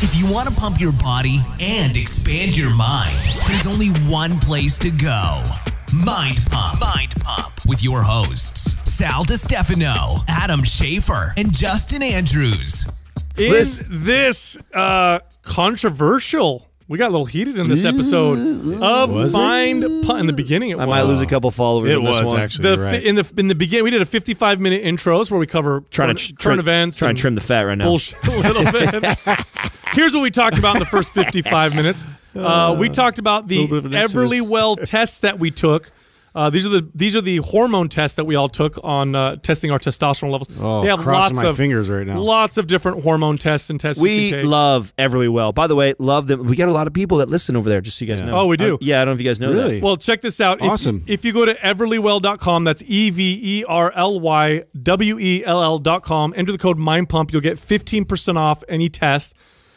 If you want to pump your body and expand your mind, there's only one place to go Mind Pump. Mind Pump with your hosts, Sal Stefano, Adam Schaefer, and Justin Andrews. Is this uh, controversial we got a little heated in this episode of Was Mind Pun. In the beginning, it I was. might lose a couple followers. It in this was one. actually The right. in the in the beginning, we did a 55 minute intros where we cover Trying to tr- current events, Trying to trim the fat right now. bullshit a little bit. Here's what we talked about in the first 55 minutes. Uh, we talked about the Everly Well test that we took uh, these are the these are the hormone tests that we all took on uh, testing our testosterone levels. Oh, they have lots of fingers right now. Lots of different hormone tests and tests. We love Everly Well. By the way, love them. We got a lot of people that listen over there. Just so you guys yeah. know. Oh, we do. I, uh, yeah, I don't know if you guys know really? that. Well, check this out. Awesome. If, if you go to everlywell.com, that's e v e r l y w e l l.com. Enter the code Mind Pump. You'll get fifteen percent off any test.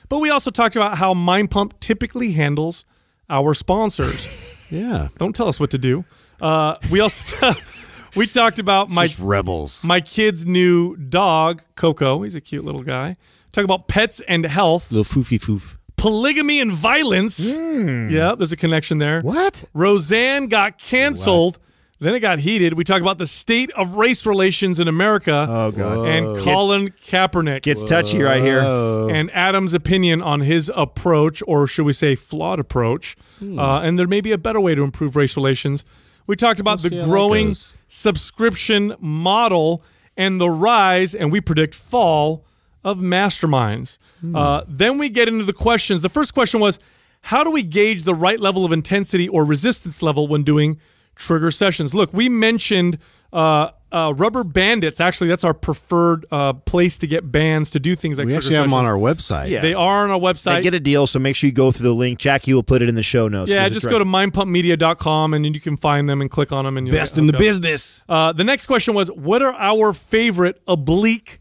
But we also talked about how Mind Pump typically handles our sponsors. yeah. Don't tell us what to do. Uh, we also we talked about it's my rebels, my kid's new dog Coco. He's a cute little guy. Talk about pets and health. Little foofy foof. Polygamy and violence. Mm. Yeah, there's a connection there. What? Roseanne got canceled. What? Then it got heated. We talk about the state of race relations in America. Oh god! And Colin Kaepernick gets touchy right here. And Adam's opinion on his approach, or should we say, flawed approach? Hmm. Uh, and there may be a better way to improve race relations. We talked about we'll the growing subscription model and the rise, and we predict fall of masterminds. Hmm. Uh, then we get into the questions. The first question was how do we gauge the right level of intensity or resistance level when doing trigger sessions? Look, we mentioned uh, uh, Rubber Bandits, actually, that's our preferred uh, place to get bands to do things like. We actually have them on our website. Yeah. They are on our website. They get a deal, so make sure you go through the link. Jackie will put it in the show notes. Yeah, just go to mindpumpmedia.com and then you can find them and click on them. And best in the business. Uh, the next question was, what are our favorite oblique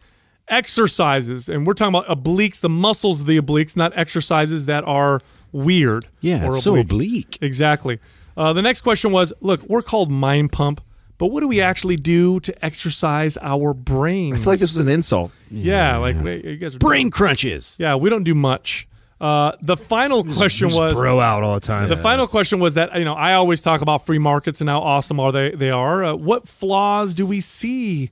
exercises? And we're talking about obliques, the muscles of the obliques, not exercises that are weird. Yeah, or oblique. so oblique. Exactly. Uh, the next question was, look, we're called Mind Pump but what do we actually do to exercise our brains? I feel like this was an insult. Yeah, yeah. like wait, you guys are brain crunches. Yeah, we don't do much. Uh, the final question just, just was bro out all the time. The yeah. final question was that you know I always talk about free markets and how awesome are they they are. Uh, what flaws do we see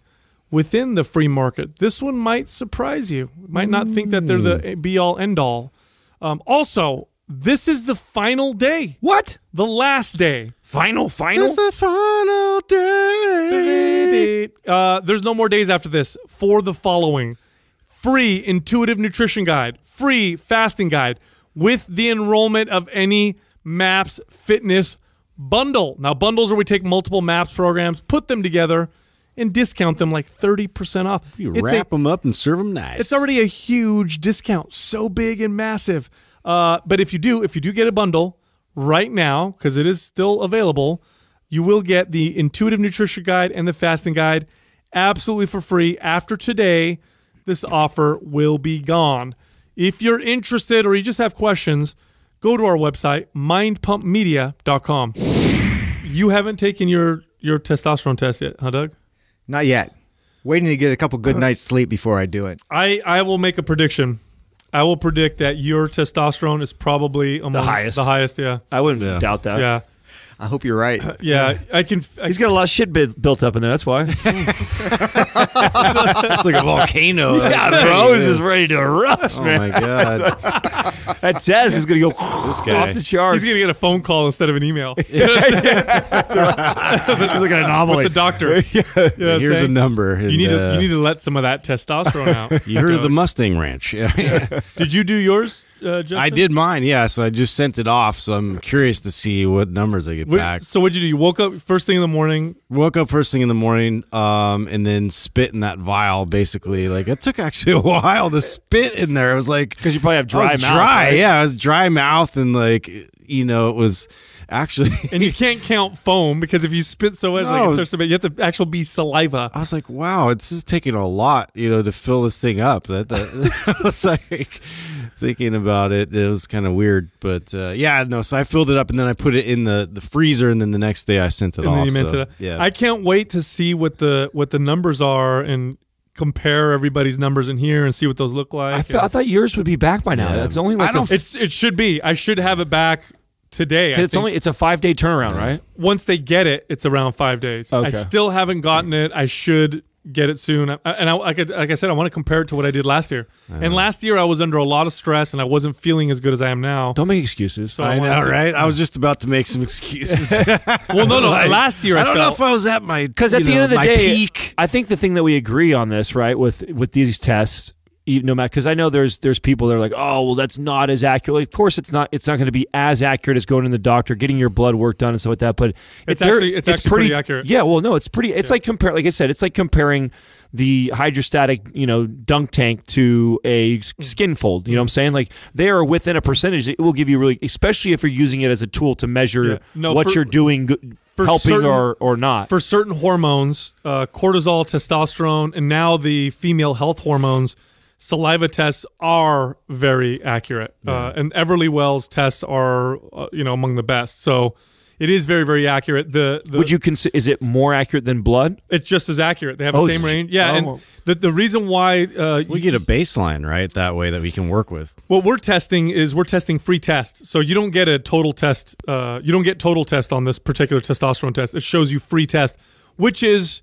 within the free market? This one might surprise you. Might not think that they're the mm. be all end all. Um, also, this is the final day. What? The last day. Final, final? It's the final day. Uh, there's no more days after this for the following free intuitive nutrition guide, free fasting guide with the enrollment of any MAPS fitness bundle. Now, bundles are we take multiple MAPS programs, put them together, and discount them like 30% off. You it's wrap a, them up and serve them nice. It's already a huge discount, so big and massive. Uh, but if you do, if you do get a bundle right now, because it is still available, you will get the intuitive nutrition guide and the fasting guide absolutely for free. After today, this offer will be gone. If you're interested or you just have questions, go to our website, mindpumpmedia.com. You haven't taken your, your testosterone test yet, huh, Doug? Not yet. Waiting to get a couple good nights sleep before I do it. I, I will make a prediction I will predict that your testosterone is probably among the highest. The highest, yeah. I wouldn't yeah. doubt that. Yeah. I hope you're right. Uh, yeah, I can. I He's got a lot of shit built up in there. That's why. it's like a volcano. Yeah, bro, is just ready to erupt, man. Oh my god. that test is going to go off the charts. He's going to get a phone call instead of an email. it's like an anomaly. With the doctor. You know Here's a number. And, you, need to, you uh, need to let some of that testosterone out. You heard of the Mustang Ranch. Did you do yours? uh, Justin? I did mine, yeah. So I just sent it off. So I'm curious to see what numbers I get Wait, back. So what'd you do? You woke up first thing in the morning. Woke up first thing in the morning, um, and then spit in that vial. Basically, like it took actually a while to spit in there. It was like because you probably have dry mouth. Dry, right? yeah. I was dry mouth and like you know it was actually. and you can't count foam because if you spit so much, no. like it starts to be, you have to actually be saliva. I was like, wow, it's just taking a lot, you know, to fill this thing up. That, that I was like, thinking about it, it was kind of weird, but uh, yeah, no. So I filled it up and then I put it in the, the freezer, and then the next day I sent it and off. you meant yeah, I can't wait to see what the what the numbers are and compare everybody's numbers in here and see what those look like. I, I thought yours would be back by now. Yeah. That's only like I don't, it's it should be. I should have it back today. It's only it's a five day turnaround, right? Once they get it, it's around five days. Okay. I still haven't gotten it. I should get it soon. I, and I, could, like I said, I want to compare it to what I did last year. And last year I was under a lot of stress and I wasn't feeling as good as I am now. Don't make excuses. So I, I know, right? I was just about to make some excuses. well, no, no. Like, last year I, I don't felt, know if I was at my because at the know, end of the day, peak. I think the thing that we agree on this right with with these tests no matter because I know there's there's people that are like, oh well, that's not as accurate. Of course, it's not. It's not going to be as accurate as going to the doctor, getting your blood work done and stuff like that. But it's actually it's, it's actually pretty, pretty, accurate. Yeah, well, no, it's pretty. It's yeah. like compare, like I said, it's like comparing the hydrostatic, you know, dunk tank to a mm. skin fold. You know what I'm saying? Like they are within a percentage. It will give you really, especially if you're using it as a tool to measure yeah. no, what for, you're doing, helping certain, or or not. For certain hormones, uh, cortisol, testosterone, and now the female health hormones saliva tests are very accurate, uh, yeah. uh, and Everly Wells tests are uh, you know among the best. So it is very very accurate. The, the would you consider is it more accurate than blood? It's just as accurate. They have oh, the same range. Yeah, oh. and the the reason why uh, we get a baseline right that way that we can work with. What we're testing is we're testing free tests, so you don't get a total test. Uh, you don't get total test on this particular testosterone test. It shows you free test, which is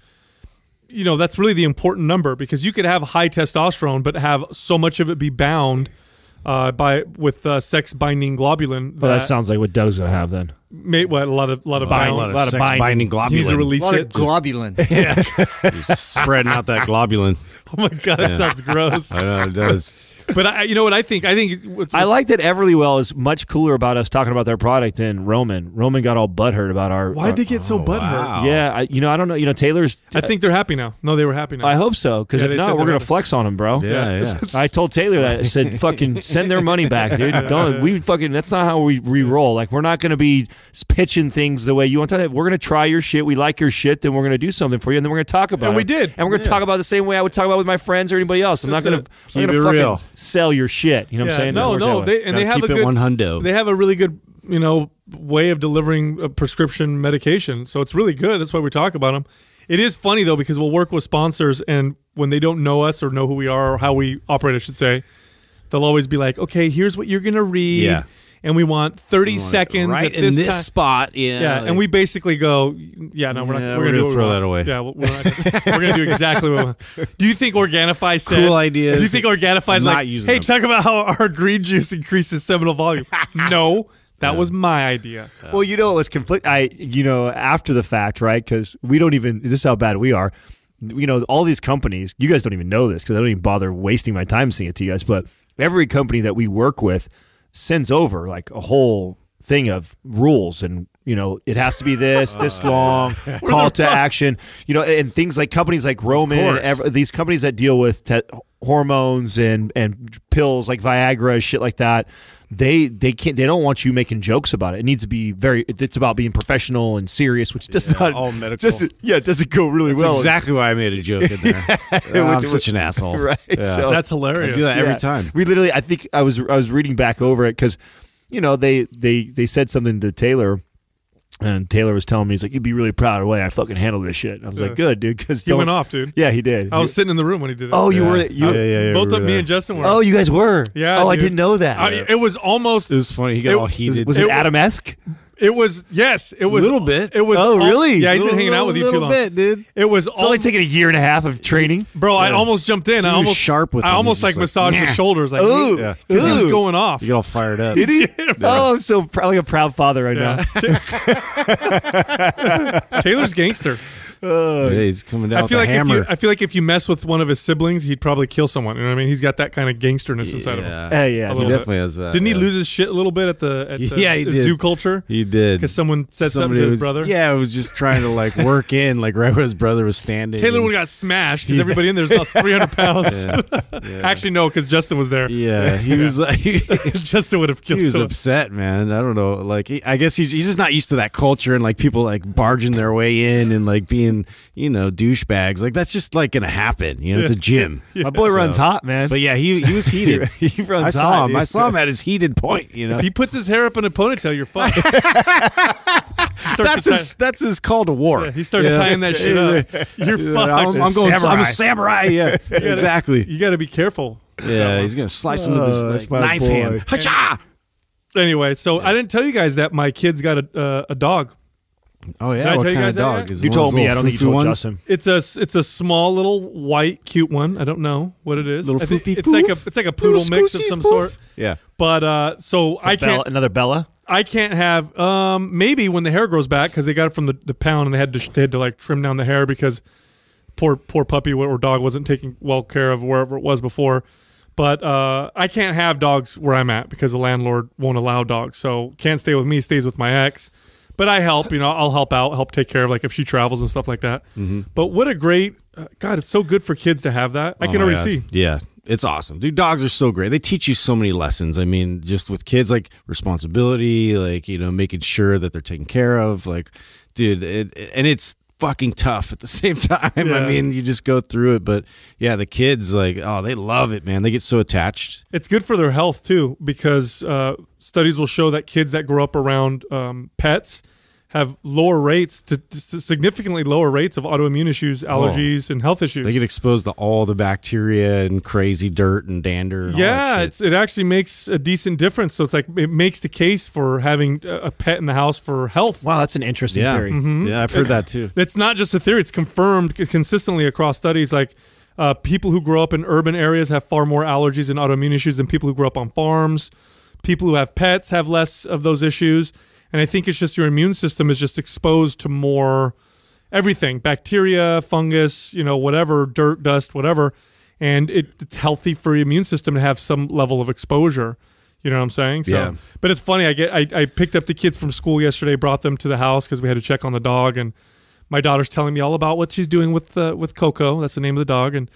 you know that's really the important number because you could have high testosterone but have so much of it be bound uh, by with uh, sex binding globulin. That, well, that sounds like what gonna have then. May, well, a lot of lot of binding, a lot of, lot of binding. binding globulin. He's a release a lot it. of globulin. yeah, spreading out that globulin. Oh my god, that yeah. sounds gross. I know it does but I, you know what I think? I think what's, what's, I like that Everlywell is much cooler about us talking about their product than Roman. Roman got all butthurt about our. Why did they get so oh, butthurt? Wow. Yeah, I, you know I don't know. You know Taylor's. I think they're happy now. No, they were happy now. I hope so because yeah, if not, we're gonna happy. flex on them, bro. Yeah, yeah. yeah. I told Taylor that. I said, "Fucking send their money back, dude. Don't we fucking? That's not how we re-roll. Like we're not gonna be pitching things the way you want to. We're gonna try your shit. We like your shit. Then we're gonna do something for you, and then we're gonna talk about. And it. we did. And we're gonna talk about the same way I would talk about with my friends or anybody else. I'm that's not gonna. It. I'm Keep gonna it fucking, real sell your shit. You know yeah, what I'm saying? No, no, they, and they have a good one hundo. They have a really good you know way of delivering a prescription medication, so it's really good. That's why we talk about them. It is funny though because we'll work with sponsors, and when they don't know us or know who we are or how we operate, I should say, they'll always be like, "Okay, here's what you're gonna read." Yeah and we want 30 we want seconds right at this in this time. spot. Yeah, yeah like, and we basically go, yeah, no, we're not. we're, we're, gonna, throw that away. Yeah, we're, we're gonna do exactly what. we want. Do you think Organifi said? Cool ideas. Do you think Organifi like, hey, them. talk about how our green juice increases seminal volume? no. That yeah. was my idea. Well, you know, it was conflict. I, you know, after the fact, right? Because we don't even. This is how bad we are you know, all these companies, you guys don't even know this because I don't even bother wasting my time seeing it to you guys, but every company that we work with sends over like a whole thing of rules and you know it has to be this this oh, long call to action you know and things like companies like roman these companies that deal with hormones and and pills like viagra shit like that they they can't they don't want you making jokes about it. It needs to be very. It's about being professional and serious, which does yeah, not all medical. Does, yeah, does it go really that's well. Exactly why I made a joke in there. yeah, oh, I'm such an asshole, right? Yeah. So, that's hilarious. I do that every time. We literally, I think I was I was reading back over it because, you know, they they they said something to Taylor and Taylor was telling me, he's like, "You'd be really proud of the way I fucking handled this shit." And I was yeah. like, "Good, dude," because he went off, dude. Yeah, he did. I was he, sitting in the room when he did it. Oh, you yeah. were, you, yeah, yeah, both of me and Justin were. Oh, you guys were. Yeah. Oh, dude. I didn't know that. I, it was almost. It was funny. He got it, all heated. Was it, it Adam esque? It was yes, it was a little bit. It was oh all, really? Yeah, he's little, been hanging out with you too long, bit, dude. It was. It's all, only taking a year and a half of training, bro. Yeah. I almost jumped in. He I almost sharp with. I him. almost like, like massaged nah. his shoulders, like ooh, because yeah. he was going off. You get all fired up. Did he? yeah. Oh, I'm so probably a proud father right now. Taylor's gangster. Uh, yeah, he's coming down. I feel like hammer. if you, I feel like if you mess with one of his siblings, he'd probably kill someone. You know what I mean? He's got that kind of gangsterness yeah. inside of him. Uh, yeah, he definitely bit. has that. Didn't yeah. he lose his shit a little bit at the, at the yeah, zoo culture? He did because someone said Somebody something to his brother. Yeah, it was just trying to like work in like right where his brother was standing. Taylor would have got smashed because everybody in there's about three hundred pounds. Actually, no, because Justin was there. Yeah, he was like Justin would have killed. He was someone. upset, man. I don't know. Like he, I guess he's he's just not used to that culture and like people like barging their way in and like being fucking you know douchebags. Like that's just like gonna happen. You know, it's a gym. yeah, My boy so. runs hot, man. But yeah, he he was heated. he runs. I saw him. Dude. I saw him at his heated point. You know, if he puts his hair up in a ponytail, you're fucked. that's his that's his call to war. Yeah, he starts yeah. tying that shit up. You're fucked. I'm, I'm going. Samurai. I'm a samurai. Yeah, you gotta, exactly. You got to be careful. Yeah, he's gonna slice him with his uh, like, knife boy. hand. Hacha! Anyway, so I didn't tell you guys that my kids got a uh, a dog. Oh yeah, Did I what tell you kind guys of dog is it? You told me. I don't little think you foofy told Justin. It's a it's a small little white cute one. I don't know what it is. Little I think foofy it's like a it's like a poodle Little mix of some poof. sort. Yeah, But uh, so I I can't another Bella. I can't have um maybe when the hair grows back because they got it from the, the pound and they had to they had to like trim down the hair because poor poor puppy or dog wasn't taking well care of wherever it was before. But uh, I can't have dogs where I'm at because the landlord won't allow dogs. So can't stay with me, stays with my ex but I help. You know, I'll help out, help take care of like if she travels and stuff like that. Mm-hmm. But what a great uh, God! It's so good for kids to have that. I oh can already God. see. Yeah, it's awesome, dude. Dogs are so great. They teach you so many lessons. I mean, just with kids, like responsibility, like you know, making sure that they're taken care of, like dude. It, and it's fucking tough at the same time. Yeah. I mean, you just go through it, but yeah, the kids like, oh, they love it, man. They get so attached. It's good for their health too, because uh, studies will show that kids that grow up around um, pets have lower rates to, to significantly lower rates of autoimmune issues, oh. allergies, and health issues. They get exposed to all the bacteria and crazy dirt and dander. And yeah, it actually makes a decent difference. So it's like it makes the case for having a pet in the house for health. Wow, that's an interesting yeah. theory. Mm -hmm. Yeah, I've heard that too. It's not just a theory; it's confirmed consistently across studies. Like uh, people who grow up in urban areas have far more allergies and autoimmune issues than people who grow up on farms. People who have pets have less of those issues and I think it's just your immune system is just exposed to more everything bacteria, fungus, you know, whatever, dirt, dust, whatever. And it, it's healthy for your immune system to have some level of exposure. You know what I'm saying? So, yeah. But it's funny. I get I, I picked up the kids from school yesterday, brought them to the house because we had to check on the dog, and my daughter's telling me all about what she's doing with uh, with Coco. That's the name of the dog, and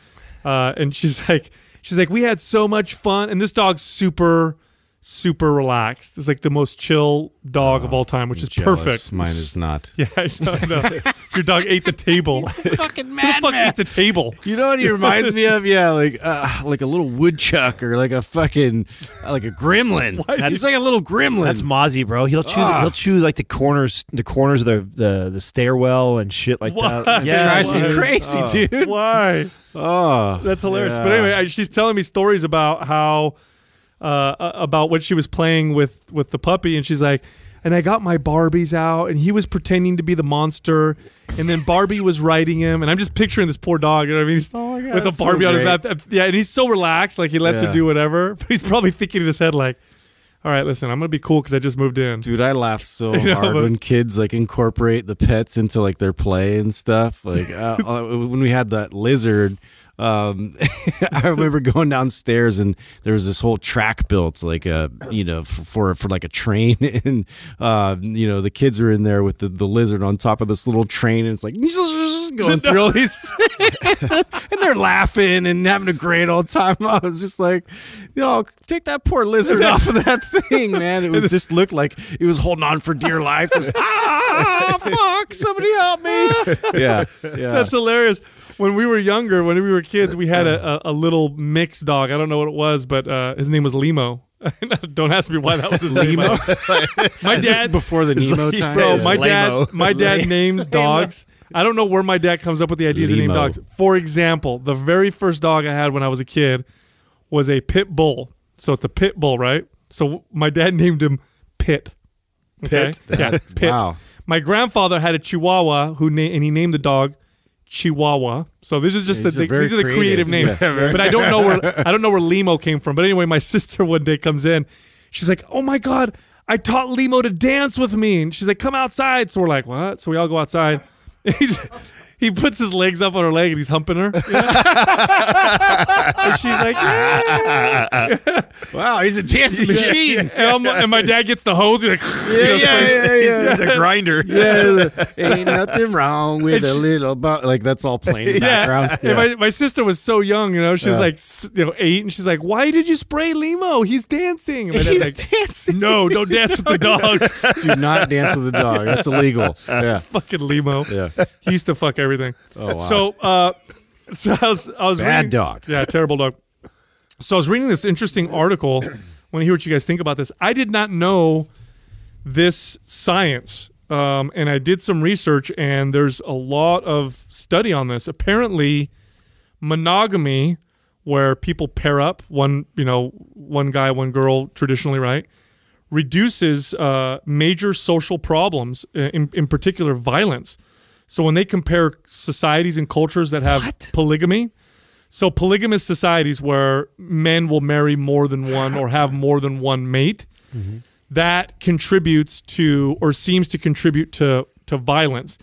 uh, and she's like she's like we had so much fun, and this dog's super super relaxed. It's like the most chill dog of all time, which is jealous. perfect. Mine is not. Yeah, I know. No. Your dog ate the table. fucking madman. Fuck eats a table. You know what he reminds me of? Yeah, like uh, like a little woodchuck or like a fucking uh, like a gremlin. That's he... like a little gremlin. That's Mozzie, bro. He'll chew. Ah. He'll chew like the corners, the corners of the the, the stairwell and shit like that. Yeah, drives me crazy, ah. dude. Why? Oh, that's hilarious. Yeah. But anyway, she's telling me stories about how uh, about what she was playing with with the puppy, and she's like, and I got my Barbies out, and he was pretending to be the monster, and then Barbie was riding him, and I'm just picturing this poor dog. You know what I mean? He's oh God, with a Barbie so on his back. Uh, yeah, and he's so relaxed, like he lets yeah. her do whatever. But he's probably thinking in his head like. All right, listen, I'm gonna be cool because I just moved in. Dude, I laugh so you know, hard when kids like incorporate the pets into like their play and stuff. Like uh, uh, when we had that lizard, um, I remember going downstairs and there was this whole track built like a you know for for, like a train and uh, you know the kids are in there with the, the lizard on top of this little train and it's like going through all these and they're laughing and having a great old time. I was just like, yo, take that poor lizard off of that thing, man. It was just looked like it was holding on for dear life. Just ah, fuck, somebody help me. Yeah, yeah, that's hilarious when we were younger, when we were kids, we had a, uh. a, a little mixed dog. I don't know what it was, but uh, his name was Limo. don't ask me why that was his Limo. my dad this before the Nemo like, time. Bro, my dad, my dad names dogs. I don't know where my dad comes up with the ideas to name dogs. For example, the very first dog I had when I was a kid was a pit bull. So it's a pit bull, right? So my dad named him Pit. Okay? Pit. yeah, Pit. Wow. My grandfather had a Chihuahua who na- and he named the dog Chihuahua. So this is just yeah, the, the these are the creative, creative names. Yeah. but I don't know where I don't know where Limo came from. But anyway, my sister one day comes in. She's like, "Oh my god, I taught Limo to dance with me." And she's like, "Come outside." So we're like, "What?" So we all go outside. he's he puts his legs up on her leg and he's humping her. You know? and she's like, yeah. wow, he's a dancing machine. And, and, my dad gets the hose. He's like, yeah, yeah, yeah, yeah, He's a grinder. Yeah, ain't nothing wrong with she, a little bump. Like that's all plain. in the background. Yeah. My, my sister was so young, you know, she was like, you know, eight, and she's like, why did you spray limo? He's dancing. he's like, dancing. No, don't dance with the dog. Do not dance with the dog. That's illegal. Yeah. Fucking limo. Yeah. He used to fuck everyone everything. Oh, wow. So, uh, so I was, I was bad reading, dog. Yeah, terrible dog. So I was reading this interesting article. Want to hear what you guys think about this? I did not know this science, um, and I did some research, and there's a lot of study on this. Apparently, monogamy, where people pair up, one you know, one guy, one girl, traditionally, right, reduces uh, major social problems, uh, in, in particular, violence. So when they compare societies and cultures that have what? polygamy, so polygamous societies where men will marry more than one or have more than one mate, mm -hmm. that contributes to or seems to contribute to to violence.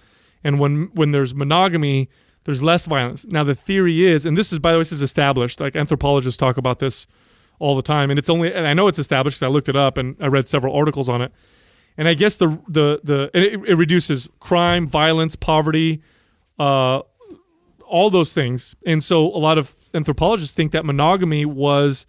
And when when there's monogamy, there's less violence. Now the theory is, and this is by the way, this is established. Like anthropologists talk about this all the time, and it's only and I know it's established because I looked it up and I read several articles on it and I guess the the the it, it reduces crime, violence, poverty, uh, all those things. And so a lot of anthropologists think that monogamy was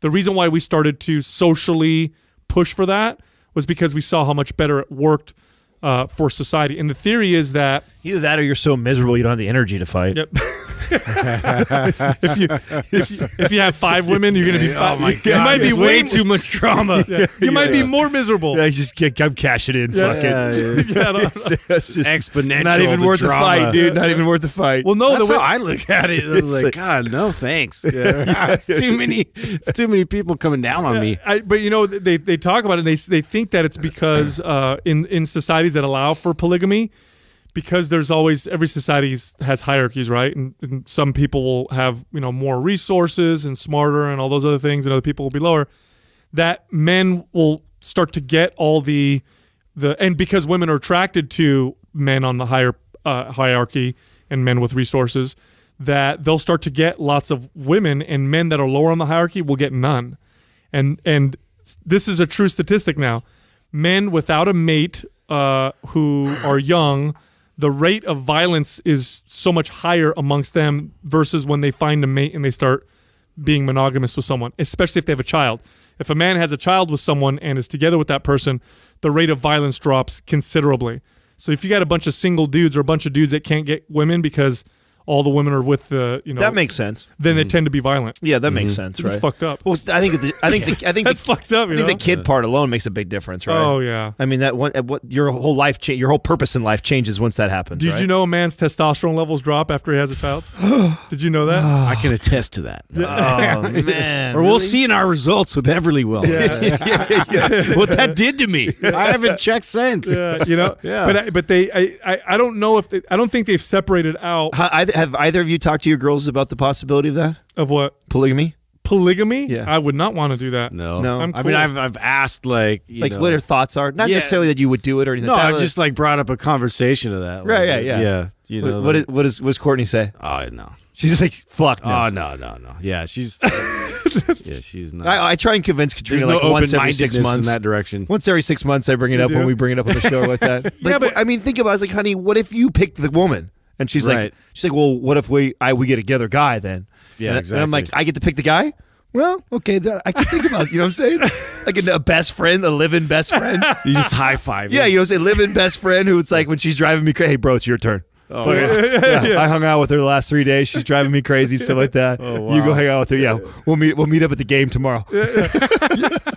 the reason why we started to socially push for that was because we saw how much better it worked uh, for society. And the theory is that Either that, or you're so miserable you don't have the energy to fight. Yep. if, you, if, you, if you have five women, you're gonna be. Oh my god! It might be way too much drama. yeah, you yeah, might yeah. be more miserable. Yeah, just get, I'm cashing in. fuck it. it's, it's exponential. Not even the worth drama. the fight, dude. Not even worth the fight. Well, no, that's the way I look at it. I like, like, God, no, thanks. it's too many. It's too many people coming down on me. I, but you know, they they talk about it. and They they think that it's because uh, in in societies that allow for polygamy because there's always every society has hierarchies, right? And, and, some people will have you know more resources and smarter and all those other things, and other people will be lower. That men will start to get all the the and because women are attracted to men on the higher uh, hierarchy and men with resources, that they'll start to get lots of women, and men that are lower on the hierarchy will get none. And and this is a true statistic now. Men without a mate uh, who are young the rate of violence is so much higher amongst them versus when they find a mate and they start being monogamous with someone, especially if they have a child. If a man has a child with someone and is together with that person, the rate of violence drops considerably. So if you got a bunch of single dudes or a bunch of dudes that can't get women because – all the women are with the you know that makes sense. Then mm -hmm. they mm-hmm. tend to be violent. Yeah, that mm -hmm. makes mm-hmm. sense. Right? It's fucked up. Well, I think the, I think the, I think that's the, fucked up. I think know? the kid part alone makes a big difference, right? Oh yeah. I mean that one. What your whole life, cha- your whole purpose in life changes once that happens. Did right? you know a man's testosterone levels drop after he has a child? Did you know that? I can attest to that. oh man. Or we'll see in our results with Everly Will. Yeah. yeah, yeah. What that did to me. I haven't checked since. Yeah, you know. yeah. But I, but they I, I, I don't know if they, I don't think they've separated out. I, have either of you talked to your girls about the possibility of that? Of what? Polygamy? polygamy? Yeah. I would not want to do that. No. No. Cool. i mean, I've, I've asked, like, like know. what her thoughts are. Not yeah. necessarily that you would do it or anything. No, I've just, like, brought up a conversation of that. Like, right, yeah, yeah. Yeah. You know, what, like, what, is, what does Courtney say? Oh, no. She's just like, fuck no. Oh, no, no, no. Yeah, she's. yeah, she's not. I, I, try and convince Katrina like once every six months. in that direction. Once every six months, I bring it up when we bring it up on the show like that. yeah, but I mean, think about it. like, honey, what if you picked the woman? And she's right. like, she's like, well, what if we I we get a other guy then? Yeah, and, exactly. And I'm like, I get to pick the guy. Well, okay, I can think about it, you know what I'm saying? Like a, best friend, a living best friend. You just high five. Yeah, you know what I'm saying? Living best friend who it's like when she's driving me crazy, hey, bro, it's your turn. Oh, yeah, yeah. I hung out with her the last three days. She's driving me crazy and stuff like that. Oh, wow. You go hang out with her. Yeah, we'll meet. We'll meet up at the game tomorrow.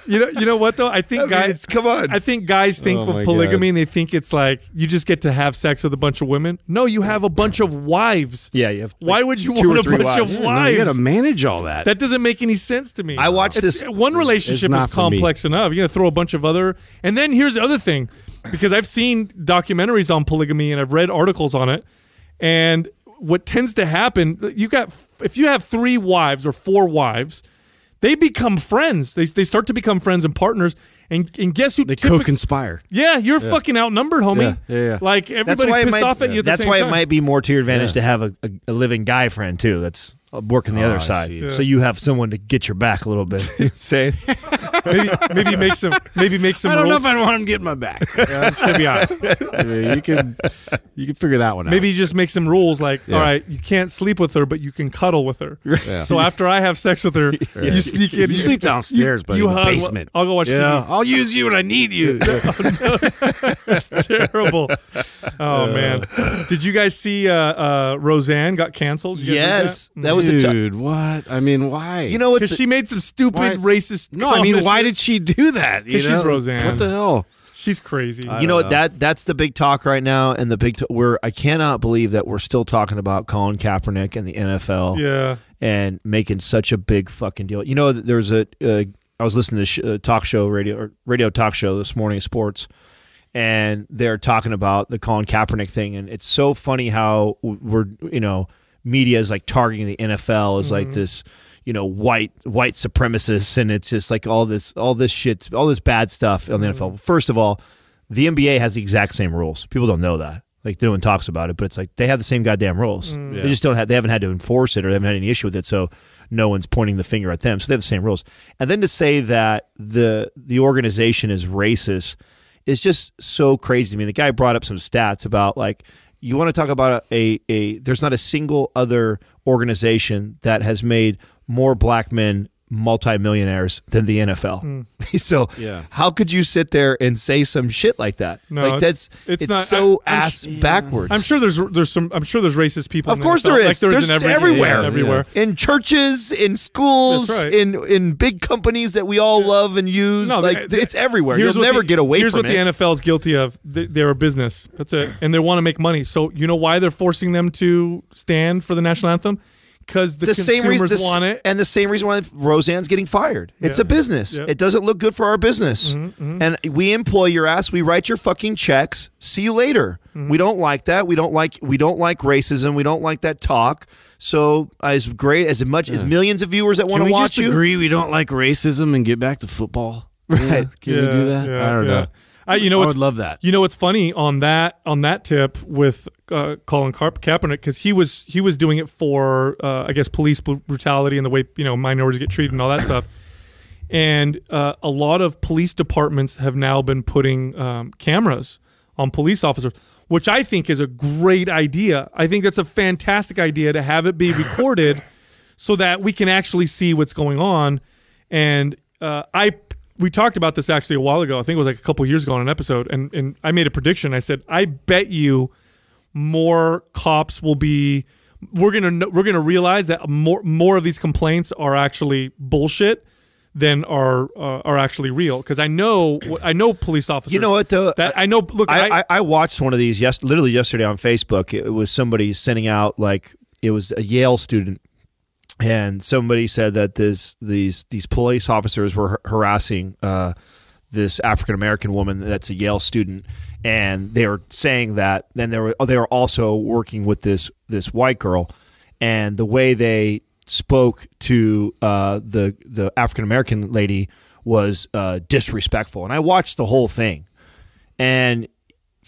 you know. You know what though? I think I guys. Mean, come on. I think guys think oh, of polygamy and they think it's like you just get to have sex with a bunch of women. No, you have a bunch of wives. Yeah, you have. Like Why would you want a bunch wives. of wives? you got to manage all that. That doesn't make any sense to me. I watched it's, this. One relationship is complex enough. you got to throw a bunch of other, and then here's the other thing because I've seen documentaries on polygamy and I've read articles on it. And what tends to happen, you got if you have three wives or four wives, they become friends. They, they start to become friends and partners. And, and guess who? They co-conspire. Yeah, you're yeah. fucking outnumbered, homie. Yeah, yeah, yeah. Like everybody's pissed might, off at you. At that's why time. it might be more to your advantage to have a, a, a living guy friend too. That's working the oh, other ah, I side. Yeah. So you have someone to get your back a little bit. Say, maybe maybe make some maybe make some. I don't rules. know if I want him getting my back. Yeah, I'm just gonna be honest. I mean, you can you can figure that one maybe out. Maybe just make some rules like, yeah. all right, you can't sleep with her, but you can cuddle with her. So after I have sex with her, you sneak in. You sleep downstairs, but in the basement. I'll go watch yeah. TV. I'll use you when I need you. That's terrible. Oh uh, man, did you guys see uh, uh, Roseanne got canceled? Yes, that, that mm-hmm. was was the dude. What? I mean, why? You know, because she made some stupid why? racist. No, I mean, why did she do that? Because she's Roseanne. What the hell? She's crazy. you know, know that that's the big talk right now, and the big t- we're I cannot believe that we're still talking about Colin Kaepernick and the NFL. Yeah, and making such a big fucking deal. You know, there's a uh, I was listening to sh- uh, talk show radio or radio talk show this morning, sports, and they're talking about the Colin Kaepernick thing, and it's so funny how we're you know media is like targeting the NFL is mm -hmm. like mm-hmm. this you know white white supremacists and it's just like all this all this shit all this bad stuff on the mm-hmm. NFL. First of all, the NBA has the exact same rules. People don't know that. Like no one talks about it, but it's like they have the same goddamn rules. Mm They just don't have they haven't had to enforce it or they haven't had any issue with it, so no one's pointing the finger at them. So they have the same rules. And then to say that the the organization is racist is just so crazy to me. The guy brought up some stats about like you want to talk about a, a, a there's not a single other organization that has made more black men multimillionaires than the NFL. Mm. so yeah. how could you sit there and say some shit like that? No, like that's it's, it's not, so I, ass backwards. I'm sure there's there's some I'm sure there's racist people. Of course the there is. Like there's in every, everywhere, yeah, everywhere in churches, in schools, right. in in big companies that we all love and use. No, like the, it's everywhere. You'll never the, get away. Here's what the NFL is guilty of. They're a business. That's it, and they want to make money. So you know why they're forcing them to stand for the national anthem because the, the consumers same reason, the, want it, and the same reason why Roseanne's getting fired. It's yeah. a business. Yeah. It doesn't look good for our business, mm -hmm, mm -hmm. and we employ your ass. We write your fucking checks. See you later. Mm -hmm. We don't like that. We don't like we don't like racism. We don't like that talk. So as great as much as millions of viewers that want to watch you, agree we don't like racism and get back to football. Right? Yeah. Can we do that? I don't know. I, you know, I would love that. You know, what's funny on that on that tip with uh, Colin Ka- Kaepernick because he was he was doing it for uh, I guess police brutality and the way you know minorities get treated and all that stuff. And uh, a lot of police departments have now been putting um, cameras on police officers, which I think is a great idea. I think that's a fantastic idea to have it be recorded so that we can actually see what's going on. And uh, I we talked about this actually a while ago. I think it was like a couple years ago on an episode, and and I made a prediction. I said, I bet you more cops will be. We're gonna we're gonna realize that more more of these complaints are actually bullshit than are uh, are actually real. Because I know I know police officers. You know what though? That, I know. Look, I, I, I watched one of these yes, literally yesterday on Facebook. It was somebody sending out like it was a Yale student and somebody said that this these these police officers were harassing uh, this African American woman that's a Yale student, and they were saying that. Then they were they were also working with this this white girl, and the way they spoke to uh, the the African American lady was uh, disrespectful. And I watched the whole thing, and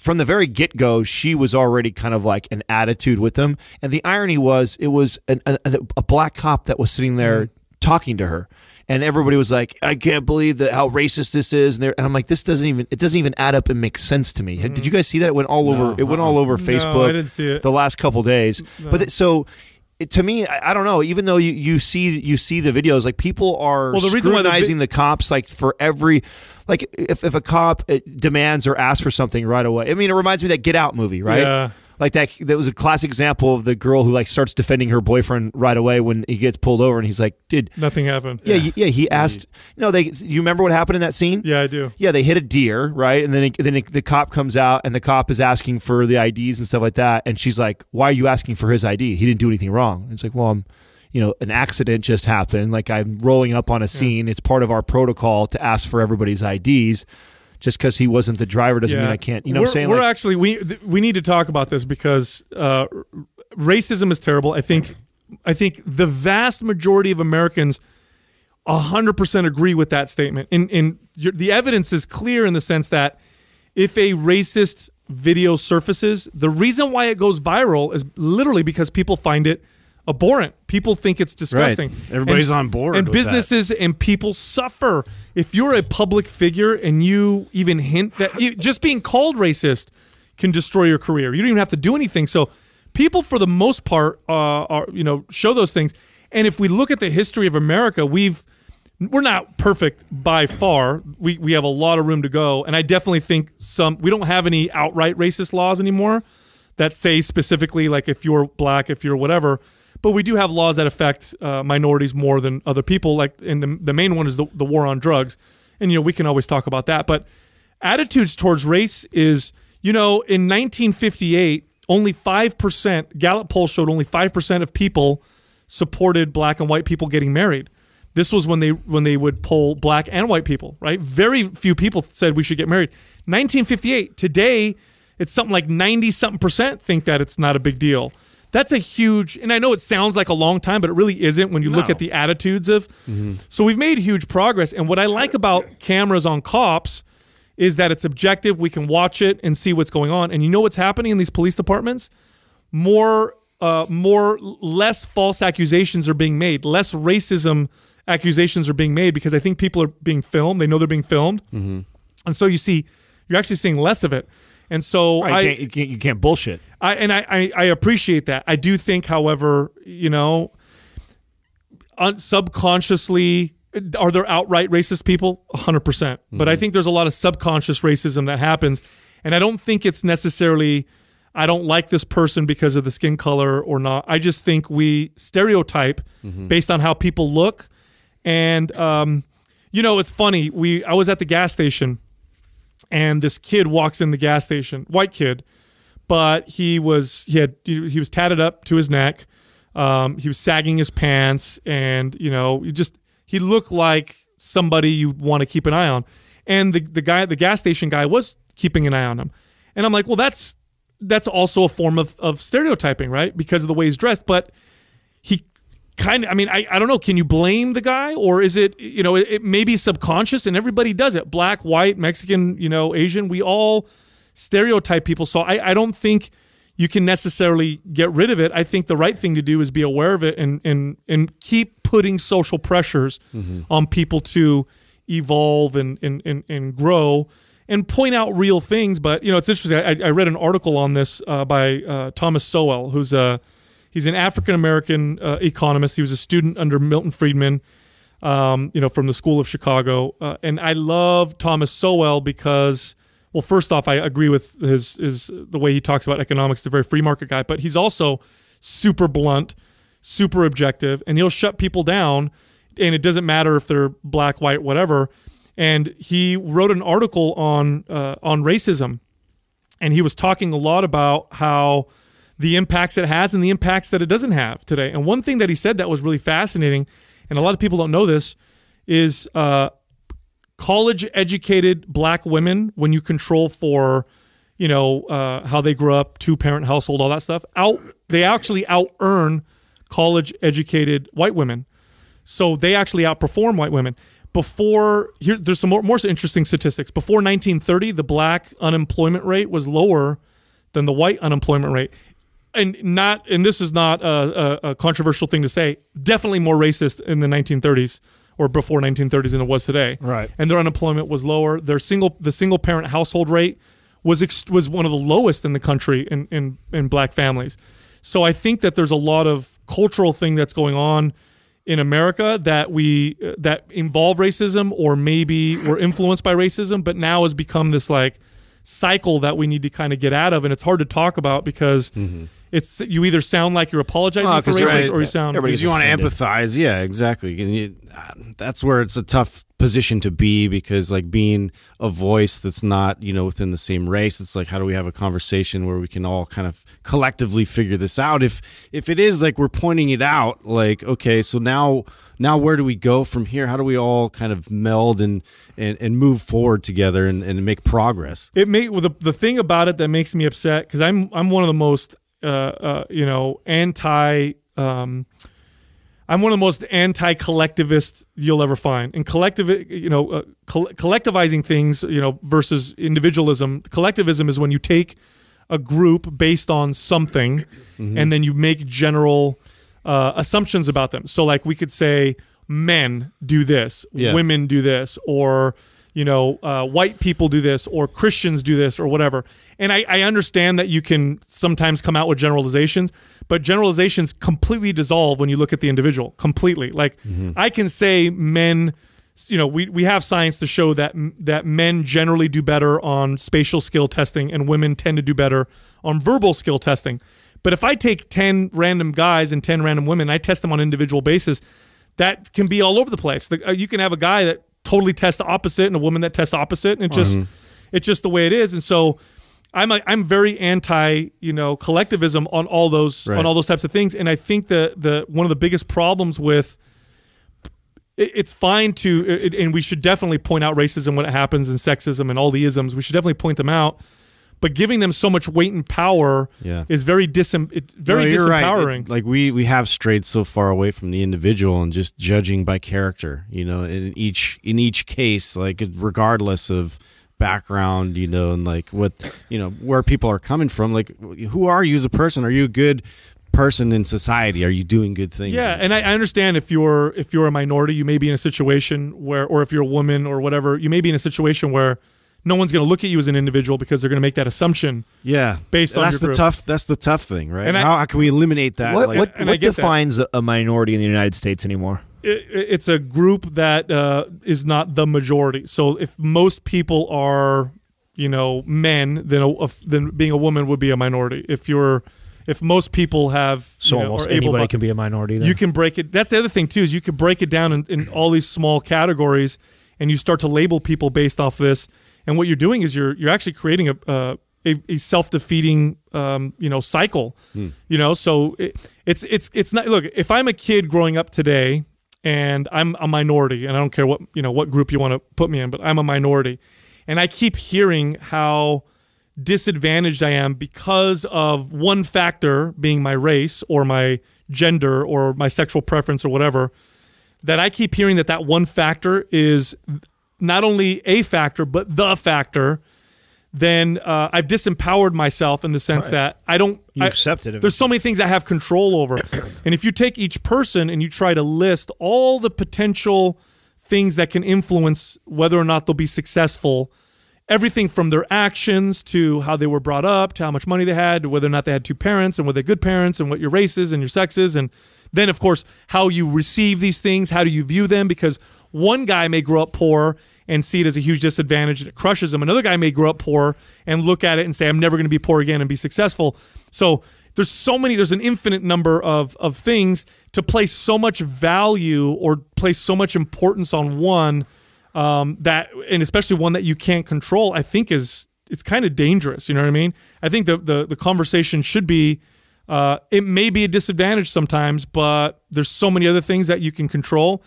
from the very get go, she was already kind of like an attitude with him. And the irony was, it was an, a black cop that was sitting there mm-hmm. talking to her. And everybody was like, "I can't believe that how racist this is," and, and I'm like, "This doesn't even it doesn't even add up and make sense to me." Mm. Did mm-hmm. you guys see that? It went all no, over. It went all over no, Facebook. I didn't see it the last couple days. No. But so to me, I, I, don't know. Even though you, you see you see the videos, like people are well, the scrutinizing the, vi- the, cops, like for every, like if, if a cop uh, demands or asks for something right away. I mean, it reminds me that Get Out movie, right? Yeah like that that was a classic example of the girl who like starts defending her boyfriend right away when he gets pulled over and he's like dude nothing happened yeah yeah, yeah he asked you no they you remember what happened in that scene yeah i do yeah they hit a deer right and then it, then it, the cop comes out and the cop is asking for the ids and stuff like that and she's like why are you asking for his id he didn't do anything wrong and it's like well i'm you know an accident just happened like i'm rolling up on a scene yeah. it's part of our protocol to ask for everybody's ids just because he wasn't the driver doesn't yeah. mean I can't. You know we're, what I'm saying? We're like, actually we we need to talk about this because uh, racism is terrible. I think I think the vast majority of Americans. 100% agree with that statement. And, and your, the evidence is clear in the sense that if a racist video surfaces, the reason why it goes viral is literally because people find it abhorrent. People think it's disgusting. Right. Everybody's and, on board. And businesses that. and people suffer. If you're a public figure and you even hint that you, just being called racist can destroy your career, you don't even have to do anything. So people, for the most part, uh, are you know show those things. And if we look at the history of America, we've we're not perfect by far. We we have a lot of room to go, and I definitely think some we don't have any outright racist laws anymore that say specifically like if you're black, if you're whatever but we do have laws that affect uh, minorities more than other people. Like, and the, the main one is the, the war on drugs. And, you know, we can always talk about that. But attitudes towards race is, you know, in 1958, only 5%, Gallup poll showed only 5% of people supported black and white people getting married. This was when they when they would poll black and white people, right? Very few people said we should get married. 1958. Today, it's something like 90 something percent think that it's not a big deal. That's a huge, and I know it sounds like a long time, but it really isn't when you no. look at the attitudes of. Mm-hmm. So we've made huge progress. And what I like about cameras on cops is that it's objective. We can watch it and see what's going on. And you know what's happening in these police departments? More, uh, more, less false accusations are being made. Less racism accusations are being made because I think people are being filmed. They know they're being filmed, mm-hmm. and so you see, you're actually seeing less of it. And so right, I you can't, you can't, bullshit. I and I, I, I appreciate that. I do think, however, you know, un- subconsciously. Are there outright racist people? 100%. percent mm -hmm. But I mm-hmm. think there's a lot of subconscious racism that happens. And I don't think it's necessarily, I don't like this person because of the skin color or not. I just think we stereotype mm -hmm. based on how people look. And, um, you know, it's funny. We I was at the gas station and this kid walks in the gas station, white kid, but he was he had he was tatted up to his neck. Um, he was sagging his pants, and you know, just he looked like somebody you want to keep an eye on. And the the guy, the gas station guy, was keeping an eye on him. And I'm like, well, that's that's also a form of of stereotyping, right? Because of the way he's dressed, but he kind of i mean I, I don't know can you blame the guy or is it you know it, it may be subconscious and everybody does it black white mexican you know asian we all stereotype people so i, I don't think you can necessarily get rid of it i think the right thing to do is be aware of it and and and keep putting social pressures mm -hmm. on people to evolve and, and and and grow and point out real things but you know it's interesting i, I read an article on this uh, by uh, thomas sowell who's a He's an African American uh, economist. He was a student under Milton Friedman, um, you know, from the School of Chicago. Uh, and I love Thomas Sowell because, well, first off, I agree with his his the way he talks about economics. He's a very free market guy, but he's also super blunt, super objective, and he'll shut people down. And it doesn't matter if they're black, white, whatever. And he wrote an article on uh, on racism, and he was talking a lot about how the impacts it has and the impacts that it doesn't have today. And one thing that he said that was really fascinating, and a lot of people don't know this, is uh, college educated black women, when you control for, you know, uh, how they grew up, two parent household, all that stuff, out they actually out earn college educated white women. So they actually outperform white women. Before here, there's some more, more interesting statistics. Before 1930, the black unemployment rate was lower than the white unemployment rate and not and this is not a, a, a, controversial thing to say definitely more racist in the 1930s or before 1930s than it was today right and their unemployment was lower their single the single parent household rate was was one of the lowest in the country in, in in black families so i think that there's a lot of cultural thing that's going on in america that we that involve racism or maybe were influenced by racism but now has become this like cycle that we need to kind of get out of and it's hard to talk about because mm -hmm it's you either sound like you're apologizing oh, for racist or you sound because you want to empathize. Yeah, exactly. You, uh, that's where it's a tough position to be because like being a voice that's not you know within the same race it's like how do we have a conversation where we can all kind of collectively figure this out if if it is like we're pointing it out like okay so now now where do we go from here how do we all kind of meld and and, and move forward together and, and make progress it may well, the, the thing about it that makes me upset because i'm i'm one of the most uh, uh, you know, anti. Um, I'm one of the most anti-collectivist you'll ever find. And collective, you know, uh, collectivizing things, you know, versus individualism. Collectivism is when you take a group based on something, mm -hmm. and then you make general uh, assumptions about them. So, like, we could say men do this, yeah. women do this, or you know, uh, white people do this or Christians do this or whatever. And I, I, understand that you can sometimes come out with generalizations, but generalizations completely dissolve when you look at the individual completely. Like mm -hmm. I can say men, you know, we, we have science to show that that men generally do better on spatial skill testing and women tend to do better on verbal skill testing. But if I take 10 random guys and 10 random women, I test them on an individual basis, that can be all over the place. Uh, you can have a guy that totally test the opposite and a woman that tests opposite. And it just mm -hmm. it's just the way it is. And so I'm a, I'm very anti you know collectivism on all those right. on all those types of things, and I think the the one of the biggest problems with it, it's fine to it, and we should definitely point out racism when it happens and sexism and all the isms. We should definitely point them out but giving them so much weight and power yeah. is very disem- very no, disempowering. Right. It, like we we have strayed so far away from the individual and just judging by character. You know, in each in each case, like regardless of background, you know, and like what you know where people are coming from. Like, who are you as a person? Are you a good person in society? Are you doing good things? Yeah, and I, I understand if you're if you're a minority, you may be in a situation where, or if you're a woman or whatever, you may be in a situation where no one's going to look at you as an individual because they're going to make that assumption. Yeah, based on that's the group. tough. That's the tough thing, right? And how, I, how can we eliminate that? What, like, what, what defines that. a minority in the United States anymore? It, it's a group that uh, is not the majority. So if most people are, you know, men, then a, a, then being a woman would be a minority. If you're if most people have so you know, almost anybody can be a minority. Then. You can break it. That's the other thing too is you can break it down in, in all these small categories, and you start to label people based off this and what you're doing is you're you're actually creating a uh, a, a, self-defeating um, you know cycle. Hmm. You know, so it, it's it's it's not. Look, if I'm a kid growing up today, and I'm a minority, and I don't care what you know what group you want to put me in, but I'm a minority, and I keep hearing how disadvantaged I am because of one factor being my race or my gender or my sexual preference or whatever that I keep hearing that that one factor is not only a factor but the factor, then uh, I've disempowered myself in the sense right. that I don't. You I, accept it. There's so many things I have control over, and if you take each person and you try to list all the potential things that can influence whether or not they'll be successful, everything from their actions to how they were brought up to how much money they had, whether or not they had two parents and were they good parents and what your race is and your sex is. And then, of course, how you receive these things, how do you view them? Because one guy may grow up poor and see it as a huge disadvantage and it crushes them. Another guy may grow up poor and look at it and say, I'm never going to be poor again and be successful. So there's so many, there's an infinite number of, of things to place so much value or place so much importance on one um, that, and especially one that you can't control, I think is, it's kind of dangerous. You know what I mean? I think the, the, the conversation should be, uh, it may be a disadvantage sometimes, but there's so many other things that you can control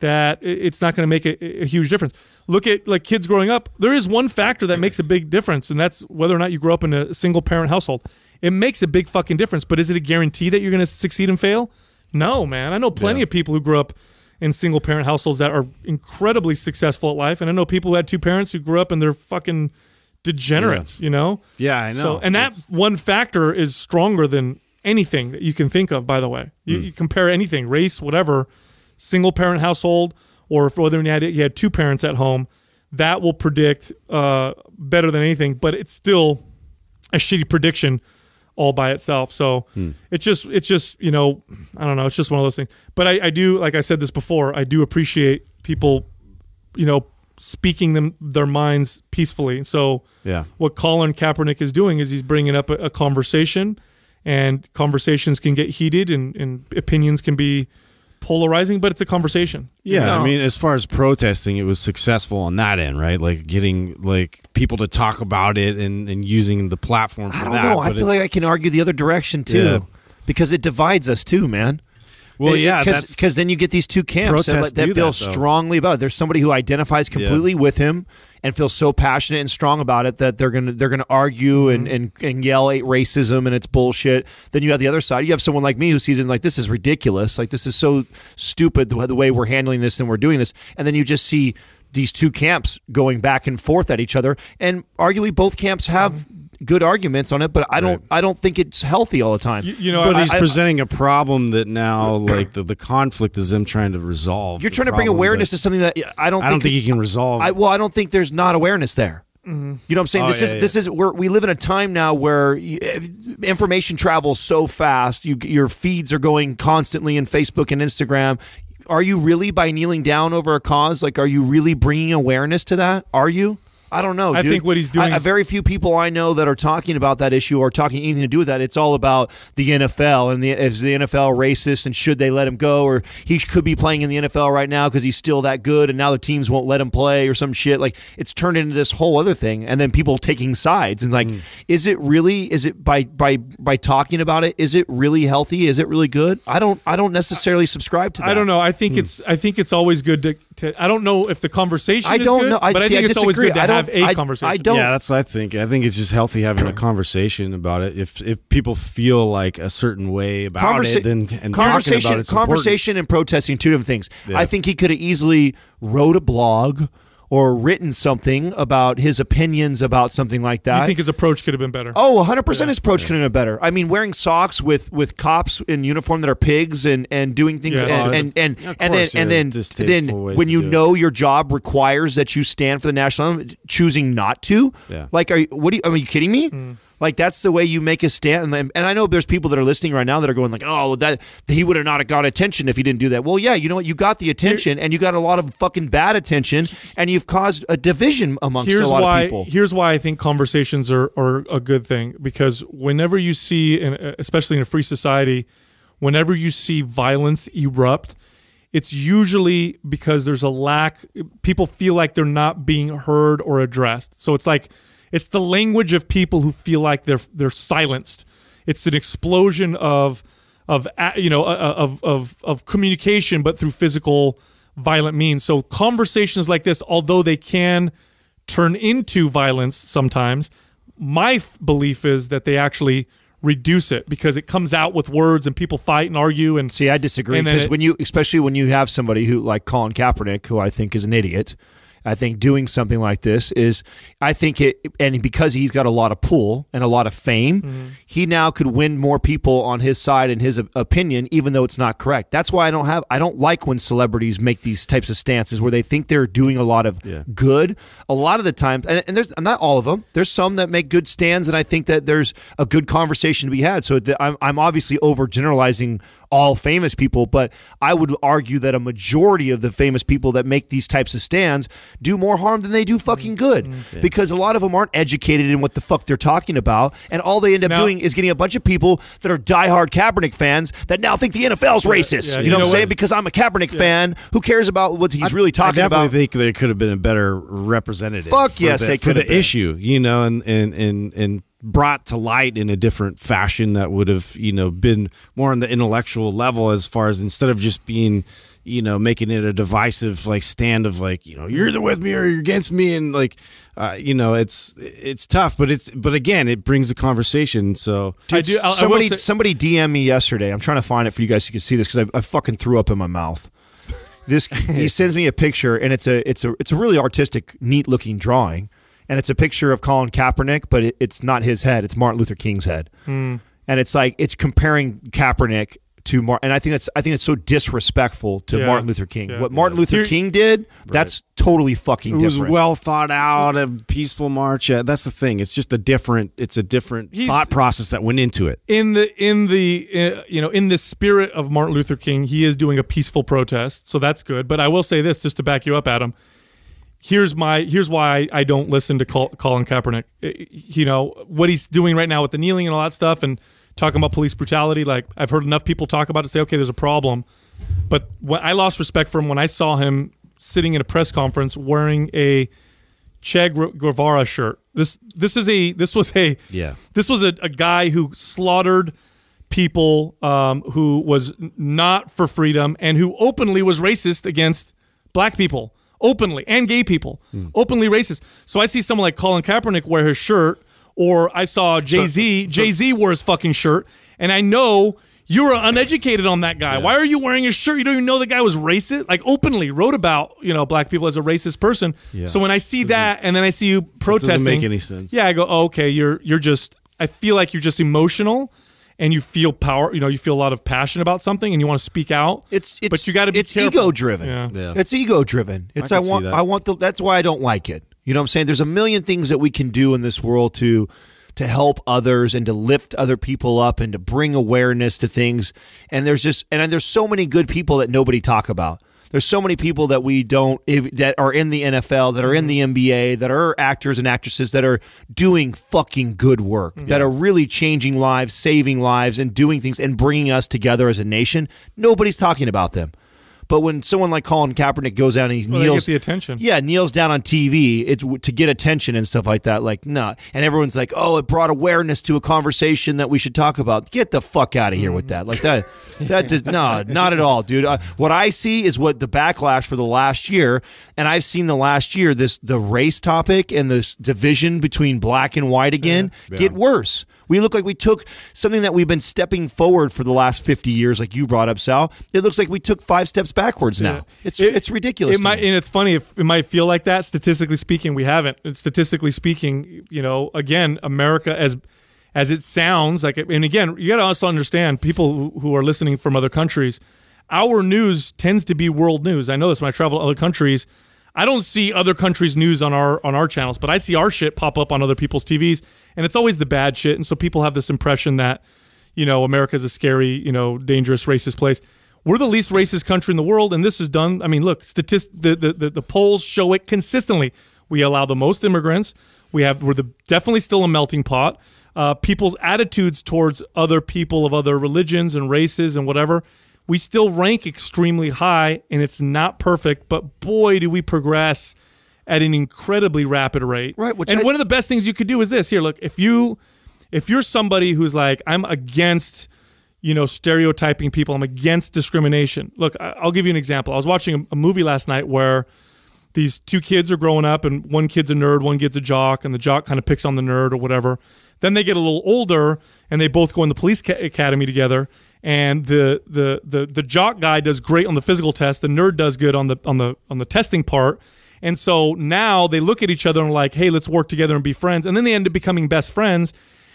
that it's not going to make a, a, huge difference. Look at like kids growing up. There is one factor that makes a big difference, and that's whether or not you grow up in a single parent household. It makes a big fucking difference, but is it a guarantee that you're going to succeed and fail? No, man. I know plenty yeah. of people who grew up in single parent households that are incredibly successful at life, and I know people who had two parents who grew up and they're fucking degenerates. Yeah. You know? Yeah, I know. So, and it's... that one factor is stronger than anything that you can think of. By the way, you, mm. you compare anything, race, whatever single parent household or if, whether you had, you had two parents at home, that will predict uh, better than anything, but it's still a shitty prediction all by itself. So hmm. it's just it's just you know I don't know. It's just one of those things. But I, I do like I said this before. I do appreciate people, you know, speaking them their minds peacefully. So yeah, what Colin Kaepernick is doing is he's bringing up a, a conversation, and conversations can get heated, and, and opinions can be polarizing, but it's a conversation. Yeah, you know? I mean, as far as protesting, it was successful on that end, right? Like getting like people to talk about it and, and using the platform. I don't that, know. I feel like I can argue the other direction too, yeah. because it divides us too, man. Well, yeah, because then you get these two camps that, that feel that, strongly about it. There's somebody who identifies completely yeah. with him and feels so passionate and strong about it that they're gonna they're gonna argue mm-hmm. and, and and yell at racism and it's bullshit. Then you have the other side. You have someone like me who sees it like this is ridiculous. Like this is so stupid the, the way we're handling this and we're doing this. And then you just see these two camps going back and forth at each other, and arguably both camps have. Mm-hmm good arguments on it, but I don't right. I don't think it's healthy all the time. You, you know, but I, he's I, presenting I, a problem that now like the, the conflict is him trying to resolve. You're trying to bring awareness to something that I don't. I don't think, you can resolve. well, I don't think there's not awareness there. Mm -hmm. You know what I'm saying? Oh, this yeah, is yeah. this is where we live in a time now where information travels so fast. You, your feeds are going constantly in Facebook and Instagram. Are you really by kneeling down over a cause? Like, are you really bringing awareness to that? Are you? I don't know. I dude. think what he's doing. I, is... very few people I know that are talking about that issue or talking anything to do with that. It's all about the NFL and the, is the NFL racist and should they let him go or he could be playing in the NFL right now because he's still that good and now the teams won't let him play or some shit. Like it's turned into this whole other thing and then people taking sides and like, mm. is it really? Is it by by by talking about it? Is it really healthy? Is it really good? I don't I don't necessarily subscribe to that. I don't know. I think hmm. it's I think it's always good to to. I don't know if the conversation. I don't good, know. I, but see, I think I it's always good to have a I, conversation. I don't. Yeah, that's what I think. I think it's just healthy having a conversation about it. If if people feel like a certain way about Conversa it, then and conversation, conversation, important. and protesting two different things. Yeah. I think he could have easily wrote a blog or written something about his opinions about something like that. You think his approach could have been better? Oh, 100% yeah. his approach yeah. could have been better. I mean, wearing socks with with cops in uniform that are pigs and and doing things yeah. and, and and course, and then and then then when you know it. your job requires that you stand for the national anthem, choosing not to. Yeah. Like, are you, what? Are you, are you kidding me? Mm. Like that's the way you make a stand. And, and I know there's people that are listening right now that are going like, "Oh, that he would have not got attention if he didn't do that." Well, yeah, you know what? You got the attention, and you got a lot of fucking bad attention, and you've caused a division amongst here's a lot why, of people. Here's why I think conversations are are a good thing because whenever you see, and especially in a free society, whenever you see violence erupt it's usually because there's a lack people feel like they're not being heard or addressed so it's like it's the language of people who feel like they're they're silenced. It's an explosion of of you know of of of communication, but through physical violent means. So conversations like this, although they can turn into violence sometimes, my belief is that they actually reduce it because it comes out with words and people fight and argue and see I disagree because when you especially when you have somebody who like Colin Kaepernick who I think is an idiot I think doing something like this is, I think it, and because he's got a lot of pull and a lot of fame, mm-hmm. he now could win more people on his side in his opinion, even though it's not correct. That's why I don't have, I don't like when celebrities make these types of stances where they think they're doing a lot of yeah. good. A lot of the times, and, and there's not all of them, there's some that make good stands, and I think that there's a good conversation to be had. So I'm, I'm obviously overgeneralizing all famous people, but I would argue that a majority of the famous people that make these types of stands do more harm than they do fucking mm, good mm, because a lot of them aren't educated in what the fuck they're talking about. And all they end up now, doing is getting a bunch of people that are diehard Kaepernick fans that now think the NFL's racist. Yeah, you, know know what I'm saying? Because I'm a Kaepernick fan. Who cares about what he's I, really talking I about? I think they could have been a better representative. Fuck yes, the, they could. For the been. issue, you know, and and and and brought to light in a different fashion that would have you know been more on the intellectual level as far as instead of just being you know making it a divisive like stand of like you know you're either with me or you're against me and like uh, you know it's it's tough but it's but again it brings the conversation so Dude, I do, I, somebody I somebody DM me yesterday I'm trying to find it for you guys so you can see this because I, I fucking threw up in my mouth this he sends me a picture and it's a it's a it's a really artistic neat looking drawing and it's a picture of Colin Kaepernick, but it, it's not his head; it's Martin Luther King's head. Mm. And it's like it's comparing Kaepernick to Martin, and I think that's I think it's so disrespectful to yeah. Martin Luther King. Yeah. What Martin Luther You're, King did, right. that's totally fucking. It was different. well thought out, a peaceful march. that's the thing. It's just a different. It's a different He's, thought process that went into it. In the in the uh, you know in the spirit of Martin Luther King, he is doing a peaceful protest, so that's good. But I will say this, just to back you up, Adam here's my here's why I don't listen to Colin Kaepernick. You know what he's doing right now with the kneeling and all that stuff, and talking about police brutality. Like I've heard enough people talk about it. Say okay, there's a problem, but I lost respect for him when I saw him sitting in a press conference wearing a Che Guevara shirt. This this is a this was a yeah this was a, a guy who slaughtered people um, who was not for freedom and who openly was racist against black people openly and gay people, mm. openly racist. So I see someone like Colin Kaepernick wear his shirt, or I saw Jay Z. So, Jay Z wore his fucking shirt, and I know you were uneducated on that guy. Yeah. Why are you wearing his shirt? You don't even know the guy was racist. Like openly wrote about you know black people as a racist person. Yeah. So when I see doesn't, that, and then I see you protesting, doesn't make any sense. Yeah, I go, oh, okay, you're you're just. I feel like you're just emotional and you feel power, you know, you feel a lot of passion about something and you want to speak out. It's, it's but you got to be it's ego driven. Yeah. yeah. It's ego driven. It's I, I want I want the that's why I don't like it. You know what I'm saying? There's a million things that we can do in this world to to help others and to lift other people up and to bring awareness to things. And there's just and there's so many good people that nobody talk about there's so many people that we don't if, that are in the NFL, that are in the mm-hmm. NBA, that are actors and actresses that are doing fucking good work, yeah. that are really changing lives, saving lives, and doing things and bringing us together as a nation. Nobody's talking about them. But when someone like Colin Kaepernick goes out and he well, kneels, the attention. Yeah, kneels down on TV it's to get attention and stuff like that. Like, nah. And everyone's like, oh, it brought awareness to a conversation that we should talk about. Get the fuck out of here mm. with that. Like that. that does no, not at all, dude. Uh, what I see is what the backlash for the last year, and I've seen the last year this the race topic and this division between black and white again yeah, yeah. get worse. We look like we took something that we've been stepping forward for the last 50 years, like you brought up, Sal. It looks like we took five steps backwards now. It's it, it's ridiculous. It might, and it's funny. If it might feel like that. Statistically speaking, we haven't. Statistically speaking, you know, again, America as as it sounds like, and again, you got to also understand people who are listening from other countries. Our news tends to be world news. I know this when I travel to other countries. I don't see other countries' news on our on our channels, but I see our shit pop up on other people's TVs, and it's always the bad shit. And so people have this impression that, you know, America's a scary, you know, dangerous, racist place. We're the least racist country in the world, and this is done. I mean, look, statist- the, the, the, the polls show it consistently. We allow the most immigrants. We have we're the, definitely still a melting pot. Uh, people's attitudes towards other people of other religions and races and whatever, we still rank extremely high, and it's not perfect. But boy, do we progress! at an incredibly rapid rate. Right. and I one of the best things you could do is this. Here, look, if you if you're somebody who's like, I'm against, you know, stereotyping people. I'm against discrimination. Look, I'll give you an example. I was watching a movie last night where these two kids are growing up, and one kid's a nerd, one kid's a jock, and the jock kind of picks on the nerd or whatever. Then they get a little older, and they both go in the police academy together. And the the the the jock guy does great on the physical test. The nerd does good on the on the on the testing part. And so now they look at each other and like, hey, let's work together and be friends. And then they end up becoming best friends.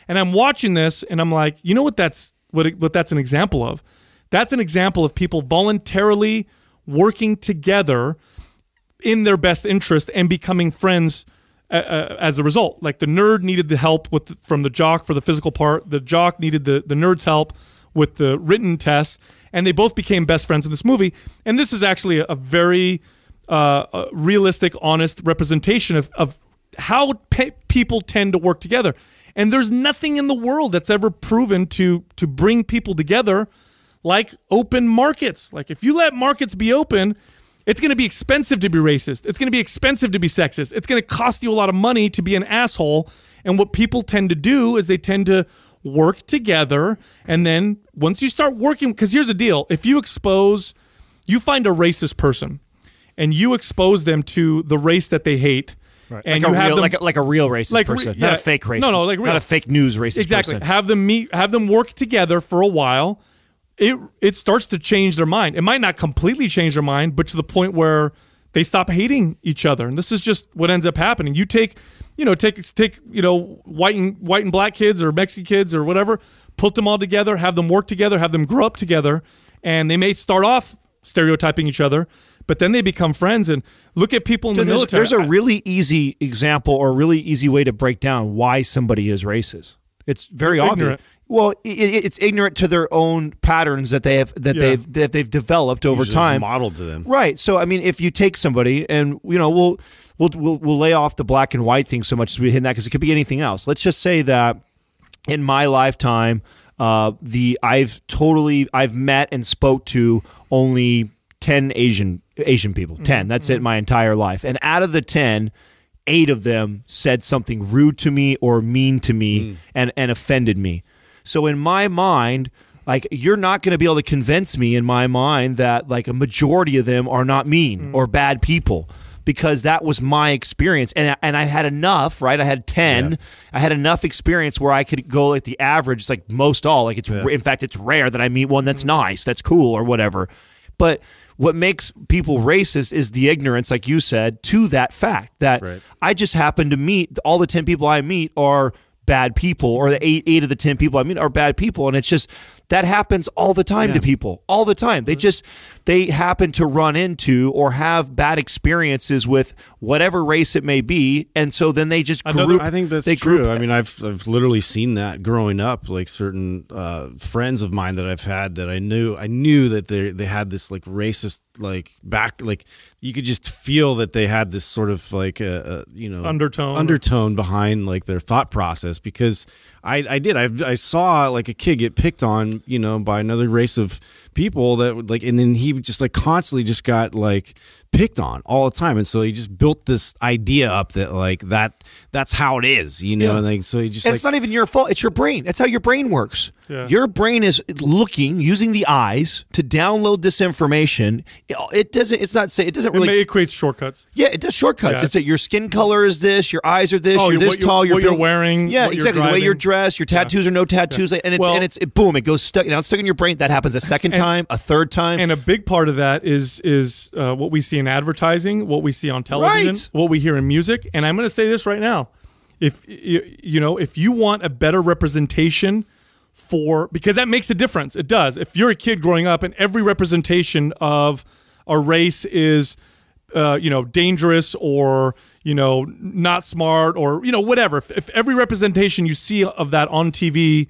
And I'm watching this and I'm like, you know what that's what, what that's an example of? That's an example of people voluntarily working together in their best interest and becoming friends uh, uh as a result. Like the nerd needed the help with the, from the jock for the physical part. The jock needed the the nerd's help with the written test, and they both became best friends in this movie. And this is actually a, a very uh, realistic, honest representation of, of how pe people tend to work together. And there's nothing in the world that's ever proven to to bring people together like open markets. Like if you let markets be open, it's going to be expensive to be racist. It's going to be expensive to be sexist. It's going to cost you a lot of money to be an asshole. And what people tend to do is they tend to work together and then once you start working because here's the deal if you expose you find a racist person and you expose them to the race that they hate. Right. And like you have real, them, like, a, like a real racist like, person, yeah. not a fake racist. No, no, like real. not a fake news racist. Exactly. Person. Have them meet, have them work together for a while. It it starts to change their mind. It might not completely change their mind, but to the point where they stop hating each other. And this is just what ends up happening. You take, you know, take take you know white and white and black kids or Mexican kids or whatever, put them all together, have them work together, have them grow up together, and they may start off stereotyping each other but then they become friends and look at people in the military. There's a really easy example or a really easy way to break down why somebody is racist. It's very obvious. Well, it, it's ignorant to their own patterns that they have that yeah. they've that they've developed over Usually time, modeled to them. Right. So, I mean, if you take somebody and you know, we'll we'll we'll, we'll lay off the black and white thing so much as we hit that because it could be anything else. Let's just say that in my lifetime, uh, the I've totally I've met and spoke to only 10 Asian Asian people. 10. Mm-hmm. That's it mm-hmm. my entire life. And out of the 10, 8 of them said something rude to me or mean to me mm. and and offended me. So in my mind, like you're not going to be able to convince me in my mind that like a majority of them are not mean mm. or bad people because that was my experience and and I had enough right I had 10 yeah. I had enough experience where I could go like the average it's like most all like it's yeah. in fact it's rare that I meet one that's mm. nice that's cool or whatever but what makes people racist is the ignorance, like you said, to that fact that right. I just happen to meet all the 10 people I meet are bad people or the eight eight of the ten people I mean are bad people and it's just that happens all the time yeah. to people all the time they mm-hmm. just they happen to run into or have bad experiences with whatever race it may be and so then they just group I, I think that's they true group. I mean I've I've literally seen that growing up like certain uh, friends of mine that I've had that I knew I knew that they they had this like racist like back like you could just feel that they had this sort of like a, uh, a uh, you know undertone undertone behind like their thought process because I I did I I saw like a kid get picked on you know by another race of people that would like and then he just like constantly just got like picked on all the time and so he just built this idea up that like that that's how it is, you know. Yeah. And like, so you just it's like, not even your fault. It's your brain. That's how your brain works. Yeah. Your brain is looking using the eyes to download this information. It, doesn't. It's not say. It doesn't really. It creates shortcuts. Yeah, it does shortcuts. Yeah, it's that your skin color is this. Your eyes are this. Oh, you're this tall. You're, you're, wearing. Yeah, exactly. the way you're dressed. Your tattoos or no tattoos, And it's well, and it's it, boom. It goes stuck. now it's stuck in your brain. That happens a second and, time, a third time. And a big part of that is is uh, what we see in advertising, what we see on television, right. what we hear in music. And I'm going to say this right now if you know if you want a better representation for because that makes a difference it does if you're a kid growing up and every representation of a race is uh, you know dangerous or you know not smart or you know whatever if, if every representation you see of that on tv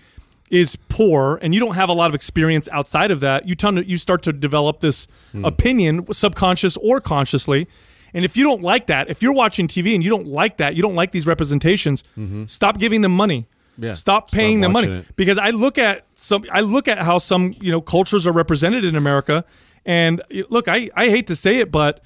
is poor and you don't have a lot of experience outside of that you, to, you start to develop this mm. opinion subconscious or consciously and if you don't like that, if you're watching TV and you don't like that, you don't like these representations, mm -hmm. stop giving them money. Yeah. Stop paying Stop them money it. because I look at some. I look at how some you know cultures are represented in America, and look, I I hate to say it, but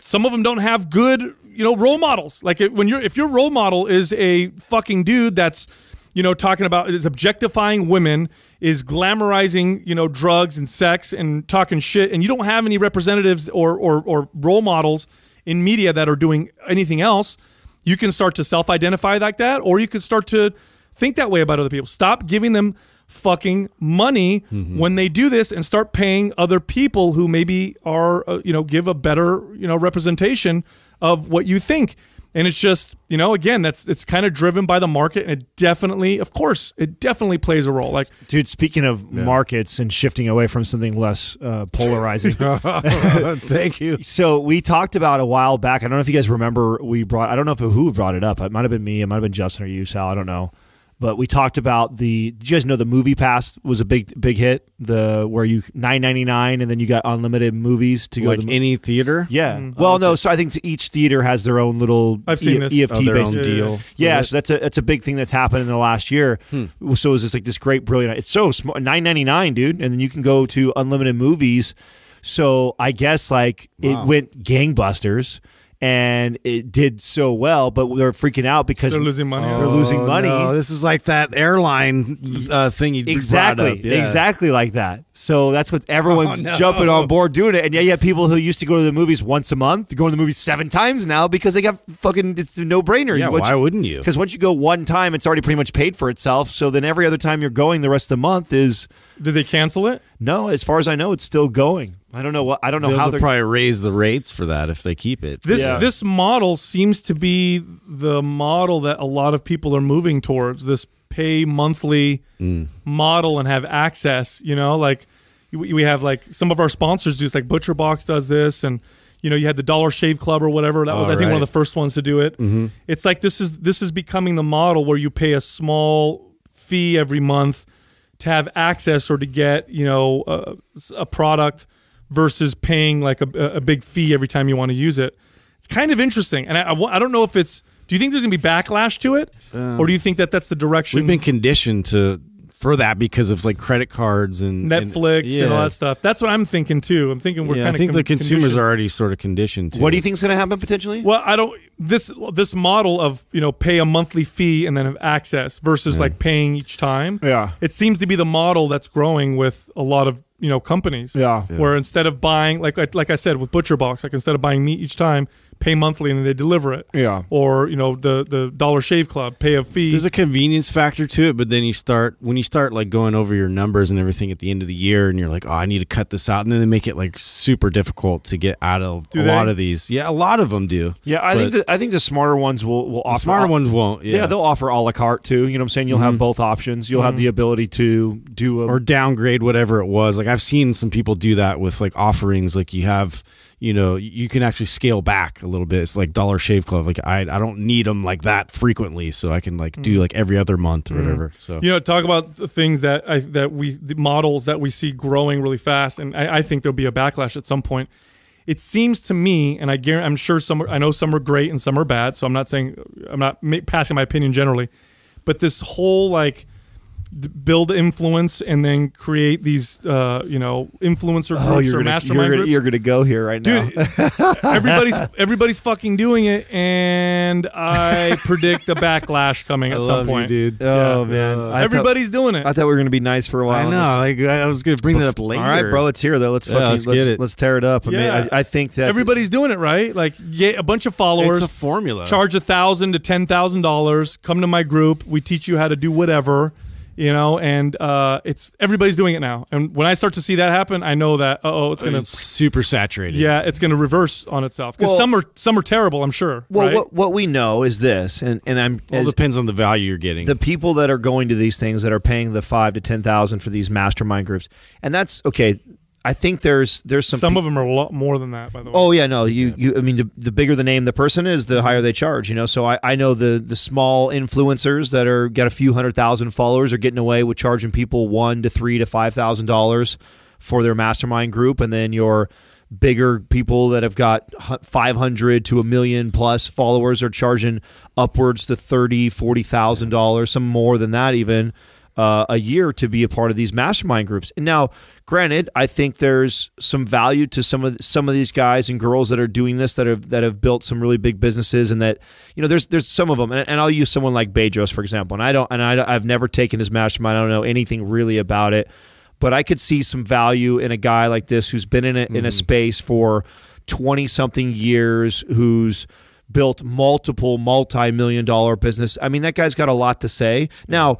some of them don't have good you know role models. Like when you're if your role model is a fucking dude that's you know, talking about is objectifying women, is glamorizing, you know, drugs and sex and talking shit. And you don't have any representatives or, or, or role models in media that are doing anything else. You can start to self identify like that, or you can start to think that way about other people. Stop giving them fucking money mm -hmm. when they do this and start paying other people who maybe are, uh, you know, give a better, you know, representation of what you think and it's just you know again that's it's kind of driven by the market and it definitely of course it definitely plays a role like dude speaking of yeah. markets and shifting away from something less uh, polarizing thank you so we talked about a while back i don't know if you guys remember we brought i don't know if who brought it up it might have been me it might have been justin or you sal i don't know but we talked about the. Did you guys know the Movie Pass was a big big hit? The where you nine ninety nine and then you got unlimited movies to like go to any theater. Yeah. Mm. Well, oh, okay. no. So I think each theater has their own little I've seen e this. EFT oh, based deal. Yeah. yeah so that's a that's a big thing that's happened in the last year. Hmm. So it's just like this great brilliant. It's so small Nine ninety nine, dude, and then you can go to unlimited movies. So I guess like wow. it went gangbusters and it did so well, but they're freaking out because they're losing money. They're losing oh, money. no. This is like that airline uh, thing you exactly, yeah. exactly like that. So that's what oh, everyone's oh, no. jumping on board doing it, and yeah, you have people who used to go to the movies once a month going to the movies seven times now because they got fucking it's a no brainer. Yeah, once why wouldn't you? Because once you go one time, it's already pretty much paid for itself. So then every other time you're going the rest of the month is. Did they cancel it? No, as far as I know, it's still going. I don't know what I don't know they'll how they'll probably raise the rates for that if they keep it. This yeah. this model seems to be the model that a lot of people are moving towards. This pay monthly mm. model and have access. You know, like we have like some of our sponsors do. like Butcher Box does this, and you know you had the Dollar Shave Club or whatever. That was All I think right. one of the first ones to do it. Mm -hmm. It's like this is this is becoming the model where you pay a small fee every month to have access or to get you know a, a product versus paying like a, a big fee every time you want to use it. It's kind of interesting, and I, I, I don't know if it's. Do you think there's going to be backlash to it, um, or do you think that that's the direction we've been conditioned to for that because of like credit cards and Netflix and, yeah. and all that stuff. That's what I'm thinking too. I'm thinking we're yeah, kind of. I think the consumers are already sort of conditioned. To. What do you think is going to happen potentially? Well, I don't. This this model of you know pay a monthly fee and then have access versus yeah. like paying each time. Yeah, it seems to be the model that's growing with a lot of you know companies. Yeah. Where instead of buying like like I said with Butcher Box, like instead of buying meat each time, pay monthly and then they deliver it. Yeah. Or you know the the Dollar Shave Club pay a fee. There's a convenience factor to it, but then you start when you start like going over your numbers and everything at the end of the year, and you're like, oh, I need to cut this out, and then they make it like super difficult to get out of do a they? lot of these. Yeah, a lot of them do. Yeah, I think the, I think the smarter ones will will offer. smarter ones won't. Yeah. yeah. they'll offer a la carte too. You know what I'm saying? You'll mm -hmm. have mm-hmm. both options. You'll mm -hmm. have mm-hmm. the ability to do or downgrade whatever it was. Like I've seen some people do that with like offerings. Like you have you know you can actually scale back a little bit it's like dollar shave club like i i don't need them like that frequently so i can like mm. do like every other month or mm. whatever so you know talk about things that i that we the models that we see growing really fast and i, I think there'll be a backlash at some point it seems to me and i guarantee i'm sure some i know some are great and some are bad so i'm not saying i'm not passing my opinion generally but this whole like build influence and then create these uh, you know influencer oh, groups oh, or gonna, mastermind you're gonna, groups. You're gonna go here right Dude, now. everybody's everybody's fucking doing it, and I predict a backlash coming I at some point, you, dude. Oh man, uh, everybody's doing it. I thought we were gonna be nice for a while. I know. Like, I was gonna bring Bef that up later. All right, bro, it's here though. Let's yeah, fucking let's, let's, it. let's, tear it up. I yeah. mean, I, I, think that everybody's doing it right. Like, get a bunch of followers. It's a formula. Charge a thousand to ten thousand dollars. Come to my group. We teach you how to do whatever you know and uh, it's everybody's doing it now and when i start to see that happen i know that oh it's gonna it's super saturated yeah it's gonna reverse on itself because well, some are some are terrible i'm sure well right? what, what we know is this and and i'm all depends on the value you're getting the people that are going to these things that are paying the five to ten thousand for these mastermind groups and that's okay I think there's there's some some pe- of them are a lot more than that. By the way. Oh yeah, no, you yeah. you. I mean, the, the, bigger the name the person is, the higher they charge. You know, so I, I know the the small influencers that are got a few hundred thousand followers are getting away with charging people one to three to five thousand dollars for their mastermind group, and then your bigger people that have got 500 to a million plus followers are charging upwards to 30 $40,000 some more than that even uh, a year to be a part of these mastermind groups. And now Granted, I think there's some value to some of some of these guys and girls that are doing this that have that have built some really big businesses and that you know there's there's some of them and, and I'll use someone like Bedros for example and I don't and I, I've never taken his mastermind I don't know anything really about it but I could see some value in a guy like this who's been in a, mm. in a mm-hmm. space for twenty something years who's built multiple multi million dollar business. I mean that guy's got a lot to say now.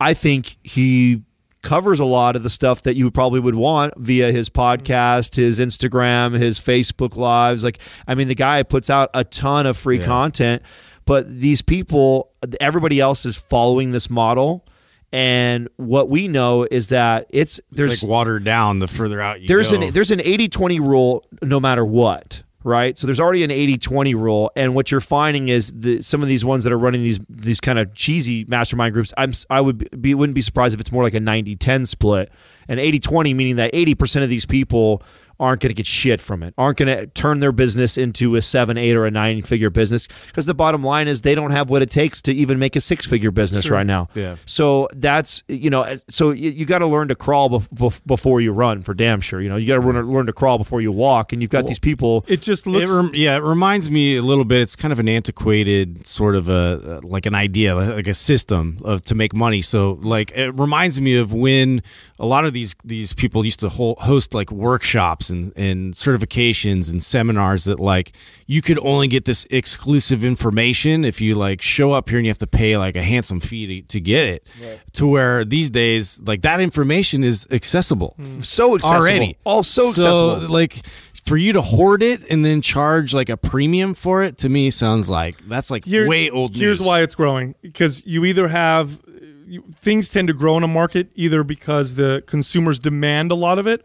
I think he covers a lot of the stuff that you probably would want via his mm-hmm. podcast, his Instagram, his Facebook lives. Like, I mean, the guy puts out a ton of free yeah. content, but these people, everybody else is following this model. And what we know is that it's there's it's like watered down the further out you there's go. an there's an 80 20 rule no matter what right? So there's already an 80-20 rule, and what you're finding is that some of these ones that are running these these kind of cheesy mastermind groups, I'm I would be wouldn't be surprised if it's more like a 90-10 split, and 80-20 meaning that 80% of these people aren't going to get shit from it, aren't going to turn their business into a seven, eight, or a nine figure business because the bottom line is they don't have what it takes to even make a six figure business sure. right now. Yeah. So that's, you know, eh, so you, you got to learn to crawl bef bef before you run for damn sure. You know, you got to learn to crawl before you walk. And you've got well, these people. It just looks. It yeah, it reminds me a little bit. It's kind of an antiquated sort of a, uh, like an idea, like a system of to make money. So, like, it reminds me of when a lot of these, these people used to ho host like workshops and, and certifications and seminars that like you could only get this exclusive information if you like show up here and you have to pay like a handsome fee to, to get it right. to where these days like that information is accessible mm. so accessible already also so, accessible like for you to hoard it and then charge like a premium for it to me sounds like that's like Here, way old here's news. why it's growing because you either have things tend to grow in a market either because the consumers demand a lot of it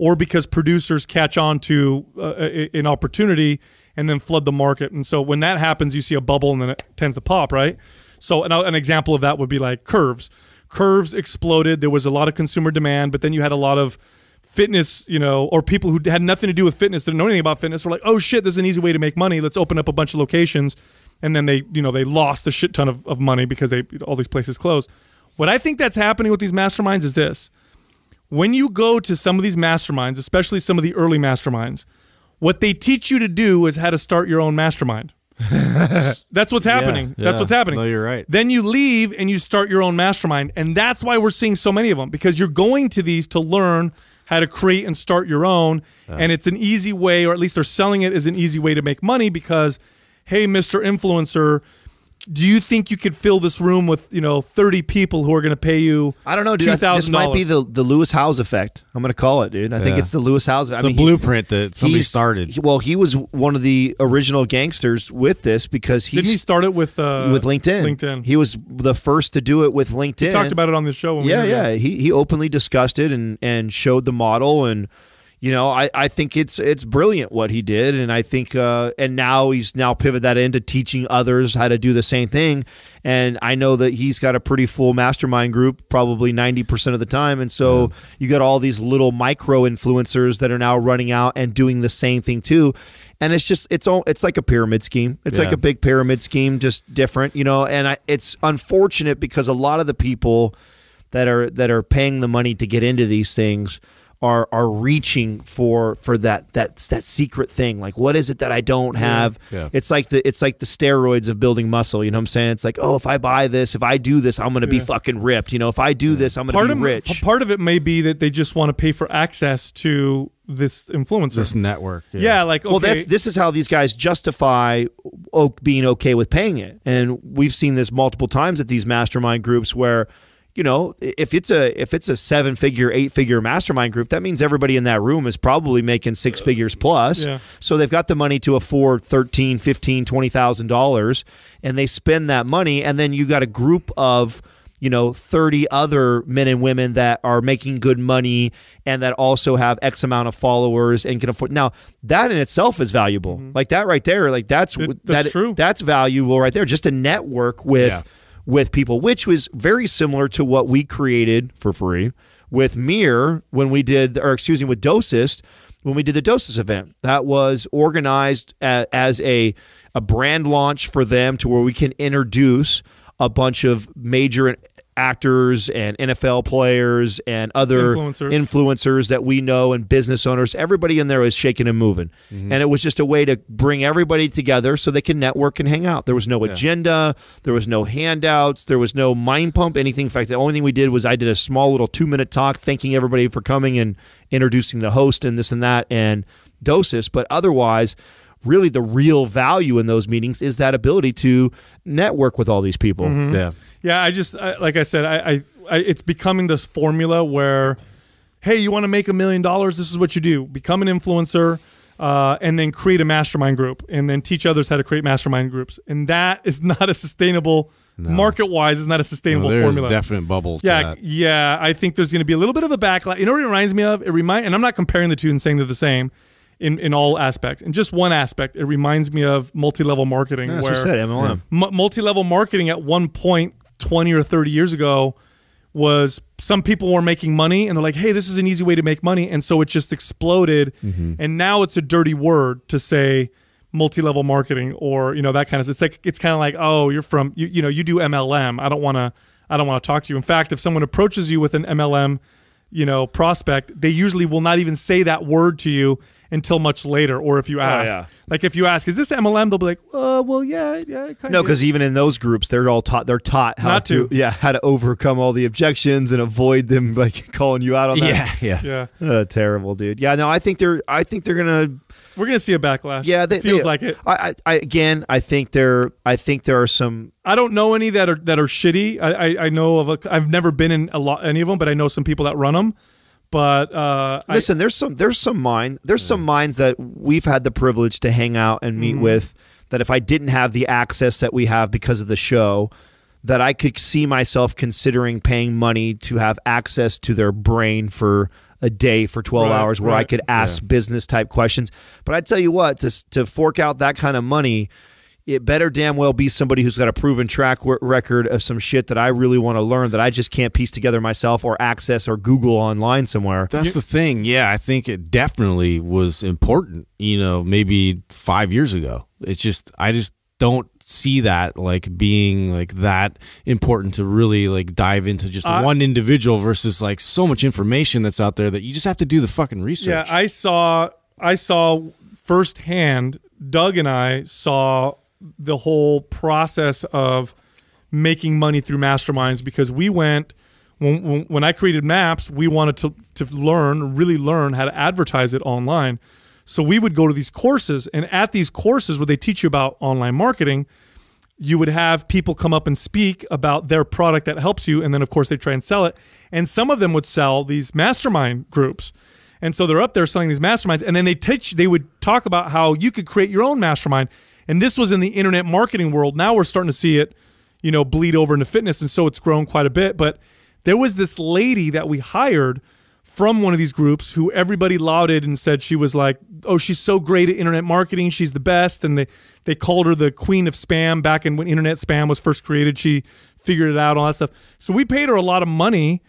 or because producers catch on to uh, uh an opportunity and then flood the market. And so when that happens, you see a bubble and then it tends to pop, right? So an, an example of that would be like curves. Curves exploded. There was a lot of consumer demand, but then you had a lot of fitness, you know, or people who had nothing to do with fitness, didn't know anything about fitness, were like, oh shit, this is an easy way to make money. Let's open up a bunch of locations. And then they, you know, they lost a shit ton of, of money because they all these places closed. What I think that's happening with these masterminds is this when you go to some of these masterminds, especially some of the early masterminds, what they teach you to do is how to start your own mastermind. that's what's happening. Yeah, yeah. That's what's happening. No, you're right. Then you leave and you start your own mastermind. And that's why we're seeing so many of them because you're going to these to learn how to create and start your own. Yeah. And it's an easy way, or at least they're selling it as an easy way to make money because, hey, Mr. Influencer, do you think you could fill this room with you know 30 people who are going to pay you i don't know dude this might be the, the lewis howes effect i'm going to call it dude i yeah. think it's the lewis howes it's mean, a blueprint he, that somebody started well he was one of the original gangsters with this because he didn't he start it with uh, with linkedin linkedin he was the first to do it with linkedin he talked about it on the show yeah yeah he, he openly discussed it and and showed the model and you know, I, I think it's it's brilliant what he did, and I think uh, and now he's now pivoted that into teaching others how to do the same thing, and I know that he's got a pretty full mastermind group, probably ninety percent of the time, and so yeah. you got all these little micro influencers that are now running out and doing the same thing too, and it's just it's all it's like a pyramid scheme, it's yeah. like a big pyramid scheme, just different, you know, and I, it's unfortunate because a lot of the people that are that are paying the money to get into these things are are reaching for for that that that secret thing. Like, what is it that I don't have? Yeah. Yeah. It's like the it's like the steroids of building muscle. You know what I'm saying? It's like, oh, if I buy this, if I do this, I'm gonna yeah. be fucking ripped. You know, if I do this, I'm gonna part be of, rich. Part of it may be that they just want to pay for access to this influencer, this network. Yeah, like okay. well, that's this is how these guys justify being okay with paying it, and we've seen this multiple times at these mastermind groups where you know, if it's a if it's a seven figure, eight figure mastermind group, that means everybody in that room is probably making six uh, figures plus. Yeah. So they've got the money to afford thirteen, fifteen, twenty thousand dollars, and they spend that money, and then you got a group of you know 30 other men and women that are making good money and that also have x amount of followers and can afford now that in itself is valuable mm -hmm. like that right there like that's it, that's that, true that's valuable right there just a network with yeah with people, which was very similar to what we created for free with Mir when we did, or excuse me, with Dosist when we did the Dosist event. That was organized as a a brand launch for them to where we can introduce a bunch of major actors and NFL players and other influencers. influencers. that we know and business owners. Everybody in there was shaking and moving. Mm -hmm. And it was just a way to bring everybody together so they can network and hang out. There was no yeah. agenda, there was no handouts, there was no mind pump, anything. In fact, the only thing we did was I did a small little two minute talk thanking everybody for coming and introducing the host and this and that and dosis. But otherwise, really the real value in those meetings is that ability to network with all these people. Mm -hmm. Yeah. Yeah, I just I, like I said, I, I, I it's becoming this formula where, hey, you want to make a million dollars? This is what you do: become an influencer, uh, and then create a mastermind group, and then teach others how to create mastermind groups. And that is not a sustainable. No. Market wise, is not a sustainable no, there's formula. Definite bubbles. Yeah, yeah. I think there's going to be a little bit of a backlash. You know what it reminds me of? It remind, and I'm not comparing the two and saying they're the same in, in all aspects. In just one aspect, it reminds me of multi level marketing. Yeah, where said, MLM. M- multi level marketing at one point 20 or 30 years ago was some people were making money and they're like, hey, this is an easy way to make money. And so it just exploded. Mm -hmm. And now it's a dirty word to say multi-level marketing or, you know, that kind of, it's like, it's kind of like, oh, you're from, you, you know, you do MLM. I don't want to, I don't want to talk to you. In fact, if someone approaches you with an MLM, you know, prospect, they usually will not even say that word to you until much later, or if you oh, ask. Oh, yeah. Like if you ask, is this MLM? They'll be like, uh, well, yeah, yeah. no, because even in those groups, they're all taught they're taught how Not to, to, yeah how to overcome all the objections and avoid them like calling you out on that. Yeah, yeah, yeah. Uh, terrible, dude. Yeah, no, I think they're I think they're gonna we're gonna see a backlash. Yeah, they, feels they, like it. I, I, again, I think there, I think there are some. I don't know any that are that are shitty. I, I, I know of. A, I've never been in a lot any of them, but I know some people that run them but uh, listen, I, there's some there's some mine there's yeah. some minds that we've had the privilege to hang out and meet mm. with that if I didn't have the access that we have because of the show, that I could see myself considering paying money to have access to their brain for a day for 12 right, hours where right, I could ask yeah. business type questions. But I tell you what, to, to fork out that kind of money it better damn well be somebody who's got a proven track record of some shit that I really want to learn that I just can't piece together myself or access or Google online somewhere. That's the thing. Yeah, I think it definitely was important, you know, maybe 5 years ago. It's just I just don't see that like being like that important to really like dive into just uh, one individual versus like so much information that's out there that you just have to do the fucking research. Yeah, I saw I saw firsthand Doug and I saw the whole process of making money through masterminds because we went when, when I created Maps, we wanted to to learn, really learn how to advertise it online. So we would go to these courses, and at these courses where they teach you about online marketing, you would have people come up and speak about their product that helps you, and then of course they try and sell it. And some of them would sell these mastermind groups. And so they're up there selling these masterminds, and then they teach. They would talk about how you could create your own mastermind, and this was in the internet marketing world. Now we're starting to see it, you know, bleed over into fitness. And so it's grown quite a bit. But there was this lady that we hired from one of these groups who everybody lauded and said she was like, oh, she's so great at internet marketing. She's the best. And they, they called her the queen of spam back in when internet spam was first created. She figured it out, all that stuff. So we paid her a lot of money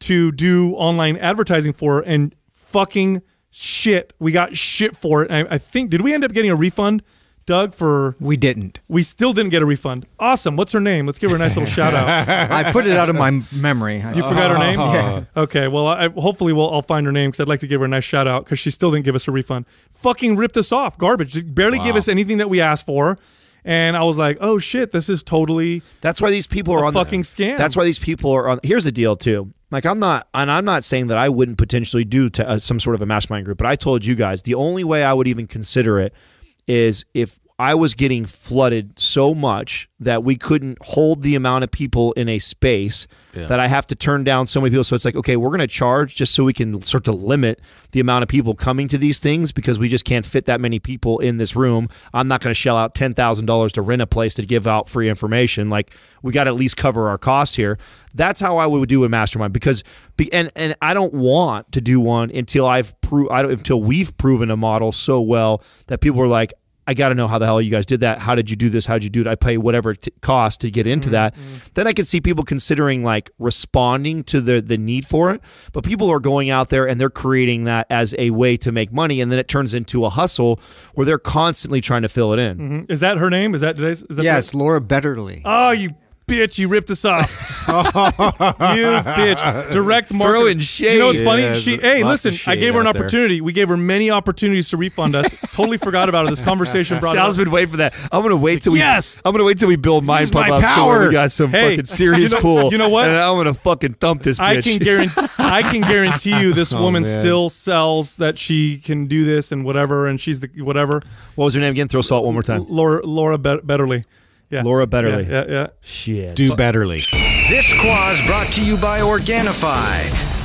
to do online advertising for her and fucking shit. We got shit for it. I, I, think, did we end up getting a refund? Doug for we didn't. We still didn't get a refund. Awesome. What's her name? Let's give her a nice little shout out. I put it out of my memory. You forgot her name? Yeah. Okay. Well, I, hopefully, we'll, I'll find her name because I'd like to give her a nice shout out because she still didn't give us a refund. Fucking ripped us off. Garbage. barely wow. give us anything that we asked for. And I was like, "Oh shit, this is totally." That's why these people are on fucking the, scam. That's why these people are on. Here's the deal, too. Like I'm not, and I'm not saying that I wouldn't potentially do to, uh, some sort of a mastermind group, but I told you guys the only way I would even consider it is if I was getting flooded so much that we couldn't hold the amount of people in a space yeah. that I have to turn down so many people. So it's like, okay, we're going to charge just so we can start to limit the amount of people coming to these things because we just can't fit that many people in this room. I'm not going to shell out $10,000 to rent a place to give out free information. Like, we got to at least cover our cost here. That's how I would do a mastermind because, and, and I don't want to do one until I've proved, until we've proven a model so well that people are like, I got to know how the hell you guys did that. How did you do this? How did you do it? I pay whatever it costs to get into mm -hmm. that. Then I could see people considering like responding to the the need for it. But people are going out there and they're creating that as a way to make money, and then it turns into a hustle where they're constantly trying to fill it in. Mm -hmm. Is that her name? Is that, today's? is that yes, Laura Betterly? Oh, you bitch, you ripped us off. you bitch. Direct marketing. Throwing shade. You know what's funny? Yeah, she hey, listen, I gave her an opportunity. There. We gave her many opportunities to refund us. totally forgot about it. This conversation brought Sal's been waiting for that. I'm gonna wait till we yes. I'm gonna wait till we build my pub my up power. we got some hey, fucking serious you know, pool. You know what? And I'm gonna fucking thump this bitch. I can guarantee I can guarantee you this oh, woman man. still sells that she can do this and whatever and she's the whatever. What was her name again? Throw salt one more time. Laura Laura Betterly. Yeah. Laura Betterly. Yeah, yeah, yeah. Shit. Do Betterly. This quaz brought to you by Organifi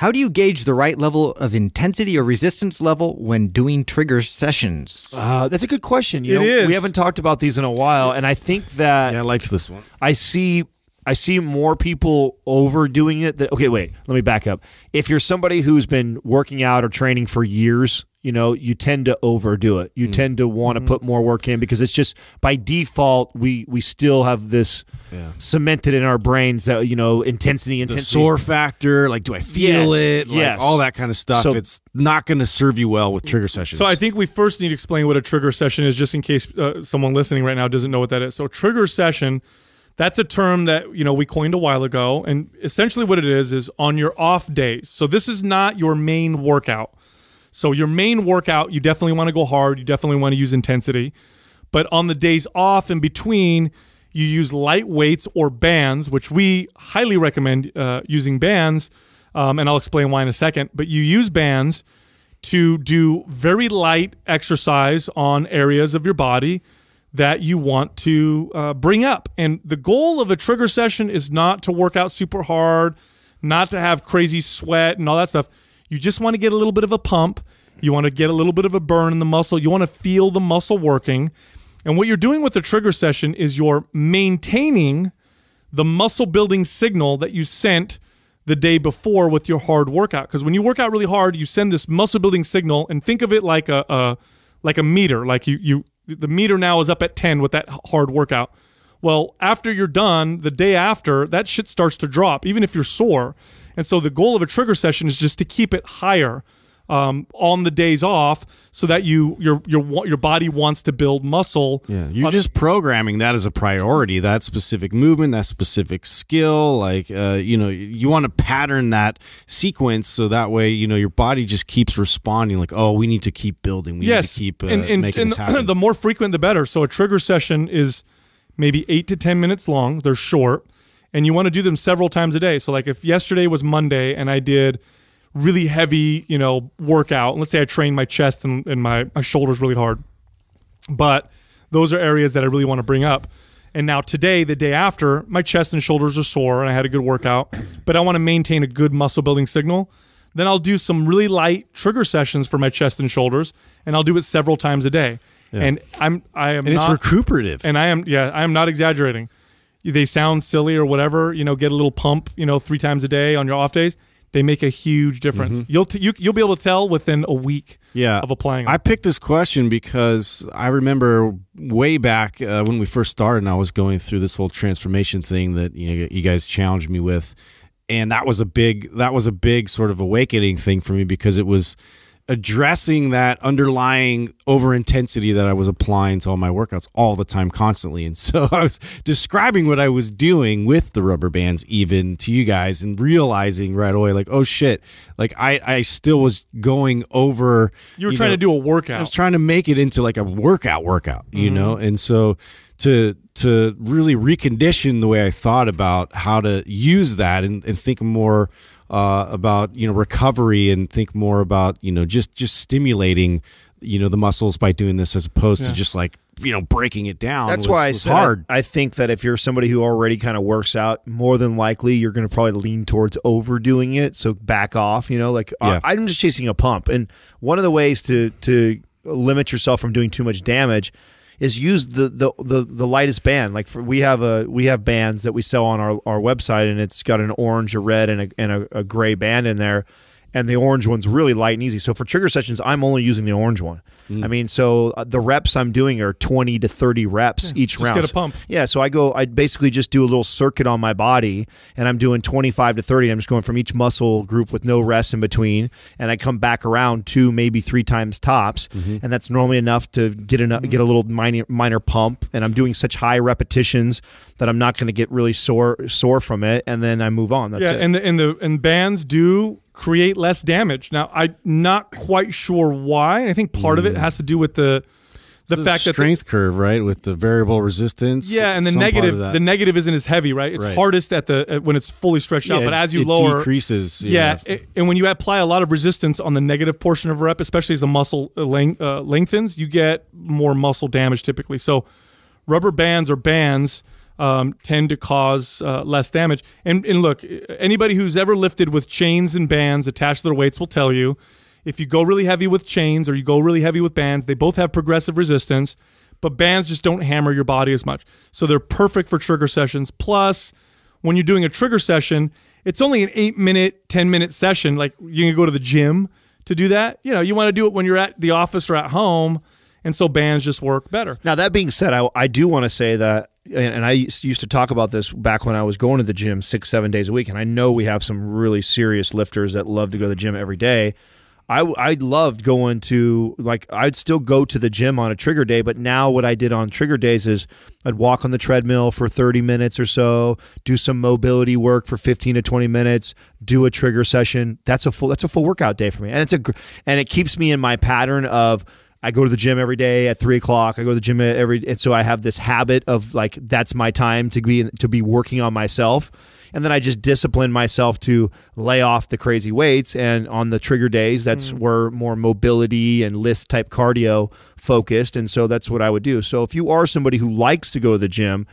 How do you gauge the right level of intensity or resistance level when doing trigger sessions? Uh, that's a good question. You it know, is. We haven't talked about these in a while, and I think that yeah, I liked this one. I see. I see more people overdoing it. That okay, wait, let me back up. If you're somebody who's been working out or training for years, you know, you tend to overdo it. You mm. tend to want to mm-hmm. put more work in because it's just by default we we still have this yeah. cemented in our brains that you know intensity, intensity, the sore factor. Like, do I feel yes. it? Like, yes, all that kind of stuff. So, it's not going to serve you well with trigger sessions. So I think we first need to explain what a trigger session is, just in case uh, someone listening right now doesn't know what that is. So trigger session. That's a term that you know we coined a while ago, and essentially what it is is on your off days. So this is not your main workout. So your main workout, you definitely want to go hard. You definitely want to use intensity. But on the days off in between, you use light weights or bands, which we highly recommend uh, using bands. Um, and I'll explain why in a second. But you use bands to do very light exercise on areas of your body that you want to uh, bring up. And the goal of a trigger session is not to work out super hard, not to have crazy sweat and all that stuff you just want to get a little bit of a pump. You want to get a little bit of a burn in the muscle. You want to feel the muscle working. And what you're doing with the trigger session is you're maintaining the muscle building signal that you sent the day before with your hard workout. Because when you work out really hard, you send this muscle building signal, and think of it like a, a like a meter. Like you you the meter now is up at 10 with that hard workout. Well, after you're done, the day after, that shit starts to drop, even if you're sore. And so the goal of a trigger session is just to keep it higher um, on the days off so that you your your your body wants to build muscle. Yeah, you're uh, just programming that as a priority. That specific movement, that specific skill, like uh, you know, you want to pattern that sequence so that way you know your body just keeps responding. Like, oh, we need to keep building. We yes. need to keep uh, and, and, making and this happen. The more frequent, the better. So a trigger session is maybe eight to ten minutes long. They're short and you want to do them several times a day. So like if yesterday was Monday and I did really heavy, you know, workout, let's say I trained my chest and, and my, my shoulders really hard. But those are areas that I really want to bring up. And now today, the day after, my chest and shoulders are sore and I had a good workout, but I want to maintain a good muscle building signal. Then I'll do some really light trigger sessions for my chest and shoulders, and I'll do it several times a day. Yeah. And I'm I am and it's not, recuperative. And I am yeah, I am not exaggerating they sound silly or whatever, you know, get a little pump, you know, three times a day on your off days. They make a huge difference. Mm -hmm. You'll you, will you will be able to tell within a week yeah. of applying. Them. I picked this question because I remember way back uh, when we first started, and I was going through this whole transformation thing that you know you guys challenged me with, and that was a big that was a big sort of awakening thing for me because it was addressing that underlying over intensity that I was applying to all my workouts all the time, constantly. And so I was describing what I was doing with the rubber bands, even to you guys, and realizing right away, like, oh shit, like I, I still was going over. You were you trying know, to do a workout. I was trying to make it into like a workout workout, mm -hmm. you mm-hmm. know? And so to to really recondition the way I thought about how to use that and, and think more uh, about you know recovery and think more about you know just just stimulating you know the muscles by doing this as opposed yeah. to just like you know breaking it down that's was, why it's hard I, think that if you're somebody who already kind of works out more than likely you're going to probably lean towards overdoing it so back off you know like uh, yeah. I, i'm just chasing a pump and one of the ways to to limit yourself from doing too much damage is use the the the, the lightest band. Like for, we have a we have bands that we sell on our, our website, and it's got an orange, a red, and a and a, a gray band in there and the orange one's really light and easy. So for trigger sessions, I'm only using the orange one. Mm. I mean, so uh, the reps I'm doing are 20 to 30 reps yeah, each just round. Just get a pump. Yeah, so I go, I basically just do a little circuit on my body, and I'm doing 25 to 30. I'm just going from each muscle group with no rest in between, and I come back around two, maybe three times tops, mm -hmm. and that's normally enough to get enough, get a little minor minor pump. And I'm doing such high repetitions that I'm not going to get really sore sore from it, and then I move on. That's yeah, it. and the and the and bands do create less damage. Now I'm not quite sure why. I think part mm. of it mm. has to do with the the so fact the strength that strength curve, right, with the variable resistance. Yeah, and the negative, the negative isn't as heavy, right? It's right. hardest at the at, uh, when it's fully stretched yeah, out, but as you it lower, decreases. Yeah, yeah it, and when you apply a lot of resistance on the negative portion of rep, especially as the muscle uh, length, uh, lengthens, you get more muscle damage typically. So, rubber bands or bands um, tend to cause uh, less damage. And, and look, anybody who's ever lifted with chains and bands attached to their weights will tell you if you go really heavy with chains or you go really heavy with bands, they both have progressive resistance, but bands just don't hammer your body as much. So they're perfect for trigger sessions. Plus, when you're doing a trigger session, it's only an eight minute, 10 minute session. Like you can go to the gym to do that. You know, you want to do it when you're at the office or at home. And so bands just work better. Now, that being said, I, I do want to say that and I used to talk about this back when I was going to the gym six, seven days a week. And I know we have some really serious lifters that love to go to the gym every day. I, I loved going to like I'd still go to the gym on a trigger day, but now what I did on trigger days is I'd walk on the treadmill for 30 minutes or so, do some mobility work for 15 to 20 minutes, do a trigger session. That's a full that's a full workout day for me, and it's a and it keeps me in my pattern of I go to the gym every day at three o'clock. I go to the gym every, and so I have this habit of like that's my time to be to be working on myself, and then I just discipline myself to lay off the crazy weights. And on the trigger days, that's mm. where more mobility and list type cardio focused, and so that's what I would do. So if you are somebody who likes to go to the gym,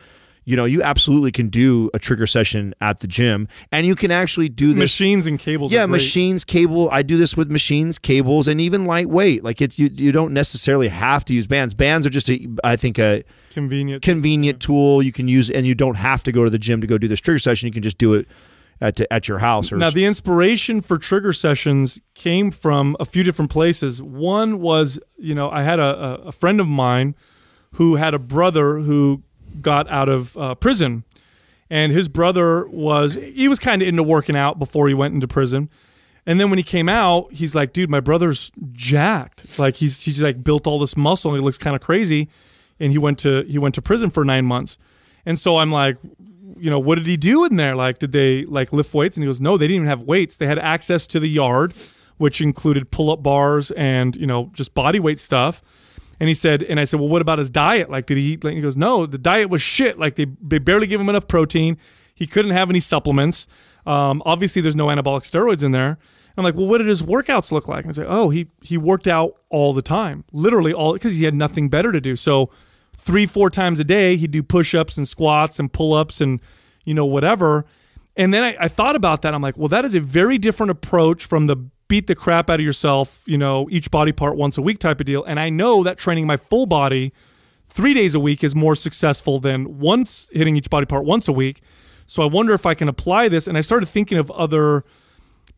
you know, you absolutely can do a trigger session at the gym, and you can actually do this. Machines and cables. Yeah, machines, cable. I do this with machines, cables, and even lightweight. Like it, you, you don't necessarily have to use bands. Bands are just, a, I think, a convenient convenient tool you can use, and you don't have to go to the gym to go do this trigger session. You can just do it at, at your house. now, the inspiration for trigger sessions came from a few different places. One was, you know, I had a, a friend of mine who had a brother who got out of uh, prison, and his brother was he was kind of into working out before he went into prison. And then when he came out, he's like, "Dude, my brother's jacked. Like he's he's like built all this muscle and he looks kind of crazy." And he went to he went to prison for 9 months. And so I'm like, you know, what did he do in there? Like did they like lift weights? And he goes, "No, they didn't even have weights. They had access to the yard, which included pull-up bars and, you know, just body weight stuff." And he said, and I said, well, what about his diet? Like, did he eat? Like, he goes, no, the diet was shit. Like, they, they barely give him enough protein. He couldn't have any supplements. Um, obviously, there's no anabolic steroids in there. I'm like, well, what did his workouts look like? And I say, oh, he he worked out all the time, literally all, because he had nothing better to do. So, three, four times a day, he'd do push-ups and squats and pull-ups and you know whatever. And then I, I thought about that. I'm like, well, that is a very different approach from the beat the crap out of yourself, you know, each body part once a week type of deal. And I know that training my full body three days a week is more successful than once hitting each body part once a week. So I wonder if I can apply this. And I started thinking of other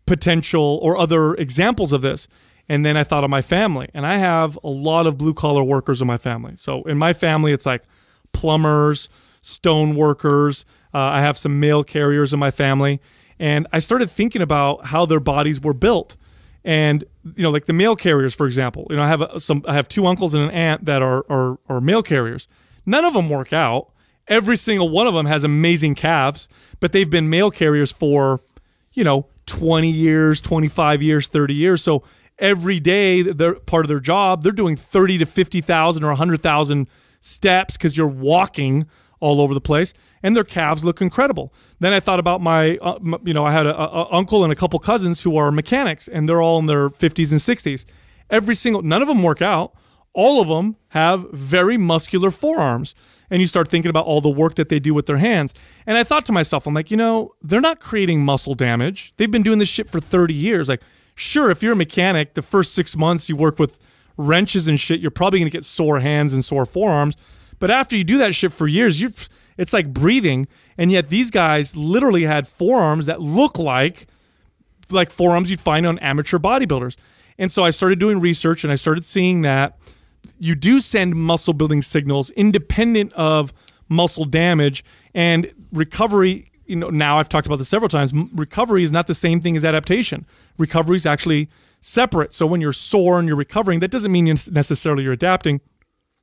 potential or other examples of this. And then I thought of my family. And I have a lot of blue collar workers in my family. So in my family, it's like plumbers, stone workers. Uh, I have some mail carriers in my family. And I started thinking about how their bodies were built. And you know, like the mail carriers, for example. You know, I have some, I have two uncles and an aunt that are, are are mail carriers. None of them work out. Every single one of them has amazing calves, but they've been mail carriers for, you know, 20 years, 25 years, 30 years. So every day they're part of their job, they're doing 30 to 50,000 or 100,000 steps cuz you're walking all over the place, and their calves look incredible. Then I thought about my, uh, you know, I had a, a, uncle and a couple cousins who are mechanics, and they're all in their 50s and 60s. Every single, none of them work out. All of them have very muscular forearms. And you start thinking about all the work that they do with their hands. And I thought to myself, I'm like, you know, they're not creating muscle damage. They've been doing this shit for 30 years. Like, sure, if you're a mechanic, the first six months you work with wrenches and shit, you're probably going to get sore hands and sore forearms. But after you do that shit for years, you it's like breathing. And yet these guys literally had forearms that look like like forearms you'd find on amateur bodybuilders. And so I started doing research and I started seeing that you do send muscle building signals independent of muscle damage and recovery you know now I've talked about this several times recovery is not the same thing as adaptation recovery is actually separate so when you're sore and you're recovering that doesn't mean necessarily you're adapting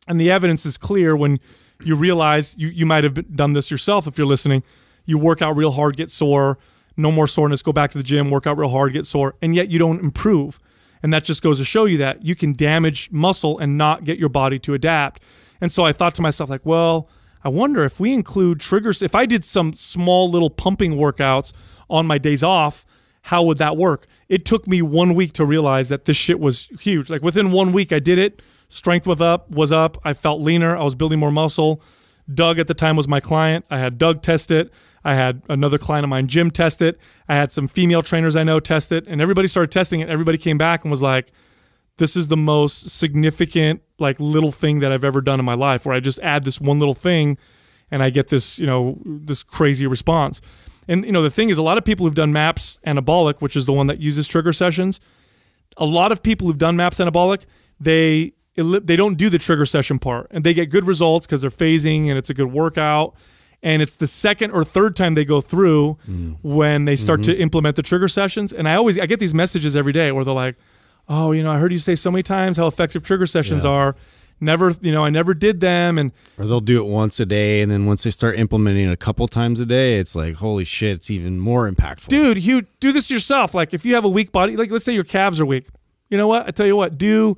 and the evidence is clear when you realize you, you might have done this yourself if you're listening. You work out real hard, get sore, no more soreness, go back to the gym, work out real hard, get sore, and yet you don't improve. And that just goes to show you that you can damage muscle and not get your body to adapt. And so I thought to myself, like, well, I wonder if we include triggers, if I did some small little pumping workouts on my days off, how would that work? It took me one week to realize that this shit was huge. Like within one week, I did it. Strength was up. Was up. I felt leaner. I was building more muscle. Doug at the time was my client. I had Doug test it. I had another client of mine, Jim, test it. I had some female trainers I know test it, and everybody started testing it. Everybody came back and was like, "This is the most significant like little thing that I've ever done in my life, where I just add this one little thing, and I get this you know this crazy response." And you know the thing is, a lot of people who've done MAPS anabolic, which is the one that uses trigger sessions, a lot of people who've done MAPS anabolic, they they don't do the trigger session part and they get good results because they're phasing and it's a good workout and it's the second or third time they go through mm. when they start mm -hmm. to mm-hmm. implement the trigger sessions and i always i get these messages every day where they're like oh you know i heard you say so many times how effective trigger sessions yeah. are never you know i never did them and or they'll do it once a day and then once they start implementing it a couple times a day it's like holy shit it's even more impactful dude you do this yourself like if you have a weak body like let's say your calves are weak you know what i tell you what do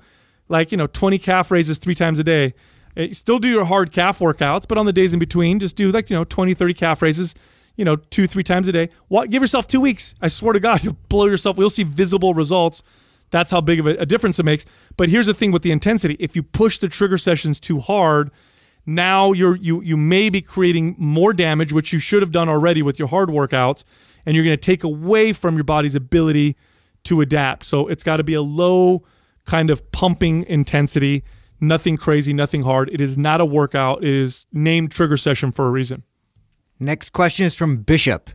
like, you know, 20 calf raises three times a day. Eh, still do your hard calf workouts, but on the days in between, just do like, you know, 20, 30 calf raises, you know, two, three times a day. What, give yourself two weeks. I swear to God, you'll blow yourself. You'll see visible results. That's how big of a, a difference it makes. But here's the thing with the intensity if you push the trigger sessions too hard, now you're you you may be creating more damage which you should have done already with your hard workouts and you're going to take away from your body's ability to adapt so it's got to be a low kind of pumping intensity, nothing crazy, nothing hard. It is not a workout. It is named trigger session for a reason. Next question is from Bishop.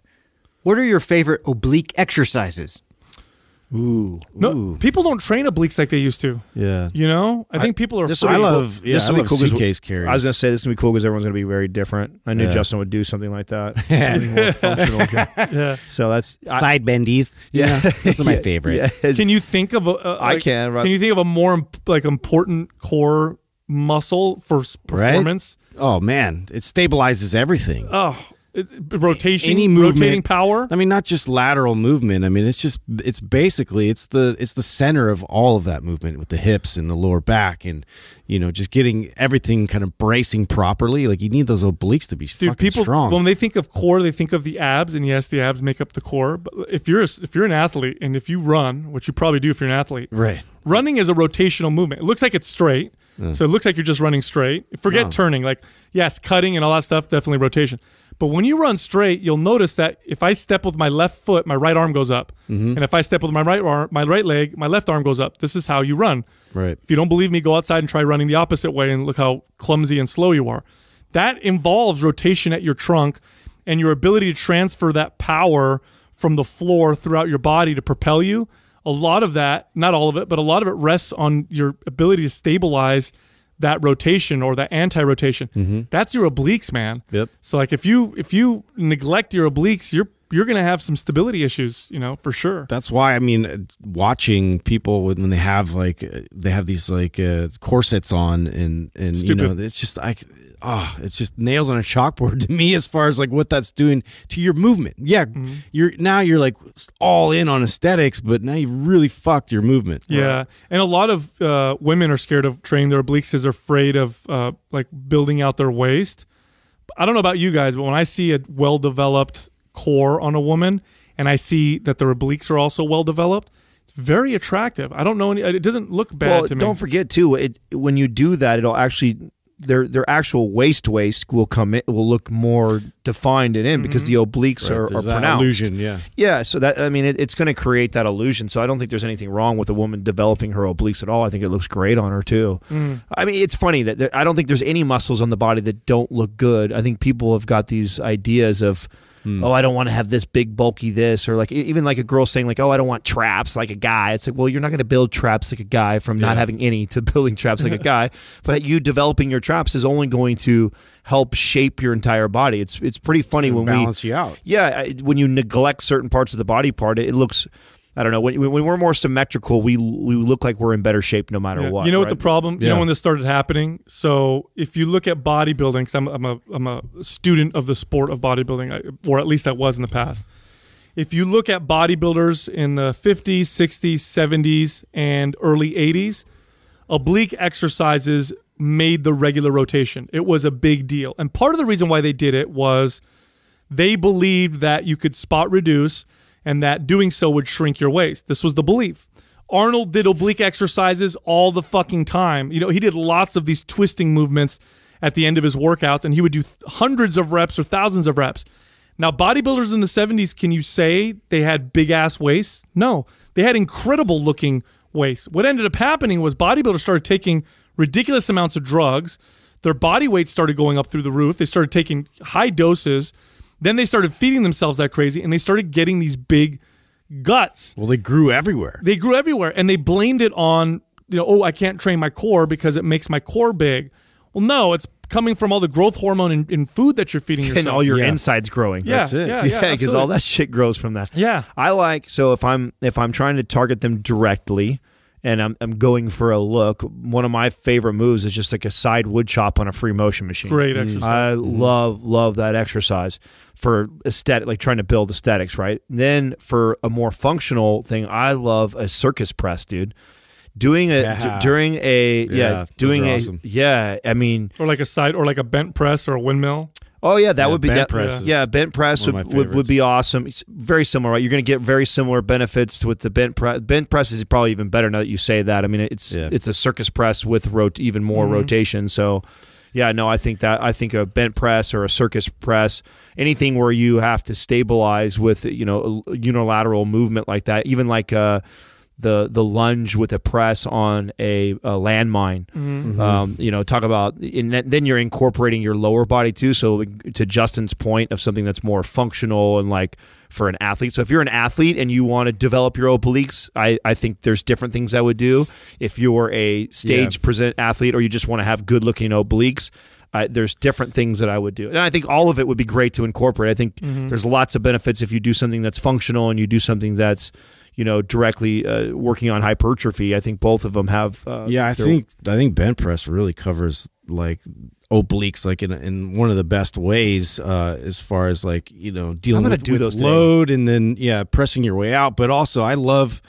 What are your favorite oblique exercises? Ooh. No, Ooh. people don't train obliques like they used to. Yeah. You know, I, I think people are. This I love. Yeah, this I love cool suitcase carries. I was gonna say this to be cool because everyone's gonna be very different. I knew yeah. Justin would do something like that. something more functional. yeah. So that's side I, bendies. Yeah, you know, that's my favorite. Yeah. Can you think of a? a like, I can. Right? Can you think of a more like important core muscle for performance? Right? Oh man, it stabilizes everything. Oh, rotation any movement, rotating power i mean not just lateral movement i mean it's just it's basically it's the it's the center of all of that movement with the hips and the lower back and you know just getting everything kind of bracing properly like you need those obliques to be Dude, fucking people, strong when they think of core they think of the abs and yes the abs make up the core but if you're a, if you're an athlete and if you run which you probably do if you're an athlete right running is a rotational movement it looks like it's straight so it looks like you're just running straight forget no. turning like yes cutting and all that stuff definitely rotation but when you run straight, you'll notice that if I step with my left foot, my right arm goes up, mm -hmm. and if I step with my right arm, my right leg, my left arm goes up. This is how you run. Right. If you don't believe me, go outside and try running the opposite way, and look how clumsy and slow you are. That involves rotation at your trunk and your ability to transfer that power from the floor throughout your body to propel you. A lot of that, not all of it, but a lot of it rests on your ability to stabilize that rotation or that anti-rotation. Mm -hmm. That's your obliques, man. Yep. So like if you if you neglect your obliques, you're you're going to have some stability issues, you know, for sure. That's why I mean, watching people when they have like they have these like uh, corsets on and and Stupid. you know, it's just like oh, it's just nails on a chalkboard to me as far as like what that's doing to your movement. Yeah, mm -hmm. you're now you're like all in on aesthetics, but now you really fucked your movement. Yeah, right? and a lot of uh, women are scared of training their obliques because they're afraid of uh, like building out their waist. I don't know about you guys, but when I see a well developed core on a woman, and I see that the obliques are also well developed. It's very attractive. I don't know any. It doesn't look bad well, to me. Don't forget too. It when you do that, it'll actually their their actual waist waist will come in will look more defined and in mm -hmm. because the obliques right. are, pronounced. Illusion, yeah, yeah. So that I mean, it, it's going to create that illusion. So I don't think there's anything wrong with a woman developing her obliques at all. I think it looks great on her too. Mm. I mean, it's funny that I don't think there's any muscles on the body that don't look good. I think people have got these ideas of Mm. Oh, I don't want to have this big bulky this, or like even like a girl saying like, oh, I don't want traps like a guy. It's like, well, you're not going to build traps like a guy from yeah. not having any to building traps like a guy. But you developing your traps is only going to help shape your entire body. It's it's pretty funny when balance we balance you out. Yeah, when you neglect certain parts of the body part, it, it looks I don't know. When, when, we're more symmetrical, we we look like we're in better shape no matter yeah. what. You know right? what the problem? Yeah. You know when this started happening. So if you look at bodybuilding, because I'm, I'm a I'm a student of the sport of bodybuilding, or at least I was in the past. If you look at bodybuilders in the 50s, 60s, 70s, and early 80s, oblique exercises made the regular rotation. It was a big deal, and part of the reason why they did it was they believed that you could spot reduce and that doing so would shrink your waist. This was the belief. Arnold did oblique exercises all the fucking time. You know, he did lots of these twisting movements at the end of his workouts, and he would do hundreds of reps or thousands of reps. Now, bodybuilders in the 70s, can you say they had big ass waists? No, they had incredible looking waists. What ended up happening was bodybuilders started taking ridiculous amounts of drugs. Their body weight started going up through the roof. They started taking high doses then they started feeding themselves that crazy and they started getting these big guts. Well, they grew everywhere. They grew everywhere and they blamed it on, you know, oh, I can't train my core because it makes my core big. Well, no, it's coming from all the growth hormone in, in food that you're feeding yourself. And all your yeah. insides growing. Yeah, That's it. Yeah, yeah, because yeah, all that shit grows from that. Yeah. I like so if I'm if I'm trying to target them directly, and I'm, I'm going for a look. One of my favorite moves is just like a side wood chop on a free motion machine. Great mm. exercise. I mm-hmm. love love that exercise for aesthetic, like trying to build aesthetics, right? And then for a more functional thing, I love a circus press, dude. Doing a yeah. d- during a yeah, yeah doing a awesome. yeah I mean or like a side or like a bent press or a windmill Oh yeah, that yeah, would be bent that, Yeah, bent press would, would, would be awesome. It's very similar, right? You're going to get very similar benefits with the bent press. Bent press is probably even better now that you say that. I mean, it's yeah. it's a circus press with rot even more mm -hmm. rotation. So, yeah, no, I think that I think a bent press or a circus press, anything where you have to stabilize with you know unilateral movement like that, even like a uh, the the lunge with a press on a, a landmine. Mm -hmm. um, you know, talk about and then you're incorporating your lower body too. So to Justin's point of something that's more functional and like for an athlete. So if you're an athlete and you want to develop your obliques, I, I think there's different things I would do. If you're a stage yeah. present athlete or you just want to have good looking obliques, there's different things that I would do. And I think all of it would be great to incorporate. I think mm -hmm. there's lots of benefits if you do something that's functional and you do something that's you know, directly uh, working on hypertrophy. I think both of them have. Uh, yeah, I think I think bench press really covers like obliques like in in one of the best ways uh, as far as like you know dealing with, with load and then yeah pressing your way out. But also, I love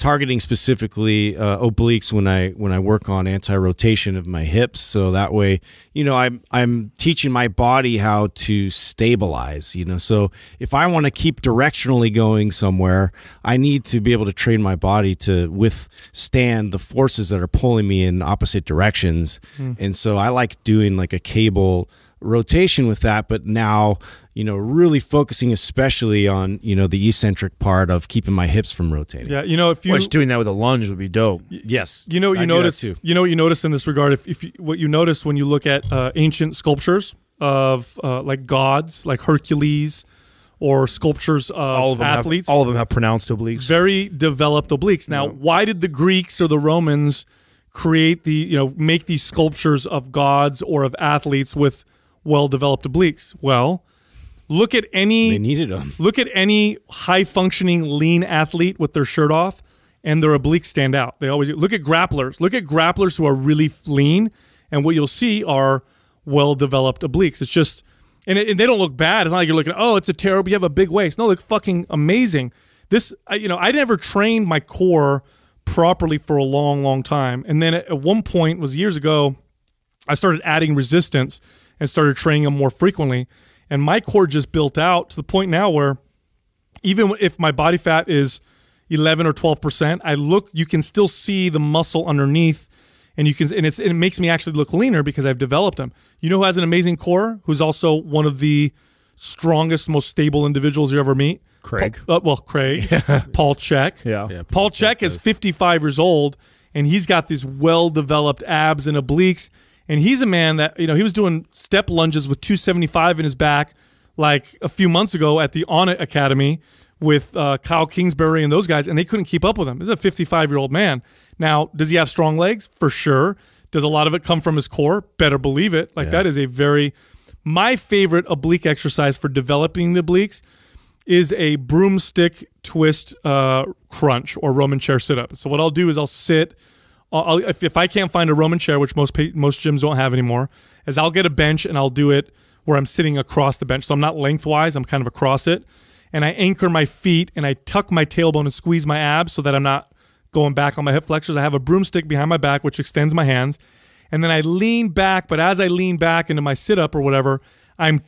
targeting specifically uh, obliques when I when I work on anti-rotation of my hips. So that way, you know, I'm I'm teaching my body how to stabilize. You know, so if I want to keep directionally going somewhere, I need to be able to train my body to withstand the forces that are pulling me in opposite directions. Mm. And so I like doing like a cable rotation with that, but now you know, really focusing especially on you know the eccentric part of keeping my hips from rotating. Yeah, you know, if you well, doing that with a lunge would be dope. yes, you know, you I notice you know what you notice in this regard. If, if you, what you notice when you look at uh, ancient sculptures of uh, like gods, like Hercules, or sculptures of, all of athletes, have, all of them have pronounced obliques, very developed obliques. Now, yeah. why did the Greeks or the Romans create the you know make these sculptures of gods or of athletes with well developed obliques? Well Look at any. They needed them. Look at any high functioning lean athlete with their shirt off, and their obliques stand out. They always look at grapplers. Look at grapplers who are really lean, and what you'll see are well developed obliques. It's just, and, it, and, they don't look bad. It's not like you're looking. Oh, it's a terrible. You have a big waist. No, they look fucking amazing. This, I, you know, I never trained my core properly for a long, long time, and then at, at one point was years ago, I started adding resistance and started training them more frequently and my core just built out to the point now where even if my body fat is 11 or 12%, I look you can still see the muscle underneath and you can and, and it makes me actually look leaner because I've developed them. You know who has an amazing core? Who's also one of the strongest, most stable individuals you ever meet? Craig. uh, well, Craig. Yeah. Paul Check. Yeah. yeah Paul Check is 55 years old and he's got these well-developed abs and obliques and he's a man that, you know, he was doing step lunges with 275 in his back like a few months ago at the Onnit Academy with uh, Kyle Kingsbury and those guys, and they couldn't keep up with him. This is a 55 year old man. Now, does he have strong legs? For sure. Does a lot of it come from his core? Better believe it. Like, yeah. that is a very, my favorite oblique exercise for developing the obliques is a broomstick twist uh, crunch or Roman chair sit up. So, what I'll do is I'll sit I'll, if, if I can't find a Roman chair, which most most gyms don't have anymore, is I'll get a bench and I'll do it where I'm sitting across the bench. So I'm not lengthwise, I'm kind of across it. And I anchor my feet and I tuck my tailbone and squeeze my abs so that I'm not going back on my hip flexors. I have a broomstick behind my back, which extends my hands. And then I lean back, but as I lean back into my sit up or whatever, I'm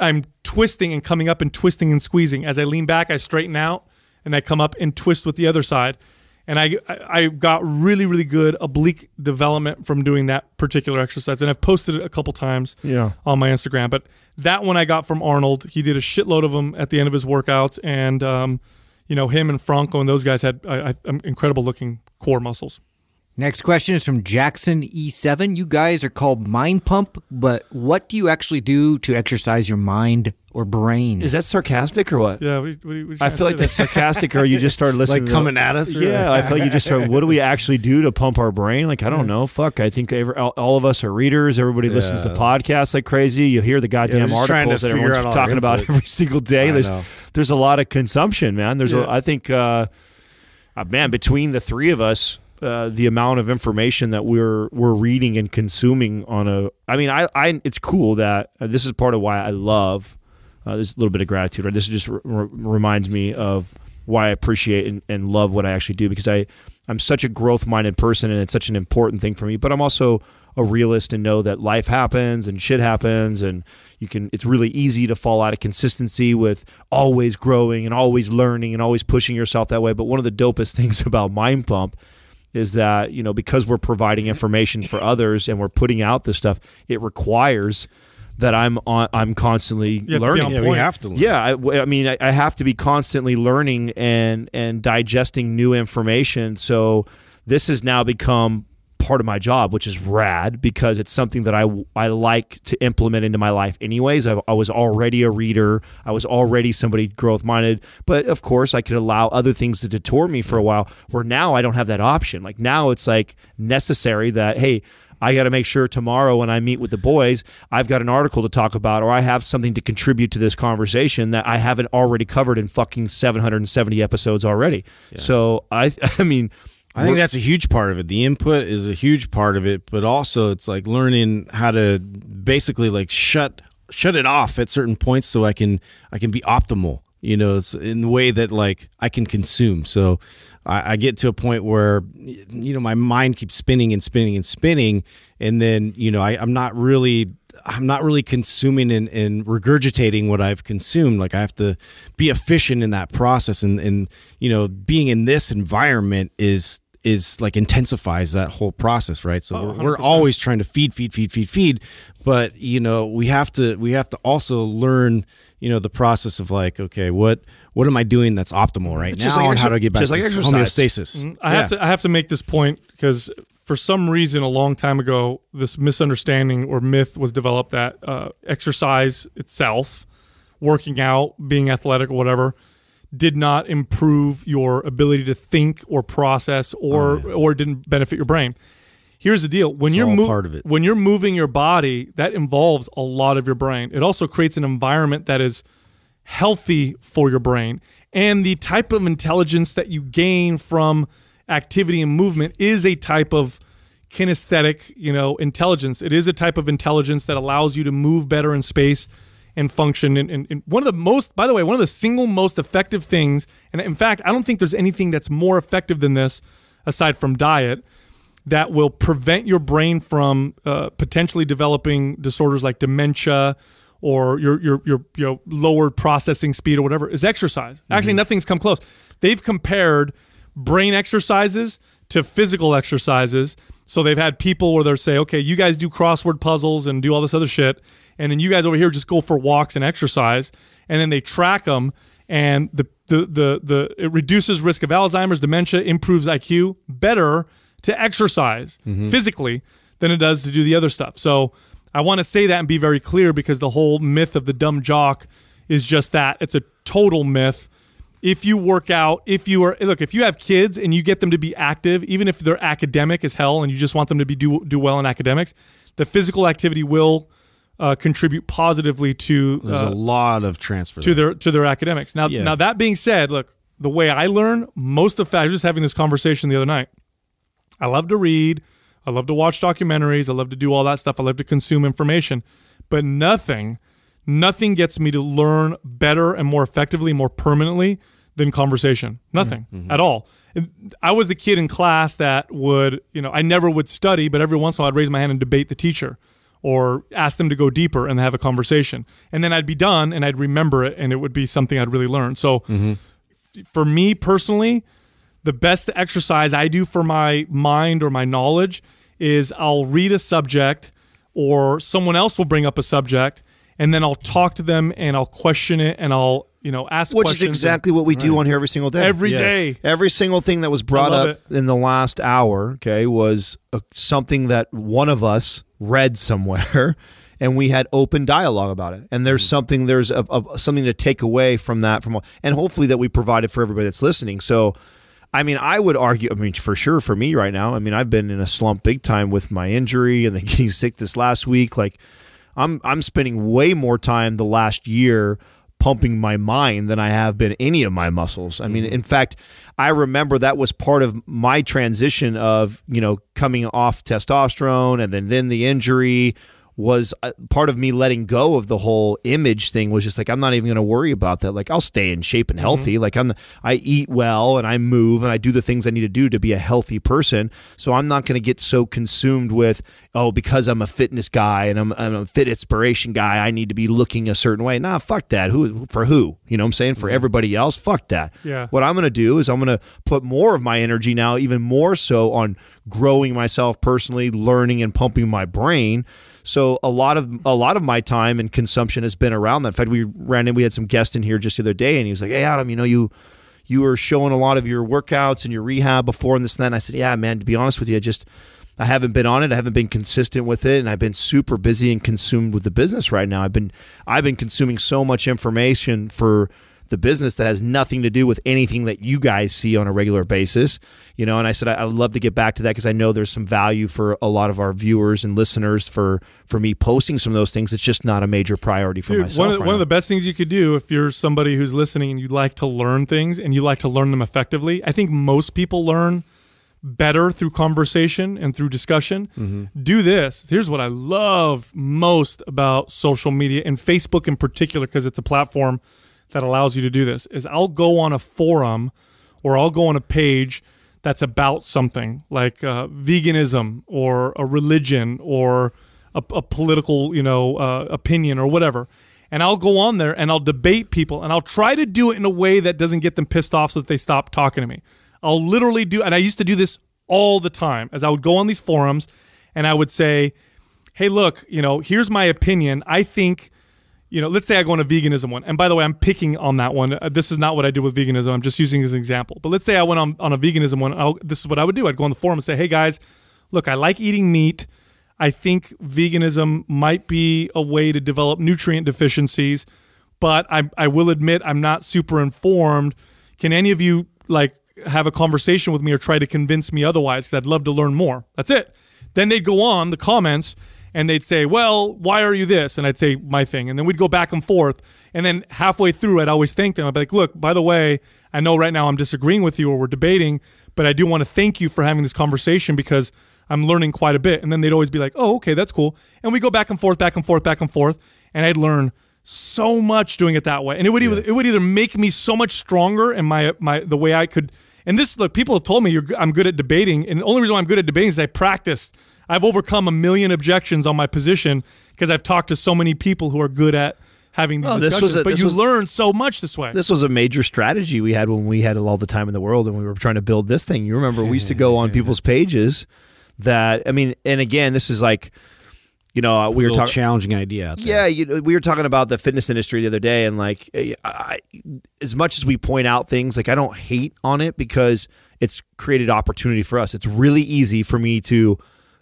I'm twisting and coming up and twisting and squeezing. As I lean back, I straighten out and I come up and twist with the other side and I I got really really good oblique development from doing that particular exercise, and I've posted it a couple times yeah. on my Instagram. But that one I got from Arnold. He did a shitload of them at the end of his workouts, and um, you know him and Franco and those guys had I, I, incredible looking core muscles. Next question is from Jackson E7. You guys are called Mind Pump, but what do you actually do to exercise your mind or brain? Is that sarcastic or what? Yeah, we, we, we I feel like that. that's sarcastic, or you just started listening. like coming at us? yeah, I feel like you just started. What do we actually do to pump our brain? Like, I don't know. Fuck, I think every, all, all, of us are readers. Everybody yeah. listens to podcasts like crazy. You hear the goddamn yeah, articles that everyone's talking about every single day. I there's know. there's a lot of consumption, man. There's yeah. a, I think, uh, uh, man, between the three of us uh, the amount of information that we're we're reading and consuming on a I mean I, I it's cool that uh, this is part of why I love uh, this little bit of gratitude right this just reminds me of why I appreciate and, and love what I actually do because I I'm such a growth minded person and it's such an important thing for me but I'm also a realist and know that life happens and shit happens and you can it's really easy to fall out of consistency with always growing and always learning and always pushing yourself that way but one of the dopest things about mind pump is that you know because we're providing mm-hmm. information for others and we're putting out this stuff, it requires that I'm on, I'm constantly learning. Yeah, we have to. Learn. Yeah, I, I mean, I, I, have to be constantly learning and and digesting new information. So this has now become part of my job, which is rad because it's something that I, I like to implement into my life anyways. I, I was already a reader. I was already somebody growth minded, but of course I could allow other things to detour me for a while where now I don't have that option. Like now it's like necessary that, Hey, I got to make sure tomorrow when I meet with the boys, I've got an article to talk about or I have something to contribute to this conversation that I haven't already covered in fucking 770 episodes already. Yeah. So I I mean I think that's a huge part of it. The input is a huge part of it, but also it's like learning how to basically like shut shut it off at certain points so I can I can be optimal. You know, it's in the way that like I can consume. So I, I get to a point where you know my mind keeps spinning and spinning and spinning, and then you know I, I'm not really I'm not really consuming and, and, regurgitating what I've consumed. Like I have to be efficient in that process, and and you know, being in this environment is is like intensifies that whole process right so oh, we're, we're, always trying to feed feed feed feed feed but you know we have to we have to also learn you know the process of like okay what what am i doing that's optimal right it's now like and how do i get back just to like exercise. homeostasis mm, i yeah. have to i have to make this point because for some reason a long time ago this misunderstanding or myth was developed that uh, exercise itself working out being athletic or whatever did not improve your ability to think or process or oh, yeah. or didn't benefit your brain. Here's the deal: when it's you're mo- when you're moving your body, that involves a lot of your brain. It also creates an environment that is healthy for your brain, and the type of intelligence that you gain from activity and movement is a type of kinesthetic, you know, intelligence. It is a type of intelligence that allows you to move better in space and function. And, and, and, one of the most, by the way, one of the single most effective things, and in fact, I don't think there's anything that's more effective than this aside from diet that will prevent your brain from uh, potentially developing disorders like dementia or your, your, your, your lowered processing speed or whatever is exercise. Actually, mm -hmm. nothing's come close. They've compared brain exercises to physical exercises. So they've had people where they're say, okay, you guys do crossword puzzles and do all this other shit and then you guys over here just go for walks and exercise, and then they track them, and the the the the it reduces risk of Alzheimer's, dementia, improves IQ, better to exercise mm -hmm. physically than it does to do the other stuff. So I want to say that and be very clear because the whole myth of the dumb jock is just that. It's a total myth. If you work out, if you are look, if you have kids and you get them to be active, even if they're academic as hell and you just want them to be do do well in academics, the physical activity will uh, contribute positively to there's a uh, lot of transfer to there. their to their academics. Now, yeah. now that being said, look, the way I learn most of fact, I was just having this conversation the other night. I love to read, I love to watch documentaries, I love to do all that stuff, I love to consume information, but nothing, nothing gets me to learn better and more effectively, more permanently than conversation. Nothing mm-hmm. mm-hmm. at all. I was the kid in class that would, you know, I never would study, but every once in a while I'd raise my hand and debate the teacher or ask them to go deeper and have a conversation. And then I'd be done and I'd remember it and it would be something I'd really learn. So mm -hmm. for me personally, the best exercise I do for my mind or my knowledge is I'll read a subject or someone else will bring up a subject and then I'll talk to them and I'll question it and I'll you know, ask Which is exactly and, what we right. do on here every single day. Every yes. day, Every single thing that was brought up it. in the last hour, okay, was a, something that one of us read somewhere and we had open dialogue about it. And there's mm-hmm. something there's a, a, something to take away from that from and hopefully that we provided for everybody that's listening. So I mean, I would argue, I mean, for sure for me right now, I mean, I've been in a slump big time with my injury and then getting sick this last week like I'm I'm spending way more time the last year pumping my mind than I have been any of my muscles. I mean, mm-hmm. in fact, I remember that was part of my transition of, you know, coming off testosterone and then then the injury was uh, part of me letting go of the whole image thing was just like I'm not even going to worry about that. Like I'll stay in shape and mm-hmm. healthy. Mm -hmm. Like I'm I eat well and I move and I do the things I need to do to be a healthy person. So I'm not going to get so consumed with oh because I'm a fitness guy and I'm, I'm a fit inspiration guy. I need to be looking a certain way. Nah, fuck that. Who for who? You know what I'm saying? For mm-hmm. everybody else, fuck that. Yeah. What I'm going to do is I'm going to put more of my energy now, even more so on growing myself personally, learning and pumping my brain so a lot of a lot of my time and consumption has been around that. In fact, we ran in, we had some guest in here just the other day, and he was like, "Hey, Adam, you know you." You were showing a lot of your workouts and your rehab before and this and that. And I said, Yeah, man, to be honest with you, I just, I haven't been on it. I haven't been consistent with it, and I've been super busy and consumed with the business right now. I've been I've been consuming so much information for the business that has nothing to do with anything that you guys see on a regular basis. You know, and I said I, would love to get back to that because I know there's some value for a lot of our viewers and listeners for for me posting some of those things. It's just not a major priority for Dude, myself. One, of, right one of the best things you could do if you're somebody who's listening and you would like to learn things and you like to learn them effectively. I think most people learn better through conversation and through discussion. Mm -hmm. Do this. Here's what I love most about social media and Facebook in particular, because it's a platform that allows you to do this is I'll go on a forum or I'll go on a page that's about something like uh, veganism or a religion or a, a political, you know, uh, opinion or whatever. And I'll go on there and I'll debate people and I'll try to do it in a way that doesn't get them pissed off so that they stop talking to me. I'll literally do, and I used to do this all the time as I would go on these forums and I would say, hey, look, you know, here's my opinion. I think you know, let's say I go on a veganism one. And by the way, I'm picking on that one. Uh, this is not what I do with veganism. I'm just using as an example. But let's say I went on, on a veganism one. I'll, this is what I would do. I'd go on the forum and say, hey guys, look, I like eating meat. I think veganism might be a way to develop nutrient deficiencies, but I, I will admit I'm not super informed. Can any of you like have a conversation with me or try to convince me otherwise? Because I'd love to learn more. That's it. Then they go on the comments and they'd say, "Well, why are you this?" And I'd say my thing, and then we'd go back and forth. And then halfway through, I'd always thank them. I'd be like, "Look, by the way, I know right now I'm disagreeing with you or we're debating, but I do want to thank you for having this conversation because I'm learning quite a bit." And then they'd always be like, "Oh, okay, that's cool." And we go back and forth, back and forth, back and forth, and I'd learn so much doing it that way. And it would yeah. either, it would either make me so much stronger in my my the way I could. And this look, people have told me I'm good at debating, and the only reason I'm good at debating is I practiced I've overcome a million objections on my position because I've talked to so many people who are good at having these oh, discussions. This was a, but you was, learn so much this way. This was a major strategy we had when we had all the time in the world and we were trying to build this thing. You remember we used to go on people's pages that I mean, and again, this is like you know, we were talking challenging idea. Yeah, you, we were talking about the fitness industry the other day, and like, I, as much as we point out things, like I don't hate on it because it's created opportunity for us. It's really easy for me to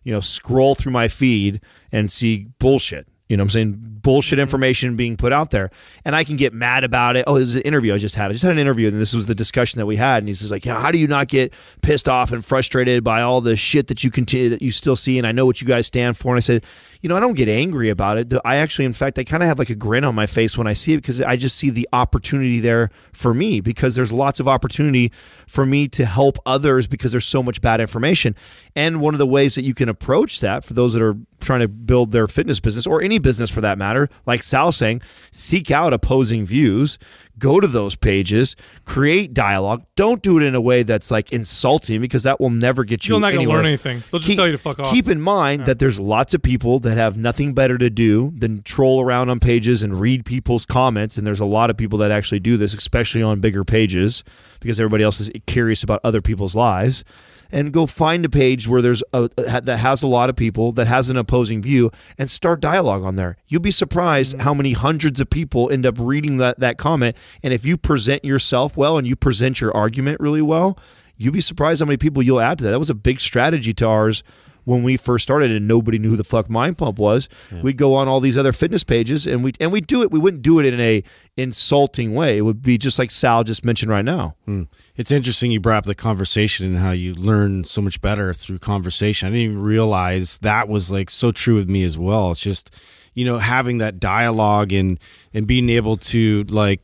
you know, scroll through my feed and see bullshit. You know I'm saying? Bullshit mm-hmm. information being put out there. And I can get mad about it. Oh, it was an interview I just had. I just had an interview, and this was the discussion that we had. And he's just like, you know, how do you not get pissed off and frustrated by all the shit that you continue that you still see? And I know what you guys stand for. And I said, you know, I don't get angry about it. I actually, in fact, I kind of have like a grin on my face when I see it because I just see the opportunity there for me because there's lots of opportunity for me to help others because there's so much bad information. And one of the ways that you can approach that for those that are trying to build their fitness business or any business for that matter, like Sal saying, seek out opposing views go to those pages, create dialogue. Don't do it in a way that's like insulting because that will never get you. You're not going to learn anything. They'll just keep, tell you to fuck off. Keep in mind yeah. that there's lots of people that have nothing better to do than troll around on pages and read people's comments. And there's a lot of people that actually do this, especially on bigger pages, because everybody else is curious about other people's lives and go find a page where there's a, that has a lot of people that has an opposing view and start dialogue on there. You'll be surprised mm-hmm. how many hundreds of people end up reading that that comment. And if you present yourself well and you present your argument really well, you will be surprised how many people you'll add to that. That was a big strategy to ours when we first started and nobody knew who the fuck Mind Pump was, yeah. we'd go on all these other fitness pages and we and we do it. We wouldn't do it in a insulting way. It would be just like Sal just mentioned right now. Mm. It's interesting you brought up the conversation and how you learn so much better through conversation. I didn't even realize that was like so true with me as well. It's just you know having that dialogue and and being able to like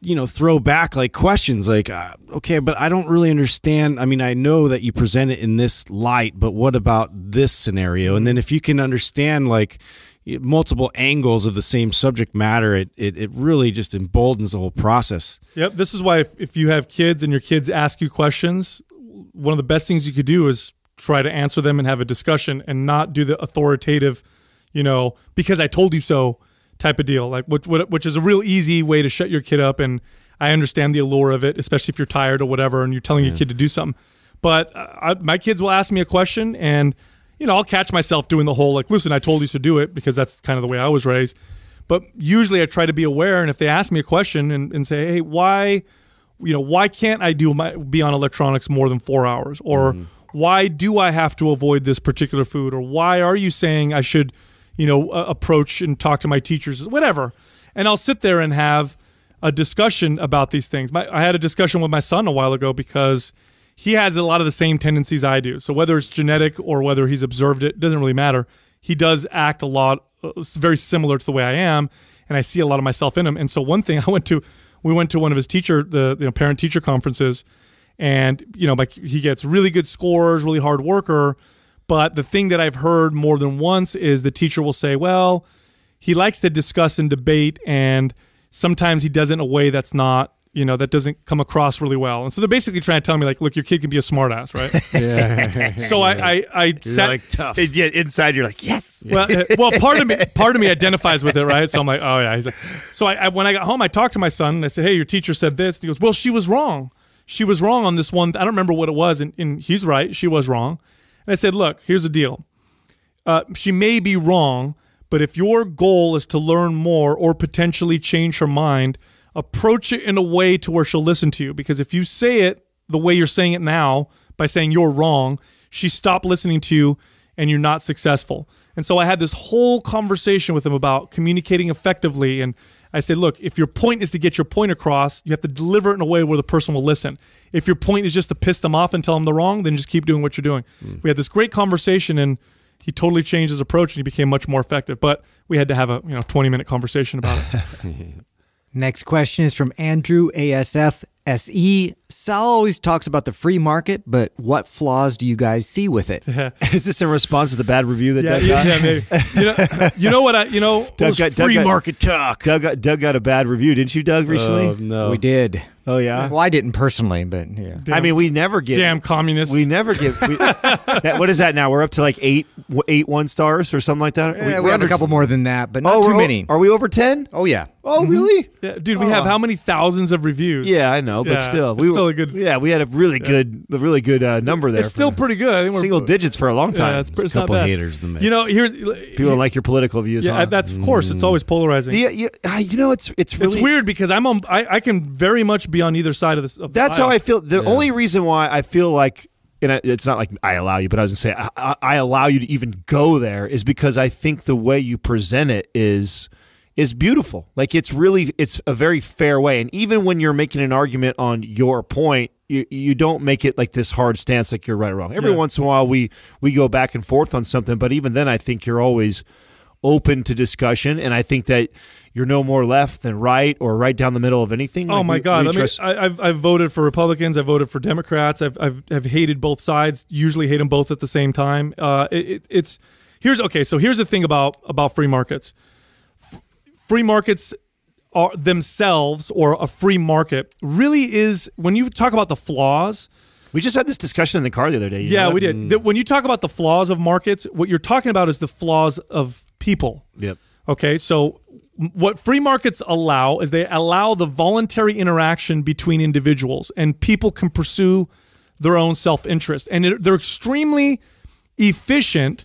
you know throw back like questions like uh, okay but i don't really understand i mean i know that you present it in this light but what about this scenario and then if you can understand like multiple angles of the same subject matter it, it, it really just emboldens the whole process yep this is why if, if you have kids and your kids ask you questions one of the best things you could do is try to answer them and have a discussion and not do the authoritative you know because i told you so type of deal, like which which is a real easy way to shut your kid up. And I understand the allure of it, especially if you're tired or whatever, and you're telling yeah. your kid to do something. But uh, I, my kids will ask me a question, and you know I'll catch myself doing the whole like, listen, I told you to do it because that's kind of the way I was raised. But usually I try to be aware, and if they ask me a question and, and say, hey, why, you know, why can't I do my be on electronics more than four hours or mm-hmm why do I have to avoid this particular food? Or why are you saying I should you know, approach and talk to my teachers, whatever. And I'll sit there and have a discussion about these things. My, I had a discussion with my son a while ago because he has a lot of the same tendencies I do. So whether it's genetic or whether he's observed it, doesn't really matter. He does act a lot uh, very similar to the way I am, and I see a lot of myself in him. And so one thing I went to, we went to one of his teacher, the you know, parent teacher conferences, and you know, like he gets really good scores, really hard worker, but the thing that I've heard more than once is the teacher will say, well, he likes to discuss and debate, and sometimes he does it in a way that's not, you know, that doesn't come across really well. And so they're basically trying to tell me, like, look, your kid can be a smartass, right? yeah. So I, I, I sat, like tough. Yeah, inside you're like, yes. Well, uh, well, part of me, part of me identifies with it, right? So I'm like, oh yeah. He's like, so I, I when I got home, I talked to my son and I said, hey, your teacher said this. And he goes, well, she was wrong. She was wrong on this one. I don't remember what it was, and, and he's right. She was wrong. And I said, look, here's the deal. Uh, she may be wrong, but if your goal is to learn more or potentially change her mind, approach it in a way to where she'll listen to you. Because if you say it the way you're saying it now, by saying you're wrong, she stopped listening to you and you're not successful. And so I had this whole conversation with him about communicating effectively and I say, look, if your point is to get your point across, you have to deliver it in a way where the person will listen. If your point is just to piss them off and tell them they're wrong, then just keep doing what you're doing. Mm. We had this great conversation and he totally changed his approach and he became much more effective. But we had to have a you know 20 minute conversation about it. Next question is from Andrew ASF SE Sal always talks about the free market, but what flaws do you guys see with it? Is this in response to the bad review that yeah, Doug yeah, got? Yeah, maybe. You know, you know what? I you know Doug got, free Doug market got, talk. Doug got, Doug got a bad review, didn't you, Doug? Uh, recently, uh, no, we did. Oh yeah. Well, I didn't personally, but yeah. Damn, I mean, we never give damn communists. We never give. We, that, what is that now? We're up to like eight, eight one stars or something like that. Yeah, we, we, we have a couple more than that, but not oh, too many. Are we over ten? Oh yeah. Oh mm-hmm. really? Yeah, dude, we oh. have how many thousands of reviews? Yeah, I know, but yeah. still, we still a good. Yeah, we had a really good, the really good uh, number there. It's still pretty good. I think we're single digits for a long time. Yeah, it's, it's, not couple bad. haters in the mix. You know, here's people don't like your political views. Yeah, huh? that's of course. It's always mm. polarizing. Yeah, you, uh, you know, it's it's really it's weird because I'm on. I, I can very much be on either side of this. Of that's how I feel. The yeah. only reason why I feel like and it's not like I allow you, but I was gonna say I, I, allow you to even go there is because I think the way you present it is is beautiful. Like it's really it's a very fair way. And even when you're making an argument on your point, you, you don't make it like this hard stance like you're right or wrong. Every yeah. once in a while we we go back and forth on something, but even then I think you're always open to discussion and I think that you're no more left than right or right down the middle of anything. Oh like, my God! I mean, I, have I've voted for Republicans. I voted for Democrats. I've I've, I've hated both sides. Usually hate them both at the same time. Uh, it, it's here's okay. So here's the thing about about free markets free markets are themselves or a free market really is when you talk about the flaws. We just had this discussion in the car the other day. yeah, we did. Mm. when you talk about the flaws of markets, what you're talking about is the flaws of people. Yep. Okay, so what free markets allow is they allow the voluntary interaction between individuals, and people can pursue their own self interest. And they're extremely efficient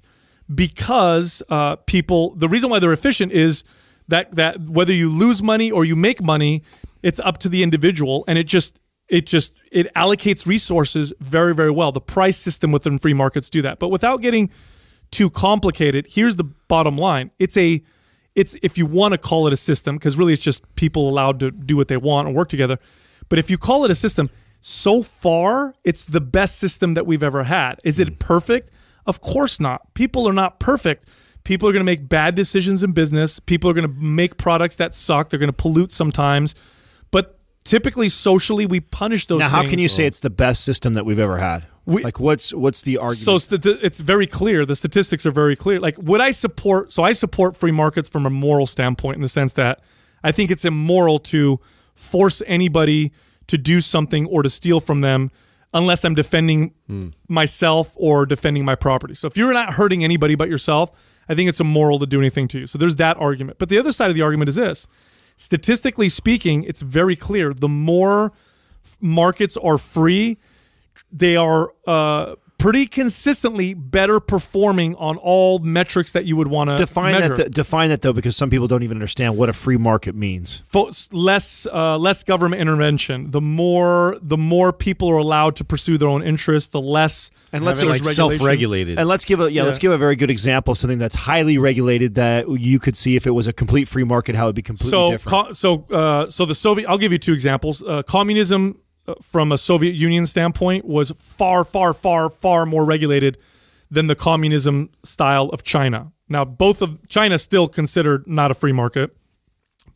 because uh, people, the reason why they're efficient is that that whether you lose money or you make money, it's up to the individual, and it just it just it allocates resources very very well. The price system within free markets do that, but without getting too complicated, here's the bottom line: it's a it's if you want to call it a system, because really it's just people allowed to do what they want and work together. But if you call it a system, so far it's the best system that we've ever had. Is it mm. perfect? Of course not. People are not perfect. People are going to make bad decisions in business. People are going to make products that suck. They're going to pollute sometimes. But typically, socially, we punish those. Now, how can you say it's the best system that we've ever had? We, like, what's what's the argument? So it's very clear. The statistics are very clear. Like, would I support? So I support free markets from a moral standpoint, in the sense that I think it's immoral to force anybody to do something or to steal from them unless I'm defending mm. myself or defending my property. So if you're not hurting anybody but yourself, I think it's immoral to do anything to you. So there's that argument. But the other side of the argument is this statistically speaking, it's very clear the more markets are free, they are uh, pretty consistently better performing on all metrics that you would want to define measure. that. Define that though, because some people don't even understand what a free market means. less uh, less government intervention. The more the more people are allowed to pursue their own interests, the less and let's like self-regulated. And let's give a yeah, yeah, let's give a very good example something that's highly regulated that you could see if it was a complete free market how it'd be completely so, different. So so uh, so the Soviet. I'll give you two examples. Uh, communism from a Soviet Union standpoint was far, far, far, far more regulated than the communism style of China. Now, both of China still considered not a free market,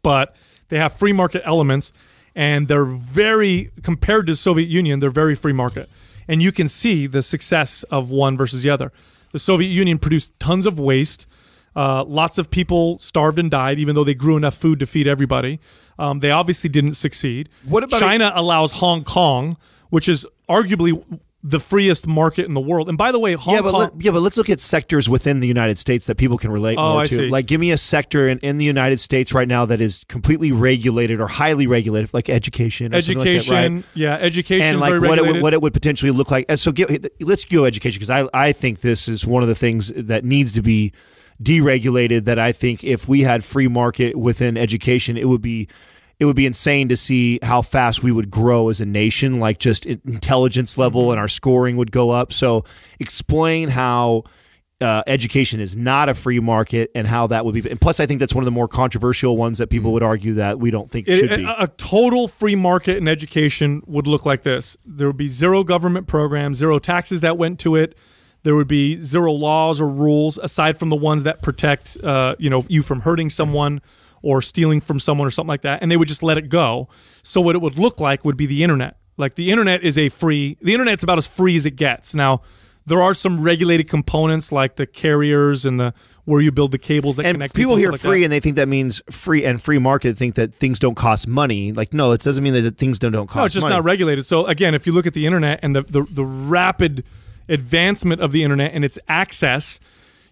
but they have free market elements, and they're very compared to Soviet Union, they're very free market, and you can see the success of one versus the other. The Soviet Union produced tons of waste. Uh, lots of people starved and died, even though they grew enough food to feed everybody. Um, they obviously didn't succeed. What about China allows Hong Kong, which is arguably the freest market in the world. And by the way, Hong yeah, but Kong. Let, yeah, but let's look at sectors within the United States that people can relate oh, more I to. See. Like, give me a sector in, in the United States right now that is completely regulated or highly regulated, like education. education, like that, right? yeah, education, and like what regulated. it would, what it would potentially look like. And so, let's go education because I I think this is one of the things that needs to be deregulated that I think if we had free market within education, it would be it would be insane to see how fast we would grow as a nation, like just intelligence level mm-hmm. and our scoring would go up. So explain how. Uh, education is not a free market and how that would be. And plus, I think that's one of the more controversial ones that people mm-hmm. would argue that we don't think it, should be. A, a total free market in education would look like this there would be zero government programs, zero taxes that went to it there would be zero laws or rules aside from the ones that protect uh, you know you from hurting someone or stealing from someone or something like that and they would just let it go so what it would look like would be the internet like the internet is a free the internet's about as free as it gets now there are some regulated components like the carriers and the where you build the cables that and connect people, people hear like free that. and they think that means free and free market think that things don't cost money like no it doesn't mean that things don't, don't cost no it's just money. not regulated so again if you look at the internet and the, the, the rapid advancement of the internet and its access,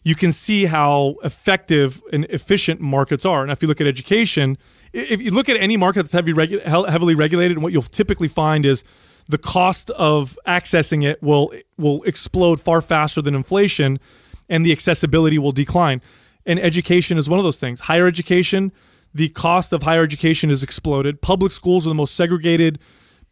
you can see how effective and efficient markets are. Now, if you look at education, if you look at any market that's heavy regu- heavily regulated, and what you'll typically find is the cost of accessing it will will explode far faster than inflation, and the accessibility will decline. And education is one of those things. Higher education, the cost of higher education has exploded. Public schools are the most segregated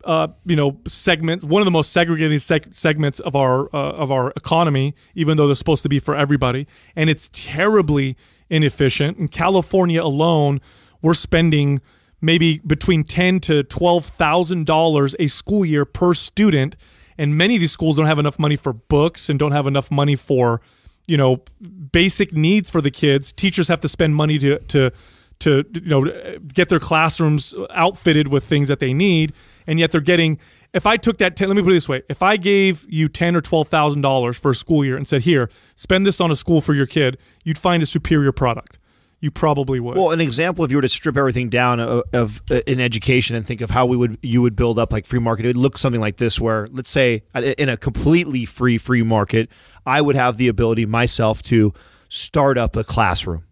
uh, you know segment, one of the most segregating seg segments of our uh, of our economy, even though they're supposed to be for everybody, and it's terribly inefficient. In California alone, we're spending maybe between ten to twelve thousand dollars a school year per student, and many of these schools don't have enough money for books and don't have enough money for you know basic needs for the kids. Teachers have to spend money to to to you know get their classrooms outfitted with things that they need and yet they're getting. If I took that, 10, let me put it this way: if I gave you ten or twelve thousand dollars for a school year and said, "Here, spend this on a school for your kid," you'd find a superior product. You probably would. Well, an example if you were to strip everything down of, of uh, in education and think of how we would you would build up like free market, it would look something like this, where let's say uh, in a completely free free market, I would have the ability myself to start up a classroom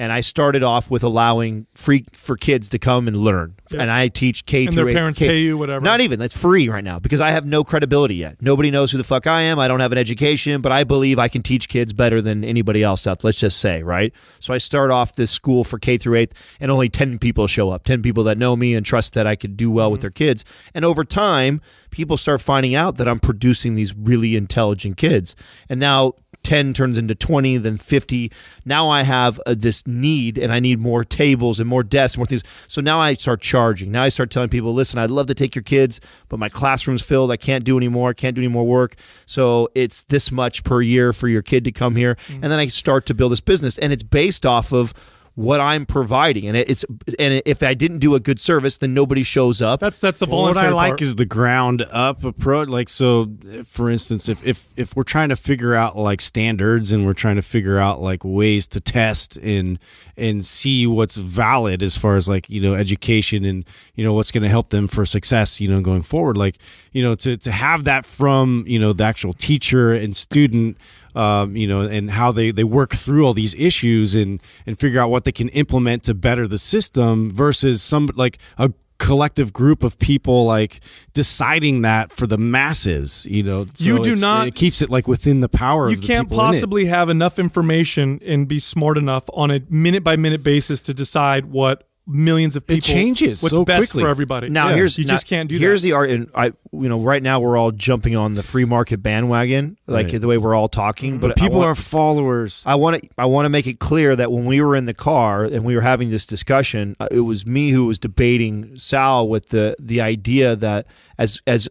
and I started off with allowing free for kids to come and learn. Yeah. And I teach K and through their parents K pay you whatever. Not even that's free right now because I have no credibility yet. Nobody knows who the fuck I am. I don't have an education, but I believe I can teach kids better than anybody else out. Let's just say, right? So I start off this school for K through eighth, and only ten people show up. Ten people that know me and trust that I could do well mm -hmm. with mm-hmm. their kids. And over time, people start finding out that I'm producing these really intelligent kids. And now 10 turns into 20, then 50. Now I have uh, this need and I need more tables and more desks, and more things. So now I start charging. Now I start telling people, listen, I'd love to take your kids, but my classroom's filled. I can't do anymore. I can't do any more work. So it's this much per year for your kid to come here. Mm -hmm. And then I start to build this business. And it's based off of, what I'm providing, and it's and if I didn't do a good service, then nobody shows up. That's that's the well, What I part. like is the ground up approach. Like so, for instance, if if if we're trying to figure out like standards and we're trying to figure out like ways to test and and see what's valid as far as like you know education and you know what's going to help them for success, you know, going forward. Like you know to to have that from you know the actual teacher and student um, you know, and how they, they work through all these issues and, and figure out what they can implement to better the system versus some like a collective group of people like deciding that for the masses you know so you do not it keeps it like within the power you can't possibly have enough information and be smart enough on a minute by minute basis to decide what millions of people. It changes what's so best quickly. for everybody. Now yeah. here's you now, just can't do. Here's that. the art, and I you know right now we're all jumping on the free market bandwagon, like right. the way we're all talking. But, but people want, are followers. I want to I want to make it clear that when we were in the car and we were having this discussion, uh, it was me who was debating Sal with the the idea that as as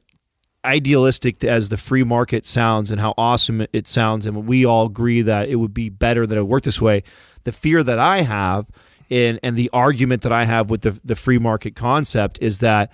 idealistic as the free market sounds and how awesome it sounds and we all agree that it would be better that it worked this way the fear that i have and and the argument that I have with the the free market concept is that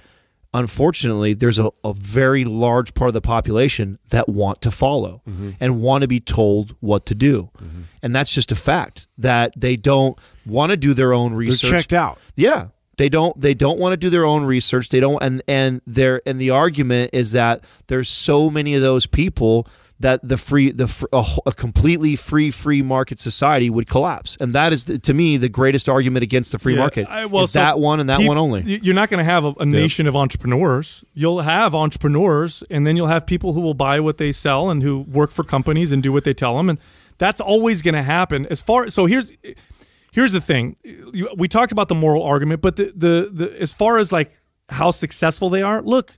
unfortunately there's a, a very large part of the population that want to follow mm -hmm. and want to be told what to do. Mm -hmm. And that's just a fact that they don't want to do their own research. They're checked out. Yeah. They don't they don't want to do their own research. They don't and and their and the argument is that there's so many of those people that the free the a, a completely free free market society would collapse and that is the, to me the greatest argument against the free yeah, market I, well, is so that one and that one only you're not going to have a, a nation yep. of entrepreneurs you'll have entrepreneurs and then you'll have people who will buy what they sell and who work for companies and do what they tell them and that's always going to happen as far so here's here's the thing we talked about the moral argument but the, the, the as far as like how successful they are look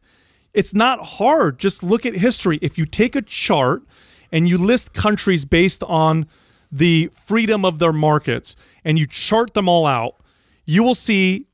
it's not hard. Just look at history. If you take a chart and you list countries based on the freedom of their markets and you chart them all out, you will see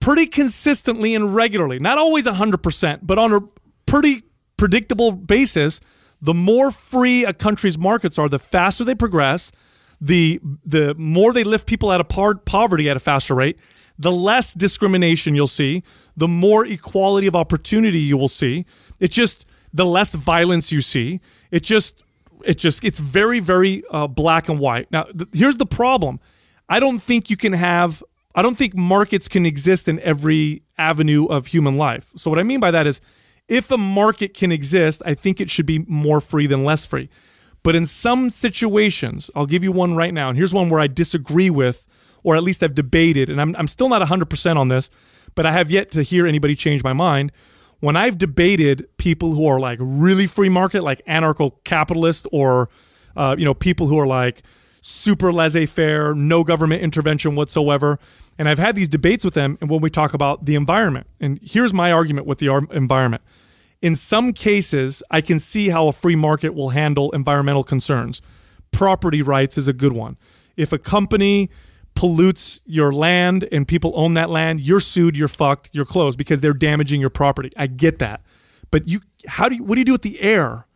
pretty consistently and regularly, not always 100%, but on a pretty predictable basis, the more free a country's markets are, the faster they progress, the the more they lift people out of poverty at a faster rate, the less discrimination you'll see, the more equality of opportunity you will see. It just the less violence you see. It just it just it's very very uh, black and white. Now th here's the problem. I don't think you can have I don't think markets can exist in every avenue of human life. So what I mean by that is if a market can exist, I think it should be more free than less free. But in some situations, I'll give you one right now. And here's one where I disagree with, or at least I've debated, and I'm, I'm still not 100% on this but I have yet to hear anybody change my mind. When I've debated people who are like really free market, like anarcho capitalist or uh, you know people who are like super laissez faire, no government intervention whatsoever, and I've had these debates with them. And when we talk about the environment, and here's my argument with the environment. In some cases, I can see how a free market will handle environmental concerns. Property rights is a good one. If a company pollutes your land and people own that land, you're sued, you're fucked, you're closed because they're damaging your property. I get that. But you how do you what do you do with the air?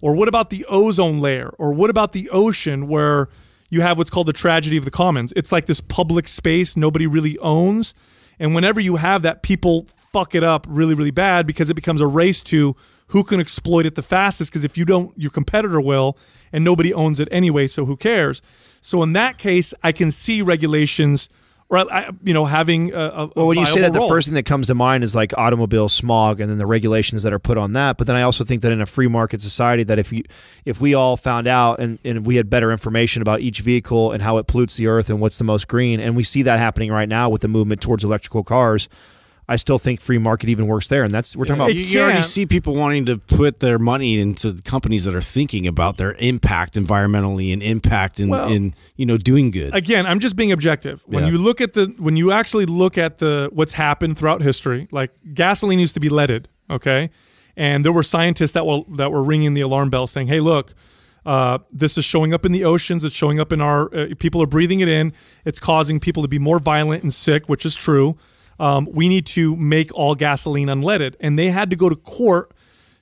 Or what about the ozone layer? Or what about the ocean where you have what's called the tragedy of the commons? It's like this public space nobody really owns. And whenever you have that, people fuck it up really, really bad because it becomes a race to who can exploit it the fastest. Because if you don't, your competitor will, and nobody owns it anyway, so who cares? So in that case, I can see regulations or you know having a, a well when you say that role. the first thing that comes to mind is like automobile smog and then the regulations that are put on that but then i also think that in a free market society that if you if we all found out and, and we had better information about each vehicle and how it pollutes the earth and what's the most green and we see that happening right now with the movement towards electrical cars I still think free market even works there, and that's we're talking about. you already see people wanting to put their money into companies that are thinking about their impact environmentally and impact in, well, in you know doing good. Again, I'm just being objective. When yeah. you look at the when you actually look at the what's happened throughout history, like gasoline used to be leaded, okay, and there were scientists that were that were ringing the alarm bell saying, "Hey, look." Uh, this is showing up in the oceans. It's showing up in our uh, people are breathing it in. It's causing people to be more violent and sick, which is true um, we need to make all gasoline unleaded. And they had to go to court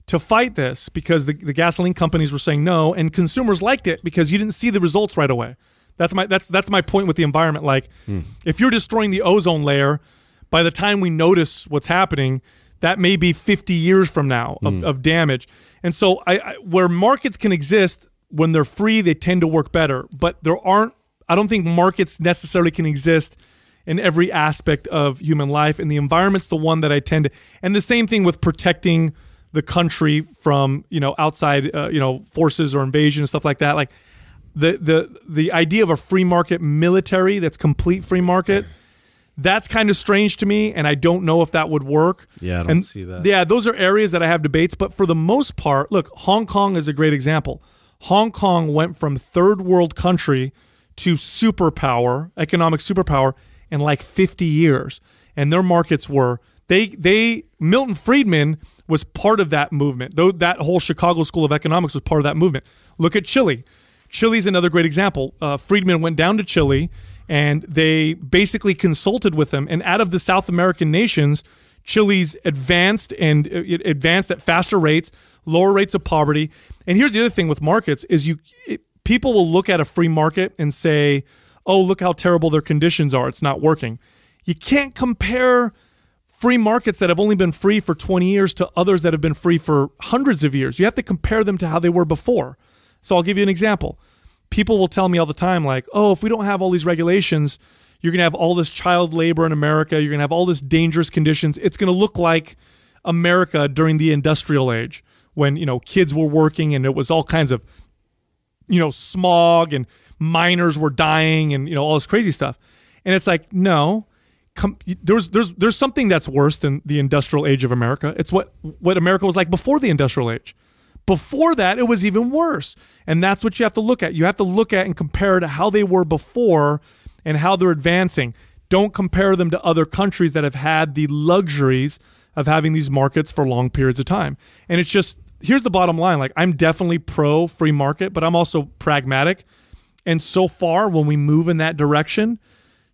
to fight this because the, the gasoline companies were saying no, and consumers liked it because you didn't see the results right away. That's my that's that's my point with the environment. Like, mm. if you're destroying the ozone layer, by the time we notice what's happening, that may be 50 years from now of, mm. of damage. And so, I, I, where markets can exist when they're free, they tend to work better. But there aren't. I don't think markets necessarily can exist in every aspect of human life. And the environment's the one that I tend to, and the same thing with protecting the country from, you know, outside, uh, you know, forces or invasion and stuff like that. Like the, the, the idea of a free market military that's complete free market, that's kind of strange to me. And I don't know if that would work. Yeah. I don't and, see that. Yeah. Those are areas that I have debates, but for the most part, look, Hong Kong is a great example. Hong Kong went from third world country to superpower, economic superpower, in like 50 years. And their markets were they they Milton Friedman was part of that movement. Though that whole Chicago School of Economics was part of that movement. Look at Chile. Chile's another great example. Uh, Friedman went down to Chile and they basically consulted with them. And out of the South American nations, Chile's advanced and uh, advanced at faster rates, lower rates of poverty. And here's the other thing with markets is you it, people will look at a free market and say, oh, look how terrible their conditions are. It's not working. You can't compare free markets that have only been free for 20 years to others that have been free for hundreds of years. You have to compare them to how they were before. So I'll give you an example. People will tell me all the time, like, oh, if we don't have all these regulations, you're going to have all this child labor in America. You're going to have all this dangerous conditions. It's going to look like America during the industrial age when, you know, kids were working and it was all kinds of, you know, smog and miners were dying and you know all this crazy stuff. And it's like, no, com- there's there's there's something that's worse than the industrial age of America. It's what what America was like before the industrial age. Before that, it was even worse. And that's what you have to look at. You have to look at and compare to how they were before and how they're advancing. Don't compare them to other countries that have had the luxuries of having these markets for long periods of time. And it's just here's the bottom line like I'm definitely pro free market, but I'm also pragmatic and so far, when we move in that direction,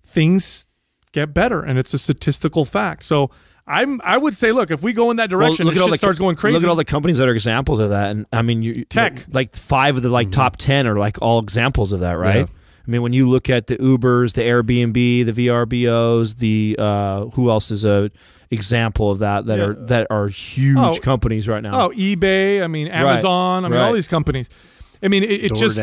things get better, and it's a statistical fact. So I'm I would say, look, if we go in that direction, well, look at all the, starts going crazy. Look at all the companies that are examples of that, and I mean, you, tech, like five of the like mm -hmm. top ten are like all examples of that, right? Yeah. I mean, when you look at the Ubers, the Airbnb, the VRBOs, the uh, who else is a example of that that yeah. are that are huge oh, companies right now? Oh, eBay. I mean, Amazon. Right. I mean, right. all these companies. I mean, it, it just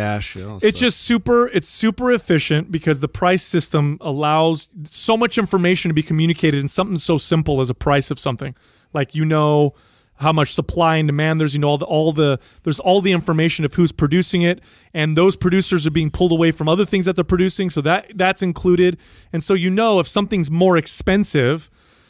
it's just super it's super efficient because the price system allows so much information to be communicated in something so simple as a price of something. Like you know how much supply and demand there's you know all the, all the there's all the information of who's producing it and those producers are being pulled away from other things that they're producing so that that's included and so you know if something's more expensive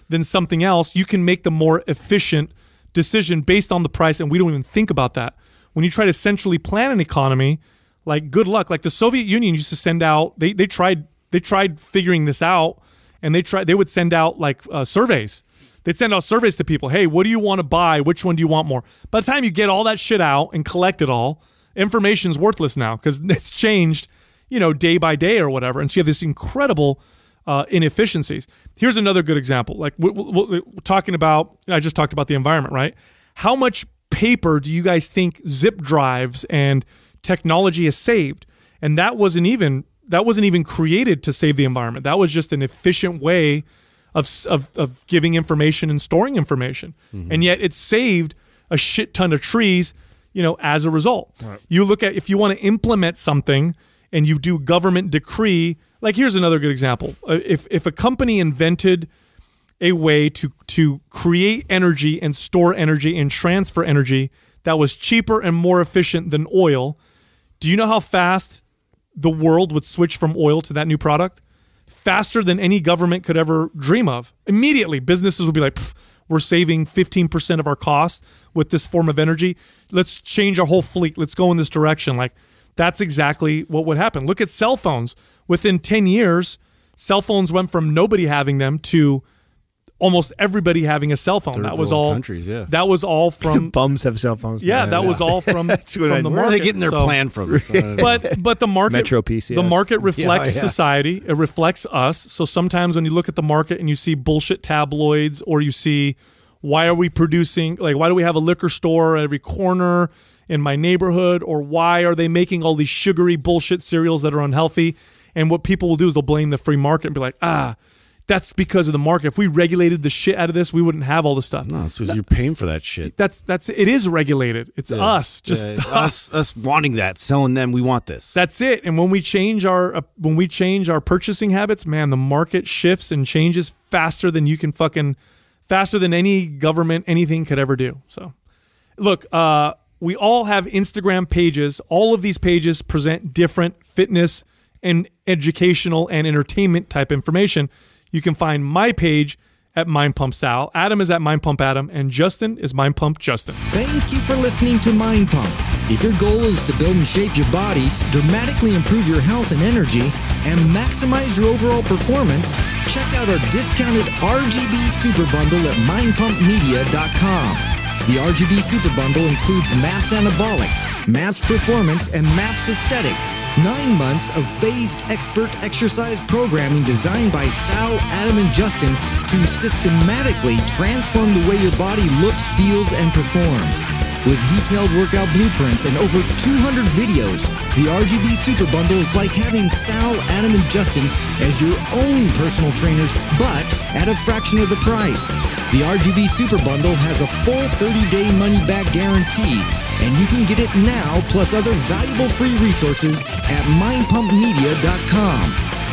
than something else you can make the more efficient decision based on the price and we don't even think about that when you try to centrally plan an economy, like good luck. Like the Soviet Union used to send out they they tried they tried figuring this out and they tried they would send out like uh, surveys. They'd send out surveys to people. Hey, what do you want to buy? Which one do you want more? By the time you get all that shit out and collect it all, information's worthless now because it's changed, you know, day by day or whatever. And so you have this incredible uh, inefficiencies. Here's another good example. Like we're, we're, we're talking about, I just talked about the environment, right? How much paper do you guys think zip drives and technology has saved? And that wasn't even that wasn't even created to save the environment. That was just an efficient way of of, of giving information and storing information. Mm-hmm. And yet it saved a shit ton of trees, you know, as a result. Right. You look at if you want to implement something and you do government decree, like here's another good example. Uh, if if a company invented a way to to create energy and store energy and transfer energy that was cheaper and more efficient than oil. Do you know how fast the world would switch from oil to that new product? Faster than any government could ever dream of. Immediately, businesses would be like, we're saving 15% of our cost with this form of energy. Let's change our whole fleet. Let's go in this direction. Like, that's exactly what would happen. Look at cell phones. Within 10 years, cell phones went from nobody having them to almost everybody having a cell phone. Third that was all countries. Yeah, that was all from bums have cell phones. Yeah, that yeah. was all from, That's from I, the market. Where are they getting their so, plan from? but but the market Metro PCS. The market reflects oh, yeah, society. It reflects us. So sometimes when you look at the market and you see bullshit tabloids, or you see why are we producing like why do we have a liquor store at every corner? In my neighborhood, or why are they making all these sugary bullshit cereals that are unhealthy? And what people will do is they'll blame the free market and be like, ah, that's because of the market. If we regulated the shit out of this, we wouldn't have all this stuff. No, it's because you're paying for that shit. That's that's it is regulated. It's yeah. us, just yeah, it's us. us, us wanting that, selling them. We want this. That's it. And when we change our uh, when we change our purchasing habits, man, the market shifts and changes faster than you can fucking faster than any government anything could ever do. So, look, uh, we all have Instagram pages. All of these pages present different fitness and educational and entertainment type information you can find my page at Mind Pump Sal. Adam is at Mind Pump Adam, and Justin is Mind Pump Justin. Thank you for listening to Mind Pump. If your goal is to build and shape your body, dramatically improve your health and energy, and maximize your overall performance, check out our discounted RGB Super Bundle at mindpumpmedia.com. The RGB Super Bundle includes MAPS Anabolic, MAPS Performance, and MAPS Aesthetic Nine months of phased expert exercise programming designed by Sal, Adam, and Justin to systematically transform the way your body looks, feels, and performs. With detailed workout blueprints and over 200 videos, the RGB Super Bundle is like having Sal, Adam, and Justin as your own personal trainers, but at a fraction of the price. The RGB Super Bundle has a full 30-day money-back guarantee, and you can get it now plus other valuable free resources at mindpumpmedia.com.